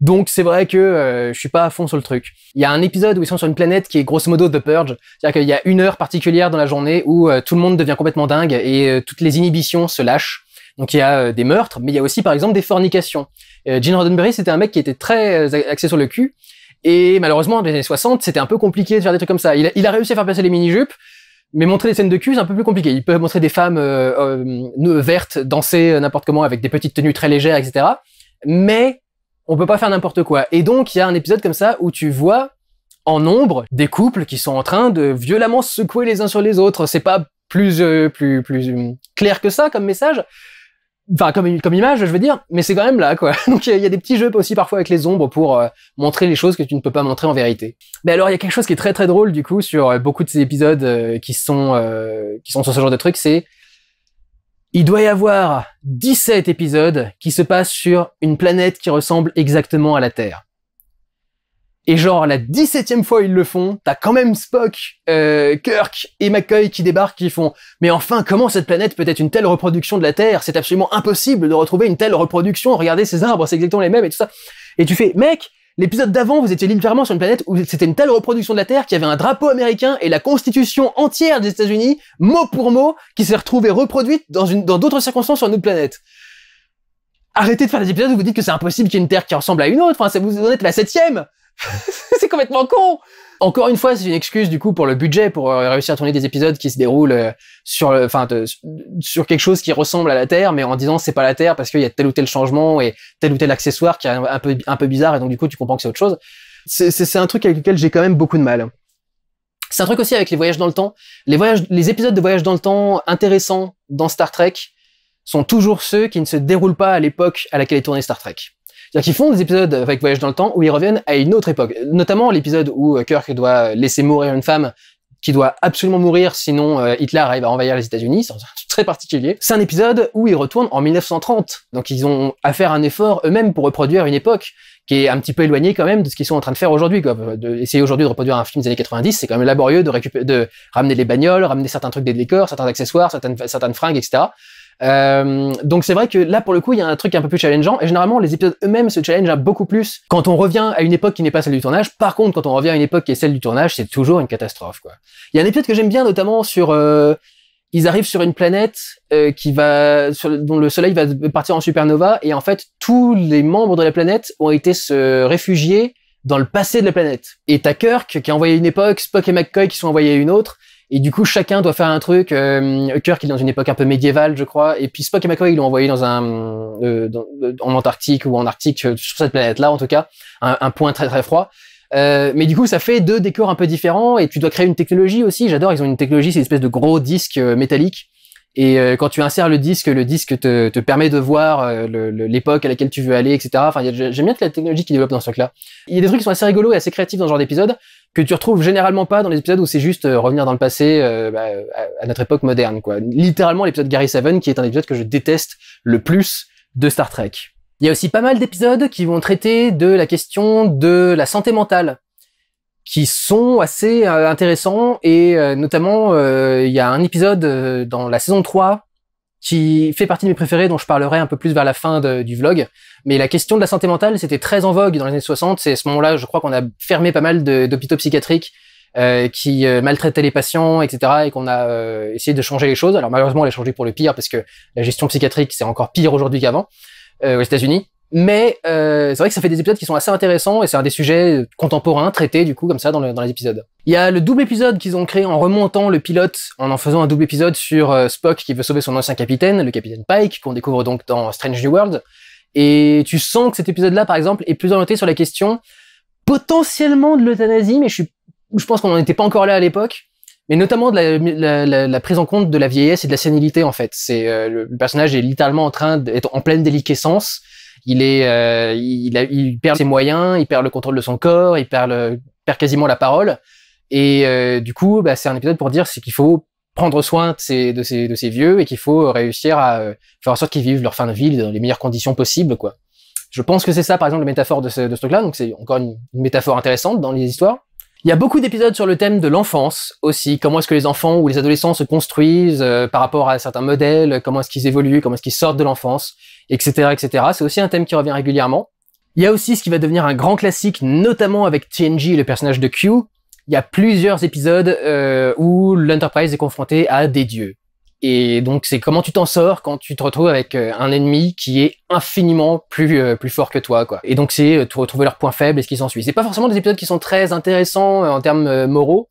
Donc c'est vrai que euh, je suis pas à fond sur le truc. Il y a un épisode où ils sont sur une planète qui est grosso modo The Purge, c'est-à-dire qu'il y a une heure particulière dans la journée où euh, tout le monde devient complètement dingue et euh, toutes les inhibitions se lâchent. Donc il y a des meurtres, mais il y a aussi par exemple des fornications. Gene Roddenberry c'était un mec qui était très axé sur le cul et malheureusement dans les années 60 c'était un peu compliqué de faire des trucs comme ça. il a réussi à faire passer les mini jupes, mais montrer des scènes de cul, c'est un peu plus compliqué. Il peut montrer des femmes euh, euh vertes danser euh, n'importe comment avec des petites tenues très légères, etc. Mais on peut pas faire n'importe quoi. Et donc, il y a un épisode comme ça où tu vois en nombre des couples qui sont en train de violemment secouer les uns sur les autres. C'est pas plus, euh, plus, plus clair que ça comme message enfin comme comme image je veux dire mais c'est quand même là quoi donc il y, a des petits jeux aussi parfois avec les ombres pour euh, montrer les choses que tu ne peux pas montrer en vérité mais alors il y a quelque chose qui est très très drôle du coup sur euh, beaucoup de ces épisodes euh, qui sont qui sont sur ce genre de trucs, c'est il doit y avoir 17 épisodes qui se passent sur une planète qui ressemble exactement à la Terre et genre, la 17 e fois, ils le font. T'as quand même Spock, euh, Kirk et McCoy qui débarquent, qui font « Mais enfin, comment cette planète peut être une telle reproduction de la Terre C'est absolument impossible de retrouver une telle reproduction. Regardez ces arbres, c'est exactement les mêmes et tout ça. » Et tu fais « Mec, l'épisode d'avant, vous étiez littéralement sur une planète où c'était une telle reproduction de la Terre qu'il y avait un drapeau américain et la constitution entière des États-Unis, mot pour mot, qui s'est retrouvée reproduite dans dans d'autres circonstances sur une autre planète. » Arrêtez de faire des épisodes où vous dites que c'est impossible qu'il y ait une Terre qui ressemble à une autre. Enfin, ça vous en êtes la septième c'est complètement con. Encore une fois, c'est une excuse du coup pour le budget pour euh, réussir à tourner des épisodes qui se déroulent euh, sur enfin, sur quelque chose qui ressemble à la Terre, mais en disant c'est pas la Terre parce qu'il y a tel ou tel changement et tel ou tel accessoire qui est un peu un peu bizarre et donc du coup tu comprends que c'est autre chose. C'est un truc avec lequel j'ai quand même beaucoup de mal. C'est un truc aussi avec les voyages dans le temps. Les voyages, les épisodes de voyages dans le temps intéressants dans Star Trek sont toujours ceux qui ne se déroulent pas à l'époque à laquelle est tourné Star Trek. C'est-à-dire qu'ils font des épisodes avec Voyage dans le temps où ils reviennent à une autre époque. Notamment l'épisode où euh, Kirk doit euh, laisser mourir une femme qui doit absolument mourir sinon euh, Hitler arrive à envahir les États-Unis, c'est très particulier. C'est un épisode où ils retournent en 1930, donc ils ont à faire un effort eux-mêmes pour reproduire une époque qui est un petit peu éloignée quand même de ce qu'ils sont en train de faire aujourd'hui. Essayer aujourd'hui de reproduire un film des années 90, c'est quand même laborieux de, récupérer, de ramener les bagnoles, ramener certains trucs des décors, certains accessoires, certaines, certaines fringues, etc. Euh, donc c'est vrai que là pour le coup il y a un truc un peu plus challengeant et généralement les épisodes eux-mêmes se challengent beaucoup plus quand on revient à une époque qui n'est pas celle du tournage. Par contre quand on revient à une époque qui est celle du tournage c'est toujours une catastrophe quoi. Il y a un épisode que j'aime bien notamment sur euh, ils arrivent sur une planète euh, qui va dont le soleil va partir en supernova et en fait tous les membres de la planète ont été se réfugier dans le passé de la planète. Et t'as qui a envoyé une époque, Spock et McCoy qui sont envoyés à une autre, et du coup, chacun doit faire un truc. Euh, qui est dans une époque un peu médiévale, je crois. Et puis Spock et McCoy, ils l'ont envoyé dans un, euh, euh en Antarctique ou en Arctique, euh, sur cette planète-là, en tout cas, un, point très très froid. Euh, mais du coup, ça fait deux décors un peu différents. Et tu dois créer une technologie aussi. J'adore, ils ont une technologie, c'est une espèce de gros disque euh, métallique. Et quand tu insères le disque, le disque te, te permet de voir l'époque à laquelle tu veux aller, etc. Enfin, j'aime bien la technologie qu'ils développent dans ce truc-là. Il y a des trucs qui sont assez rigolos et assez créatifs dans ce genre d'épisode que tu retrouves généralement pas dans les épisodes où c'est juste euh, revenir dans le passé euh, bah, à notre époque moderne. Quoi. Littéralement l'épisode Gary Seven qui est un épisode que je déteste le plus de Star Trek. Il y a aussi pas mal d'épisodes qui vont traiter de la question de la santé mentale qui sont assez euh, intéressants et notamment il y a un épisode dans la saison 3 qui fait partie de mes préférés, dont je parlerai un peu plus vers la fin du vlog. Mais la question de la santé mentale, c'était très en vogue dans les années 60. C'est à ce moment-là, je crois qu'on a fermé pas mal d'hôpitaux psychiatriques euh, qui euh, maltraitaient les patients, etc. Et qu'on a euh, essayé de changer les choses. Alors malheureusement, on a changé pour le pire parce que la gestion psychiatrique, c'est encore pire aujourd'hui qu'avant aux États-Unis. Mais euh, c'est vrai que ça fait des épisodes qui sont assez intéressants et c'est un des sujets contemporains traités du coup comme ça dans, les épisodes. Il y a le double épisode qu'ils ont créé en remontant le pilote, en en faisant un double épisode sur euh, Spock qui veut sauver son ancien capitaine, le capitaine Pike, qu'on découvre donc dans Strange New World. Et tu sens que cet épisode-là, par exemple, est plus orienté sur la question potentiellement de l'euthanasie, mais je, suis, je pense qu'on n'en était pas encore là à l'époque mais notamment de la, la, la, prise en compte de la vieillesse et de la sénilité en fait. C'est le, euh, le, personnage est littéralement en train d'être en pleine déliquescence euh, il perd ses moyens, il perd le contrôle de son corps, il perd, le, quasiment la parole. Et euh, du coup, bah, c'est un épisode pour dire c'est qu'il faut prendre soin de ces, vieux et qu'il faut réussir à euh, faire en sorte qu'ils vivent leur fin de vie dans les meilleures conditions possibles, Je pense que c'est ça, par exemple, la métaphore de ce, de truc-là. Donc c'est encore une, métaphore intéressante dans les histoires. Il y a beaucoup d'épisodes sur le thème de l'enfance aussi. Comment est-ce que les enfants ou les adolescents se construisent par rapport à certains modèles Comment est-ce qu'ils évoluent Comment est-ce qu'ils sortent de l'enfance etc., etc. C'est aussi un thème qui revient régulièrement. Il y a aussi ce qui va devenir un grand classique, notamment avec TNG, le personnage de Q. Il y a plusieurs épisodes euh, où l'Enterprise est confrontée à des dieux. Et donc c'est comment tu t'en sors quand tu te retrouves avec euh, un ennemi qui est infiniment euh, plus fort que toi quoi. Et donc c'est euh, retrouver leurs points faibles et ce qui s'ensuit. C'est pas forcément des épisodes qui sont très intéressants en termes moraux,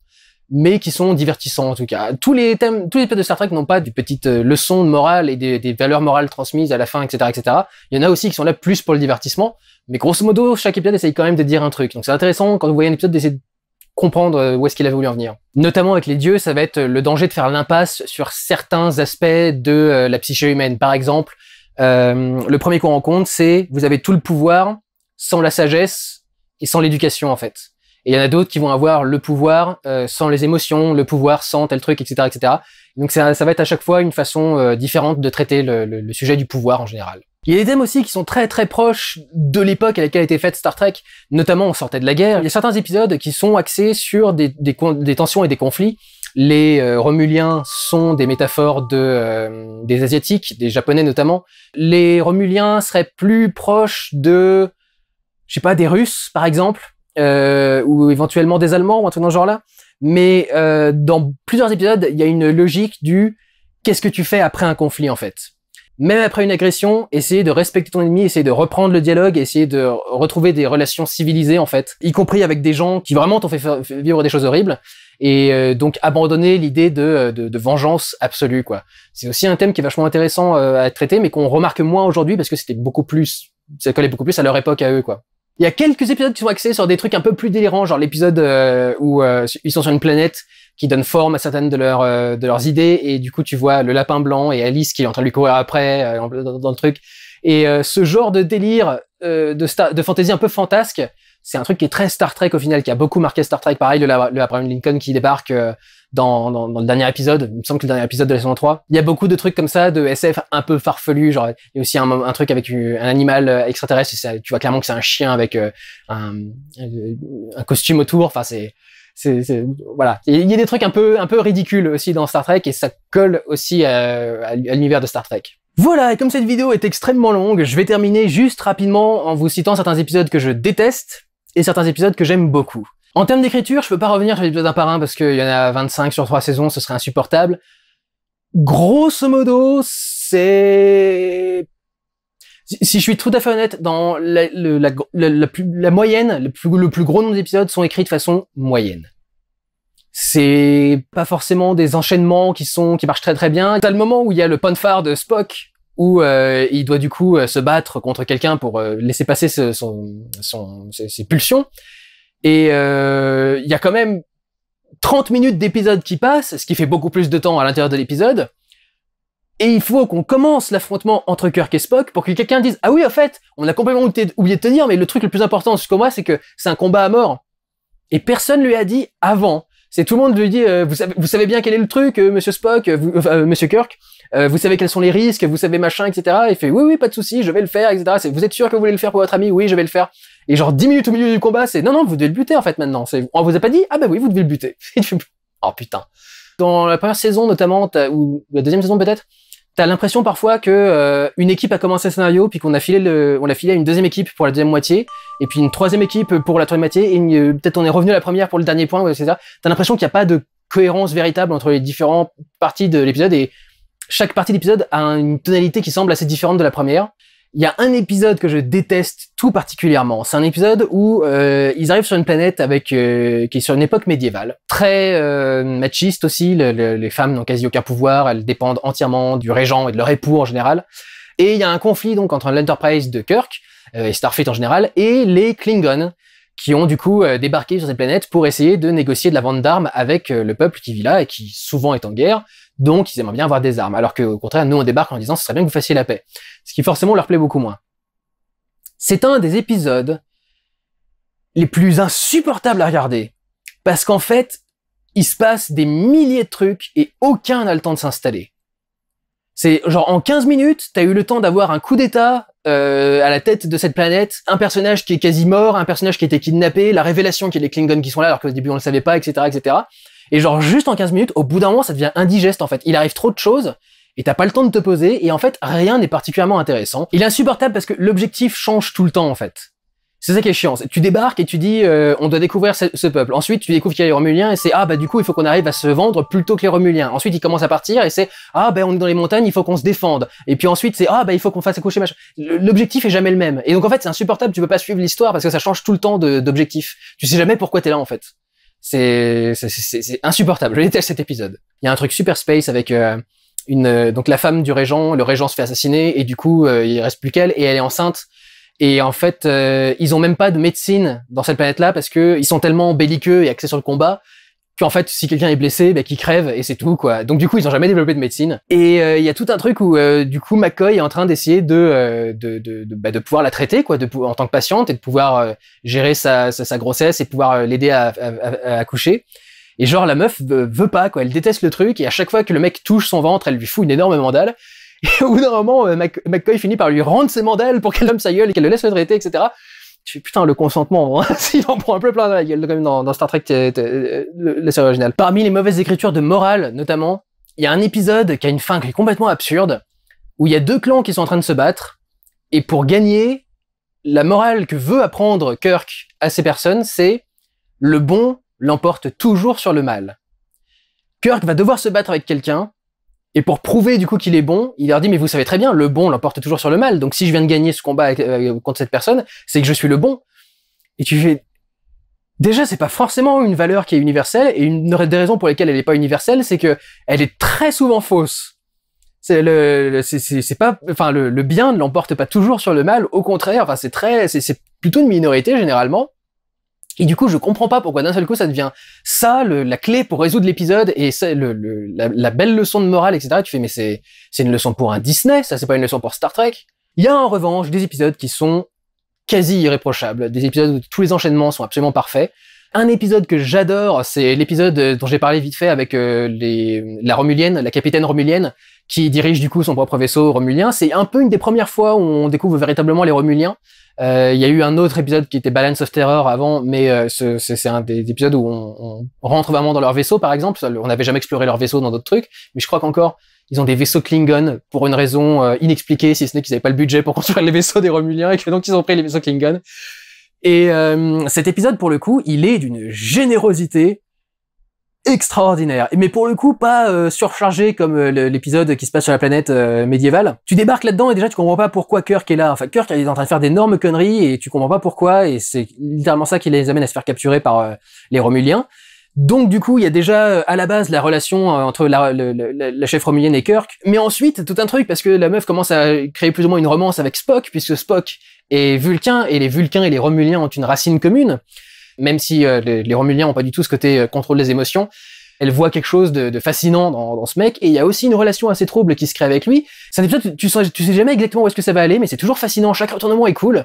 mais qui sont divertissants en tout cas. Tous les thèmes, tous les épisodes de Star Trek n'ont pas de petites euh, leçons de morale et des, valeurs morales transmises à la fin, etc., etc. Il y en a aussi qui sont là plus pour le divertissement, mais grosso modo, chaque épisode essaye quand même de dire un truc. Donc c'est intéressant quand vous voyez un épisode d'essayer de comprendre euh, où est-ce qu'il avait voulu en venir. Notamment avec les dieux, ça va être euh, le danger de faire l'impasse sur certains aspects de la psyché humaine. Par exemple, le premier qu'on rencontre, c'est vous avez tout le pouvoir sans la sagesse et sans l'éducation en fait. Et il y en a d'autres qui vont avoir le pouvoir euh, sans les émotions, le pouvoir sans tel truc, etc. etc. Donc ça, va être à chaque fois une façon euh, différente de traiter le, sujet du pouvoir en général. Il y a des thèmes aussi qui sont très très proches de l'époque à laquelle a été faite Star Trek, notamment on sortait de la guerre. Il y a certains épisodes qui sont axés sur des, des, tensions et des conflits. Les euh, Romuliens sont des métaphores de, des Asiatiques, des Japonais notamment. Les Romuliens seraient plus proches de, je sais pas, des Russes par exemple, euh, ou éventuellement des Allemands ou un truc dans ce genre-là. Mais euh, dans plusieurs épisodes, il y a une logique du qu'est-ce que tu fais après un conflit en fait. Même après une agression, essayer de respecter ton ennemi, essayer de reprendre le dialogue, essayer de retrouver des relations civilisées en fait, y compris avec des gens qui vraiment t'ont fait, vivre des choses horribles, et euh, donc abandonner l'idée de, de, de, vengeance absolue quoi. C'est aussi un thème qui est vachement intéressant à traiter, mais qu'on remarque moins aujourd'hui parce que c'était beaucoup plus, ça collait beaucoup plus à leur époque à eux quoi. Il y a quelques épisodes qui sont axés sur des trucs un peu plus délirants, genre l'épisode euh, où euh, ils sont sur une planète qui donne forme à certaines euh, de leurs idées et du coup tu vois le lapin blanc et Alice qui est en train de lui courir après dans, le truc. Et ce genre de délire de, de fantaisie un peu fantasque, c'est un truc qui est très Star Trek au final, qui a beaucoup marqué Star Trek. Pareil, le la, de Lincoln qui débarque euh, dans, le dernier épisode. Il me semble que le dernier épisode de la saison 3. Il y a beaucoup de trucs comme ça, de SF un peu farfelu. Genre, il y a aussi un, truc avec un animal euh, extraterrestre. tu vois clairement que c'est un chien avec euh, un, costume autour. Enfin, c'est, c'est, voilà. Il y a des trucs un peu, un peu ridicules aussi dans Star Trek et ça colle aussi à, à l'univers de Star Trek. Voilà, et comme cette vidéo est extrêmement longue, je vais terminer juste rapidement en vous citant certains épisodes que je déteste, et certains épisodes que j'aime beaucoup. En termes d'écriture, je peux pas revenir sur l'épisode d'un un par un parce qu'il y en a 25 sur 3 saisons, ce serait insupportable. Grosso modo, c'est... Si je suis tout à fait honnête, dans la, moyenne, le plus, gros nombre d'épisodes sont écrits de façon moyenne. C'est pas forcément des enchaînements qui sont qui marchent très très bien. T'as le moment où il y a le phare de Spock où euh, il doit du coup euh, se battre contre quelqu'un pour euh, laisser passer ce, son, son, ses, pulsions. Et il y a quand même 30 minutes d'épisode qui passent, ce qui fait beaucoup plus de temps à l'intérieur de l'épisode. Et il faut qu'on commence l'affrontement entre Kirk et Spock pour que quelqu'un dise Ah oui, en fait, on a complètement oublié de tenir, mais le truc le plus important jusqu'au moi, c'est que c'est un combat à mort. Et personne lui a dit avant. C'est tout le monde lui dit vous, savez, vous savez bien quel est le truc, Monsieur Spock, Monsieur Kirk. Euh, vous savez quels sont les risques, vous savez machin, etc. Et il fait oui, oui, pas de souci, je vais le faire, etc. C'est, vous êtes sûr que vous voulez le faire pour votre ami Oui, je vais le faire. Et genre dix minutes au milieu du combat, c'est non, non, vous devez le buter en fait maintenant. C'est, on vous a pas dit Ah bah oui, vous devez le buter. oh putain. Dans la première saison notamment, ou la deuxième saison peut-être, t'as l'impression parfois que euh, une équipe a commencé un scénario puis qu'on a filé le, on l'a filé à une deuxième équipe pour la deuxième moitié et puis une troisième équipe pour la troisième moitié et euh, peut-être on est revenu à la première pour le dernier point etc. T'as l'impression qu'il n'y a pas de cohérence véritable entre les différentes parties de l'épisode et chaque partie de l'épisode a une tonalité qui semble assez différente de la première. Il y a un épisode que je déteste tout particulièrement. C'est un épisode où euh, ils arrivent sur une planète avec euh, qui est sur une époque médiévale, très euh, machiste aussi. les femmes n'ont quasi aucun pouvoir, elles dépendent entièrement du régent et de leur époux en général. Et il y a un conflit donc entre l'Enterprise de Kirk euh, et Starfleet en général et les Klingons qui ont du coup euh, débarqué sur cette planète pour essayer de négocier de la vente d'armes avec le peuple qui vit là et qui souvent est en guerre. Donc, ils aimeraient bien avoir des armes. Alors que, au contraire, nous, on débarque en disant, ce serait bien que vous fassiez la paix. Ce qui, forcément, leur plaît beaucoup moins. C'est un des épisodes les plus insupportables à regarder. Parce qu'en fait, il se passe des milliers de trucs et aucun n'a le temps de s'installer. C'est genre en 15 minutes, t'as eu le temps d'avoir un coup d'état euh, à la tête de cette planète, un personnage qui est quasi mort, un personnage qui a été kidnappé, la révélation qu'il y a des Klingons qui sont là alors qu'au début on le savait pas, etc., etc. Et genre, juste en 15 minutes, au bout d'un moment, ça devient indigeste, en fait. Il arrive trop de choses, et t'as pas le temps de te poser, et en fait, rien n'est particulièrement intéressant. Il est insupportable parce que l'objectif change tout le temps, en fait. C'est ça qui est chiant. Tu débarques et tu dis euh, on doit découvrir ce, peuple. Ensuite, tu découvres qu'il y a les Romuliens et c'est ah bah du coup il faut qu'on arrive à se vendre plutôt que les Romuliens. Ensuite, ils commencent à partir et c'est ah bah on est dans les montagnes, il faut qu'on se défende. Et puis ensuite c'est ah bah il faut qu'on fasse accoucher machin. L'objectif est jamais le même. Et donc en fait c'est insupportable. Tu peux pas suivre l'histoire parce que ça change tout le temps d'objectif. Tu sais jamais pourquoi es là en fait. C'est insupportable. Je déteste cet épisode. Il y a un truc super space avec euh, une euh, donc la femme du régent, le régent se fait assassiner et du coup euh, il reste plus qu'elle et elle est enceinte. Et en fait, ils ont même pas de médecine dans cette planète-là parce que ils sont tellement belliqueux et axés sur le combat en fait, si quelqu'un est blessé, bah, qu'il crève et c'est tout, quoi. Donc du coup, ils n'ont jamais développé de médecine. Et euh, il y a tout un truc où, euh, du coup, McCoy est en train d'essayer de, euh, bah, de, pouvoir la traiter, quoi, de, en tant que patiente et de pouvoir gérer sa, grossesse et pouvoir l'aider à, à, accoucher. Et genre, la meuf veut, pas, quoi. Elle déteste le truc et à chaque fois que le mec touche son ventre, elle lui fout une énorme mandale. Et au bout d'un moment, McCoy finit par lui rendre ses mandales pour qu'elle homme sa gueule et qu'elle le laisse le traiter, etc putain le consentement s'il en prend un peu plein dans la gueule quand dans, Star Trek la série originale parmi les mauvaises écritures de morale notamment il y a un épisode qui a une fin qui est complètement absurde où il y a deux clans qui sont en train de se battre et pour gagner la morale que veut apprendre Kirk à ces personnes c'est le bon l'emporte toujours sur le mal Kirk va devoir se battre avec quelqu'un et pour prouver du coup qu'il est bon, il leur dit mais vous savez très bien, le bon l'emporte toujours sur le mal. Donc si je viens de gagner ce combat euh, contre cette personne, c'est que je suis le bon. Et tu fais déjà c'est pas forcément une valeur qui est universelle et une des raisons pour lesquelles elle n'est pas universelle, c'est que elle est très souvent fausse. C'est le, c'est pas enfin le, bien ne l'emporte pas toujours sur le mal. Au contraire, enfin c'est très c'est plutôt une minorité généralement. Et du coup, je comprends pas pourquoi d'un seul coup ça devient ça la clé pour résoudre l'épisode et c'est la, belle leçon de morale, etc. tu fais mais c'est une leçon pour un Disney, ça c'est pas une leçon pour Star Trek. Il y a en revanche des épisodes qui sont quasi irréprochables, des épisodes où tous les enchaînements sont absolument parfaits. Un épisode que j'adore, c'est l'épisode dont j'ai parlé vite fait avec euh, la Romulienne, la capitaine Romulienne, qui dirige du coup son propre vaisseau romulien. C'est un peu une des premières fois où on découvre véritablement les Romuliens. Euh, il y a eu un autre épisode qui était Balance of Terror avant, mais euh, c'est un des épisodes où on, rentre vraiment dans leur vaisseau, par exemple. On n'avait jamais exploré leur vaisseau dans d'autres trucs, mais je crois qu'encore, ils ont des vaisseaux Klingon pour une raison euh, inexpliquée, si ce n'est qu'ils n'avaient pas le budget pour construire les vaisseaux des Romuliens et que donc ils ont pris les vaisseaux Klingon. Et cet épisode, pour le coup, il est d'une générosité extraordinaire. Mais pour le coup, pas euh, surchargé comme euh, l'épisode qui se passe sur la planète euh, médiévale. Tu débarques là-dedans et déjà tu comprends pas pourquoi Kirk est là. Enfin, Kirk est en train de faire d'énormes conneries et tu comprends pas pourquoi. Et c'est littéralement ça qui les amène à se faire capturer par les Romuliens. Donc du coup, il y a déjà à la base la relation entre la, la, chef romulienne et Kirk, mais ensuite tout un truc parce que la meuf commence à créer plus ou moins une romance avec Spock puisque Spock est vulcain et les vulcains et les romuliens ont une racine commune même si euh, les, Romuliens ont pas du tout ce côté euh, contrôle des émotions, elle voit quelque chose de, fascinant dans, dans, ce mec, et il y a aussi une relation assez trouble qui se crée avec lui. C'est un épisode, tu, sais, sais jamais exactement où est-ce que ça va aller, mais c'est toujours fascinant, chaque retournement est cool.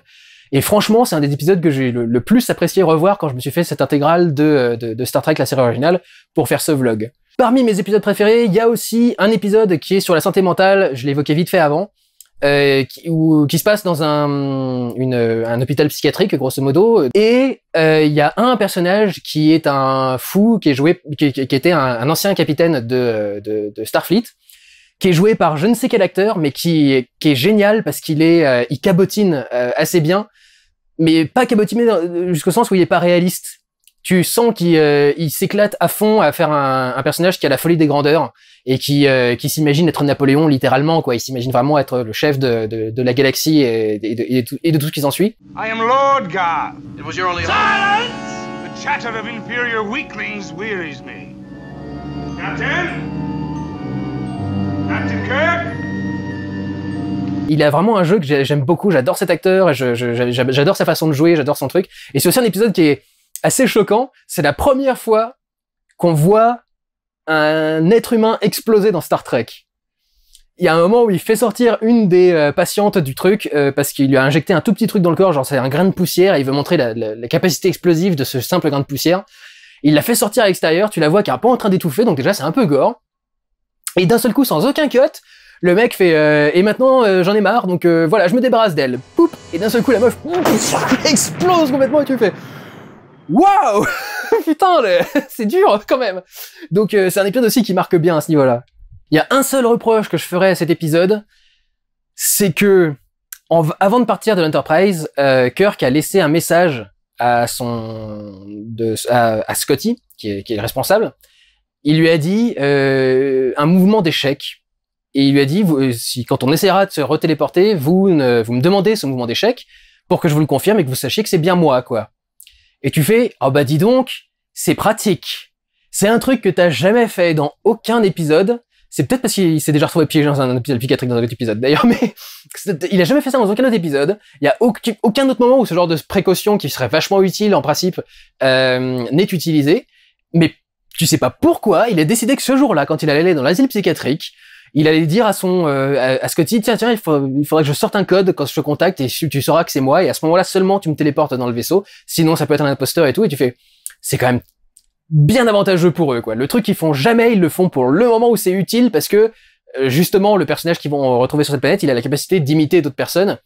Et franchement, c'est un des épisodes que j'ai le, plus apprécié revoir quand je me suis fait cette intégrale euh, de Star Trek, la série originale, pour faire ce vlog. Parmi mes épisodes préférés, il y a aussi un épisode qui est sur la santé mentale, je l'évoquais vite fait avant, euh, qui, ou, qui se passe dans un, hôpital psychiatrique, grosso modo. Et euh, il y a un personnage qui est un fou, qui est joué, qui, était un, ancien capitaine de, Starfleet, qui est joué par je ne sais quel acteur, mais qui, est génial parce qu'il est, euh, il cabotine assez bien, mais pas cabotiné jusqu'au sens où il est pas réaliste. Tu sens qu'il s'éclate à fond à faire un personnage qui a la folie des grandeurs et qui, euh, qui s'imagine être Napoléon littéralement, quoi. Il s'imagine vraiment être le chef de, de, la galaxie et, et, de, tout, et, de, tout, ce qui s'ensuit. I il a vraiment un jeu que j'aime beaucoup. J'adore cet acteur, j'adore sa façon de jouer, j'adore son truc. Et c'est aussi un épisode qui est assez choquant. C'est la première fois qu'on voit un être humain explosé dans Star Trek. Il y a un moment où il fait sortir une des euh, patientes du truc euh, parce qu'il lui a injecté un tout petit truc dans le corps, genre c'est un grain de poussière, et il veut montrer la, capacité explosive de ce simple grain de poussière. Il l'a fait sortir à l'extérieur, tu la vois qui est pas en train d'étouffer, donc déjà c'est un peu gore. Et d'un seul coup, sans aucun cut, le mec fait euh, et maintenant j'en ai marre donc voilà je me débarrasse d'elle Pouf et d'un seul coup la meuf explose complètement et tu fais waouh Putain, c'est dur quand même. Donc euh, c'est un épisode aussi qui marque bien à ce niveau-là. Il y a un seul reproche que je ferais à cet épisode, c'est que avant de partir de l'Enterprise, euh, Kirk a laissé un message à son à, Scotty, qui est, le responsable. Il lui a dit euh, un mouvement d'échec. Et il lui a dit, quand on essaiera de se retéléporter, vous, vous me demandez ce mouvement d'échec pour que je vous le confirme et que vous sachiez que c'est bien moi, quoi. Et tu fais, oh bah dis donc, c'est pratique. C'est un truc que t'as jamais fait dans aucun épisode. C'est peut-être parce qu'il s'est déjà retrouvé piégé dans un épisode psychiatrique dans un autre épisode d'ailleurs, mais il a jamais fait ça dans aucun autre épisode. Il y a aucun autre moment où ce genre de précaution qui serait vachement utile en principe euh, n'est utilisé. Mais tu sais pas pourquoi il a décidé que ce jour-là, quand il allait dans l'asile psychiatrique, il allait dire à son euh, à Scotty tiens tiens il, faudrait que je sorte un code quand je te contacte et tu, sauras que c'est moi et à ce moment-là seulement tu me téléportes dans le vaisseau sinon ça peut être un imposteur et tout et tu fais c'est quand même bien avantageux pour eux quoi le truc qu'ils font jamais ils le font pour le moment où c'est utile parce que euh, justement le personnage qu'ils vont retrouver sur cette planète il a la capacité d'imiter d'autres personnes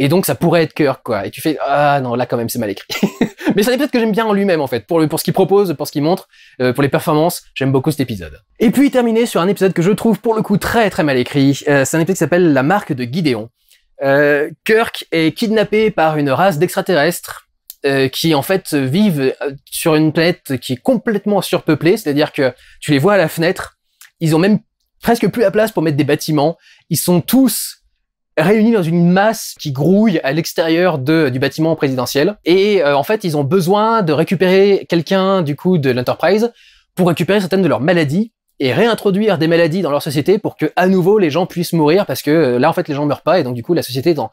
et donc ça pourrait être Kirk, quoi. Et tu fais ah non là quand même c'est mal écrit. Mais ça peut-être que j'aime bien en lui-même en fait, pour pour ce qu'il propose, pour ce qu'il montre, euh, pour les performances, j'aime beaucoup cet épisode. Et puis terminer sur un épisode que je trouve pour le coup très très mal écrit. Euh, c'est un épisode qui s'appelle La marque de Gideon. Euh, Kirk est kidnappé par une race d'extraterrestres qui en fait vivent sur une planète qui est complètement surpeuplée, c'est-à-dire que tu les vois à la fenêtre, ils ont même presque plus la place pour mettre des bâtiments, ils sont tous réunis dans une masse qui grouille à l'extérieur du bâtiment présidentiel. Et euh, en fait, ils ont besoin de récupérer quelqu'un du coup de l'Enterprise pour récupérer certaines de leurs maladies et réintroduire des maladies dans leur société pour que à nouveau les gens puissent mourir parce que euh, là en fait les gens meurent pas et donc du coup la société est en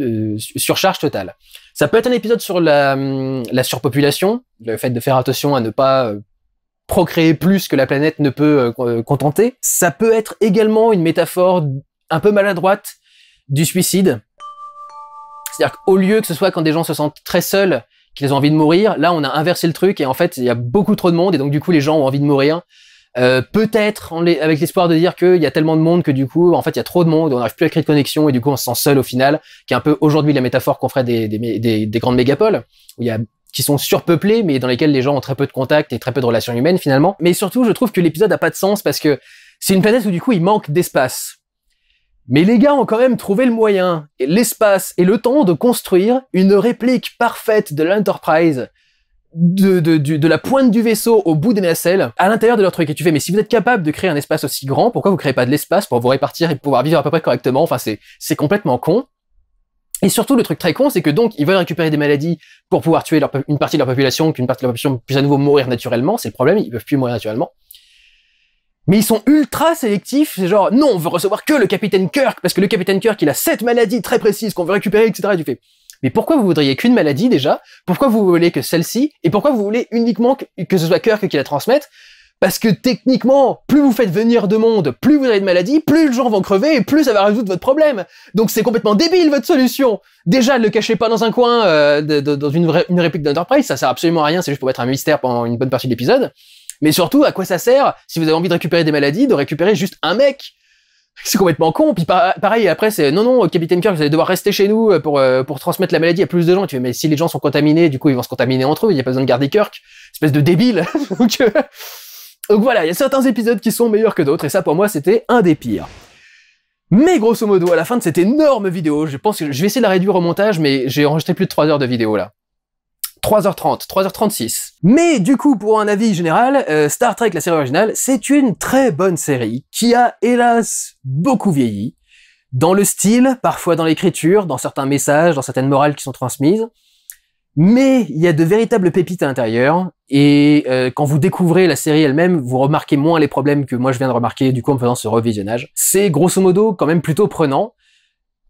euh, surcharge totale. Ça peut être un épisode sur hum, la, surpopulation, le fait de faire attention à ne pas procréer plus que la planète ne peut contenter. Ça peut être également une métaphore un peu maladroite du suicide. C'est-à-dire qu'au lieu que ce soit quand des gens se sentent très seuls, qu'ils ont envie de mourir, là on a inversé le truc et en fait il y a beaucoup trop de monde et donc du coup les gens ont envie de mourir. Euh, peut-être avec l'espoir de dire qu'il y a tellement de monde que du coup, en fait, il y a trop de monde, on n'arrive plus à créer de connexion et du coup, on se sent seul au final, qui est un peu aujourd'hui la métaphore qu'on ferait des, grandes mégapoles, qui sont surpeuplées, mais dans lesquelles les gens ont très peu de contacts et très peu de relations humaines finalement. Mais surtout, je trouve que l'épisode a pas de sens parce que c'est une planète où du coup, il manque d'espace. Mais les gars ont quand même trouvé le moyen, et l'espace et le temps de construire une réplique parfaite de l'Enterprise, de, la pointe du vaisseau au bout des nacelles, à l'intérieur de leur truc. Et tu fais, mais si vous êtes capable de créer un espace aussi grand, pourquoi vous ne créez pas de l'espace pour vous répartir et pouvoir vivre à peu près correctement Enfin, c'est complètement con. Et surtout, le truc très con, c'est que donc, ils veulent récupérer des maladies pour pouvoir tuer une partie de leur population, qu'une partie de leur population puisse à nouveau mourir naturellement. C'est le problème, ils peuvent plus mourir naturellement mais ils sont ultra sélectifs, c'est genre, non, on veut recevoir que le capitaine Kirk, parce que le capitaine Kirk, il a cette maladie très précise qu'on veut récupérer, etc. du fait. mais pourquoi vous voudriez qu'une maladie déjà Pourquoi vous voulez que celle-ci Et pourquoi vous voulez uniquement que, ce soit Kirk qui la transmette Parce que techniquement, plus vous faites venir de monde, plus vous avez de maladies, plus les gens vont crever et plus ça va résoudre votre problème. Donc c'est complètement débile votre solution. Déjà, ne le cachez pas dans un coin, euh, dans une, une réplique d'Enterprise, ça sert absolument à rien, c'est juste pour mettre un mystère pendant une bonne partie de l'épisode. Mais surtout, à quoi ça sert, si vous avez envie de récupérer des maladies, de récupérer juste un mec c'est complètement con. Puis pareil, après, c'est non, non, Capitaine Kirk, vous allez devoir rester chez nous euh, pour, euh, pour transmettre la maladie à plus de gens. Tu mais si les gens sont contaminés, du coup, ils vont se contaminer entre eux. Il n'y a pas besoin de garder Kirk. Espèce de débile. Euh, donc, voilà, il y a certains épisodes qui sont meilleurs que d'autres. Et ça, pour moi, c'était un des pires. Mais grosso modo, à la fin de cette énorme vidéo, je pense que je vais essayer de la réduire au montage, mais j'ai enregistré plus de 3 heures de vidéo là. 3h30, 3h36. Mais du coup, pour un avis général, euh, Star Trek, la série originale, c'est une très bonne série qui a, hélas, beaucoup vieilli. Dans le style, parfois dans l'écriture, dans certains messages, dans certaines morales qui sont transmises. Mais il y a de véritables pépites à l'intérieur, et euh, quand vous découvrez la série elle-même, vous remarquez moins les problèmes que moi je viens de remarquer du coup en faisant ce revisionnage. C'est grosso modo quand même plutôt prenant,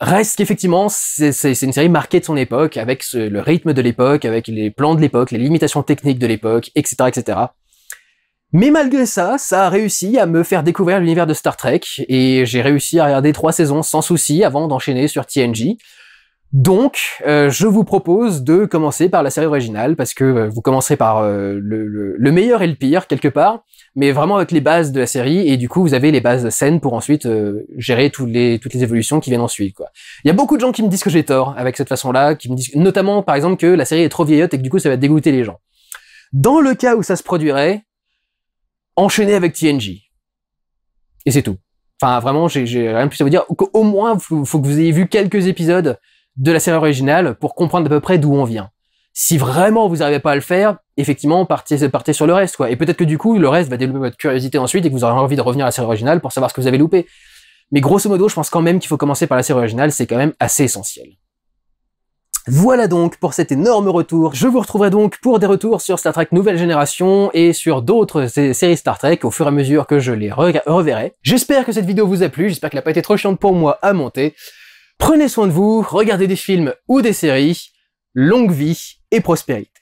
Reste qu'effectivement, c'est une série marquée de son époque, avec le rythme de l'époque, avec les plans de l'époque, les limitations techniques de l'époque, etc., etc. Mais malgré ça, ça a réussi à me faire découvrir l'univers de Star Trek, et j'ai réussi à regarder trois saisons sans souci avant d'enchaîner sur TNG. Donc, euh, je vous propose de commencer par la série originale, parce que euh, vous commencerez par euh, le, meilleur et le pire, quelque part, mais vraiment avec les bases de la série, et du coup, vous avez les bases de saines pour ensuite gérer toutes les, évolutions qui viennent ensuite. Quoi. Il y a beaucoup de gens qui me disent que j'ai tort avec cette façon-là, qui me disent notamment, par exemple, que la série est trop vieillotte et que du coup, ça va dégoûter les gens. Dans le cas où ça se produirait, enchaînez avec TNG. Et c'est tout. Enfin, vraiment, j'ai rien de plus à vous dire. Au moins, faut que vous ayez vu quelques épisodes de la série originale pour comprendre à peu près d'où on vient. Si vraiment vous n'arrivez pas à le faire, effectivement, partez, sur le reste, quoi. Et peut-être que du coup, le reste va développer votre curiosité ensuite et que vous aurez envie de revenir à la série originale pour savoir ce que vous avez loupé. Mais grosso modo, je pense quand même qu'il faut commencer par la série originale, c'est quand même assez essentiel. Voilà donc pour cet énorme retour. Je vous retrouverai donc pour des retours sur Star Trek Nouvelle Génération et sur d'autres séries Star Trek au fur et à mesure que je les reverrai. J'espère que cette vidéo vous a plu, j'espère qu'elle n'a pas été trop chiante pour moi à monter. Prenez soin de vous, regardez des films ou des séries, longue vie et prospérité.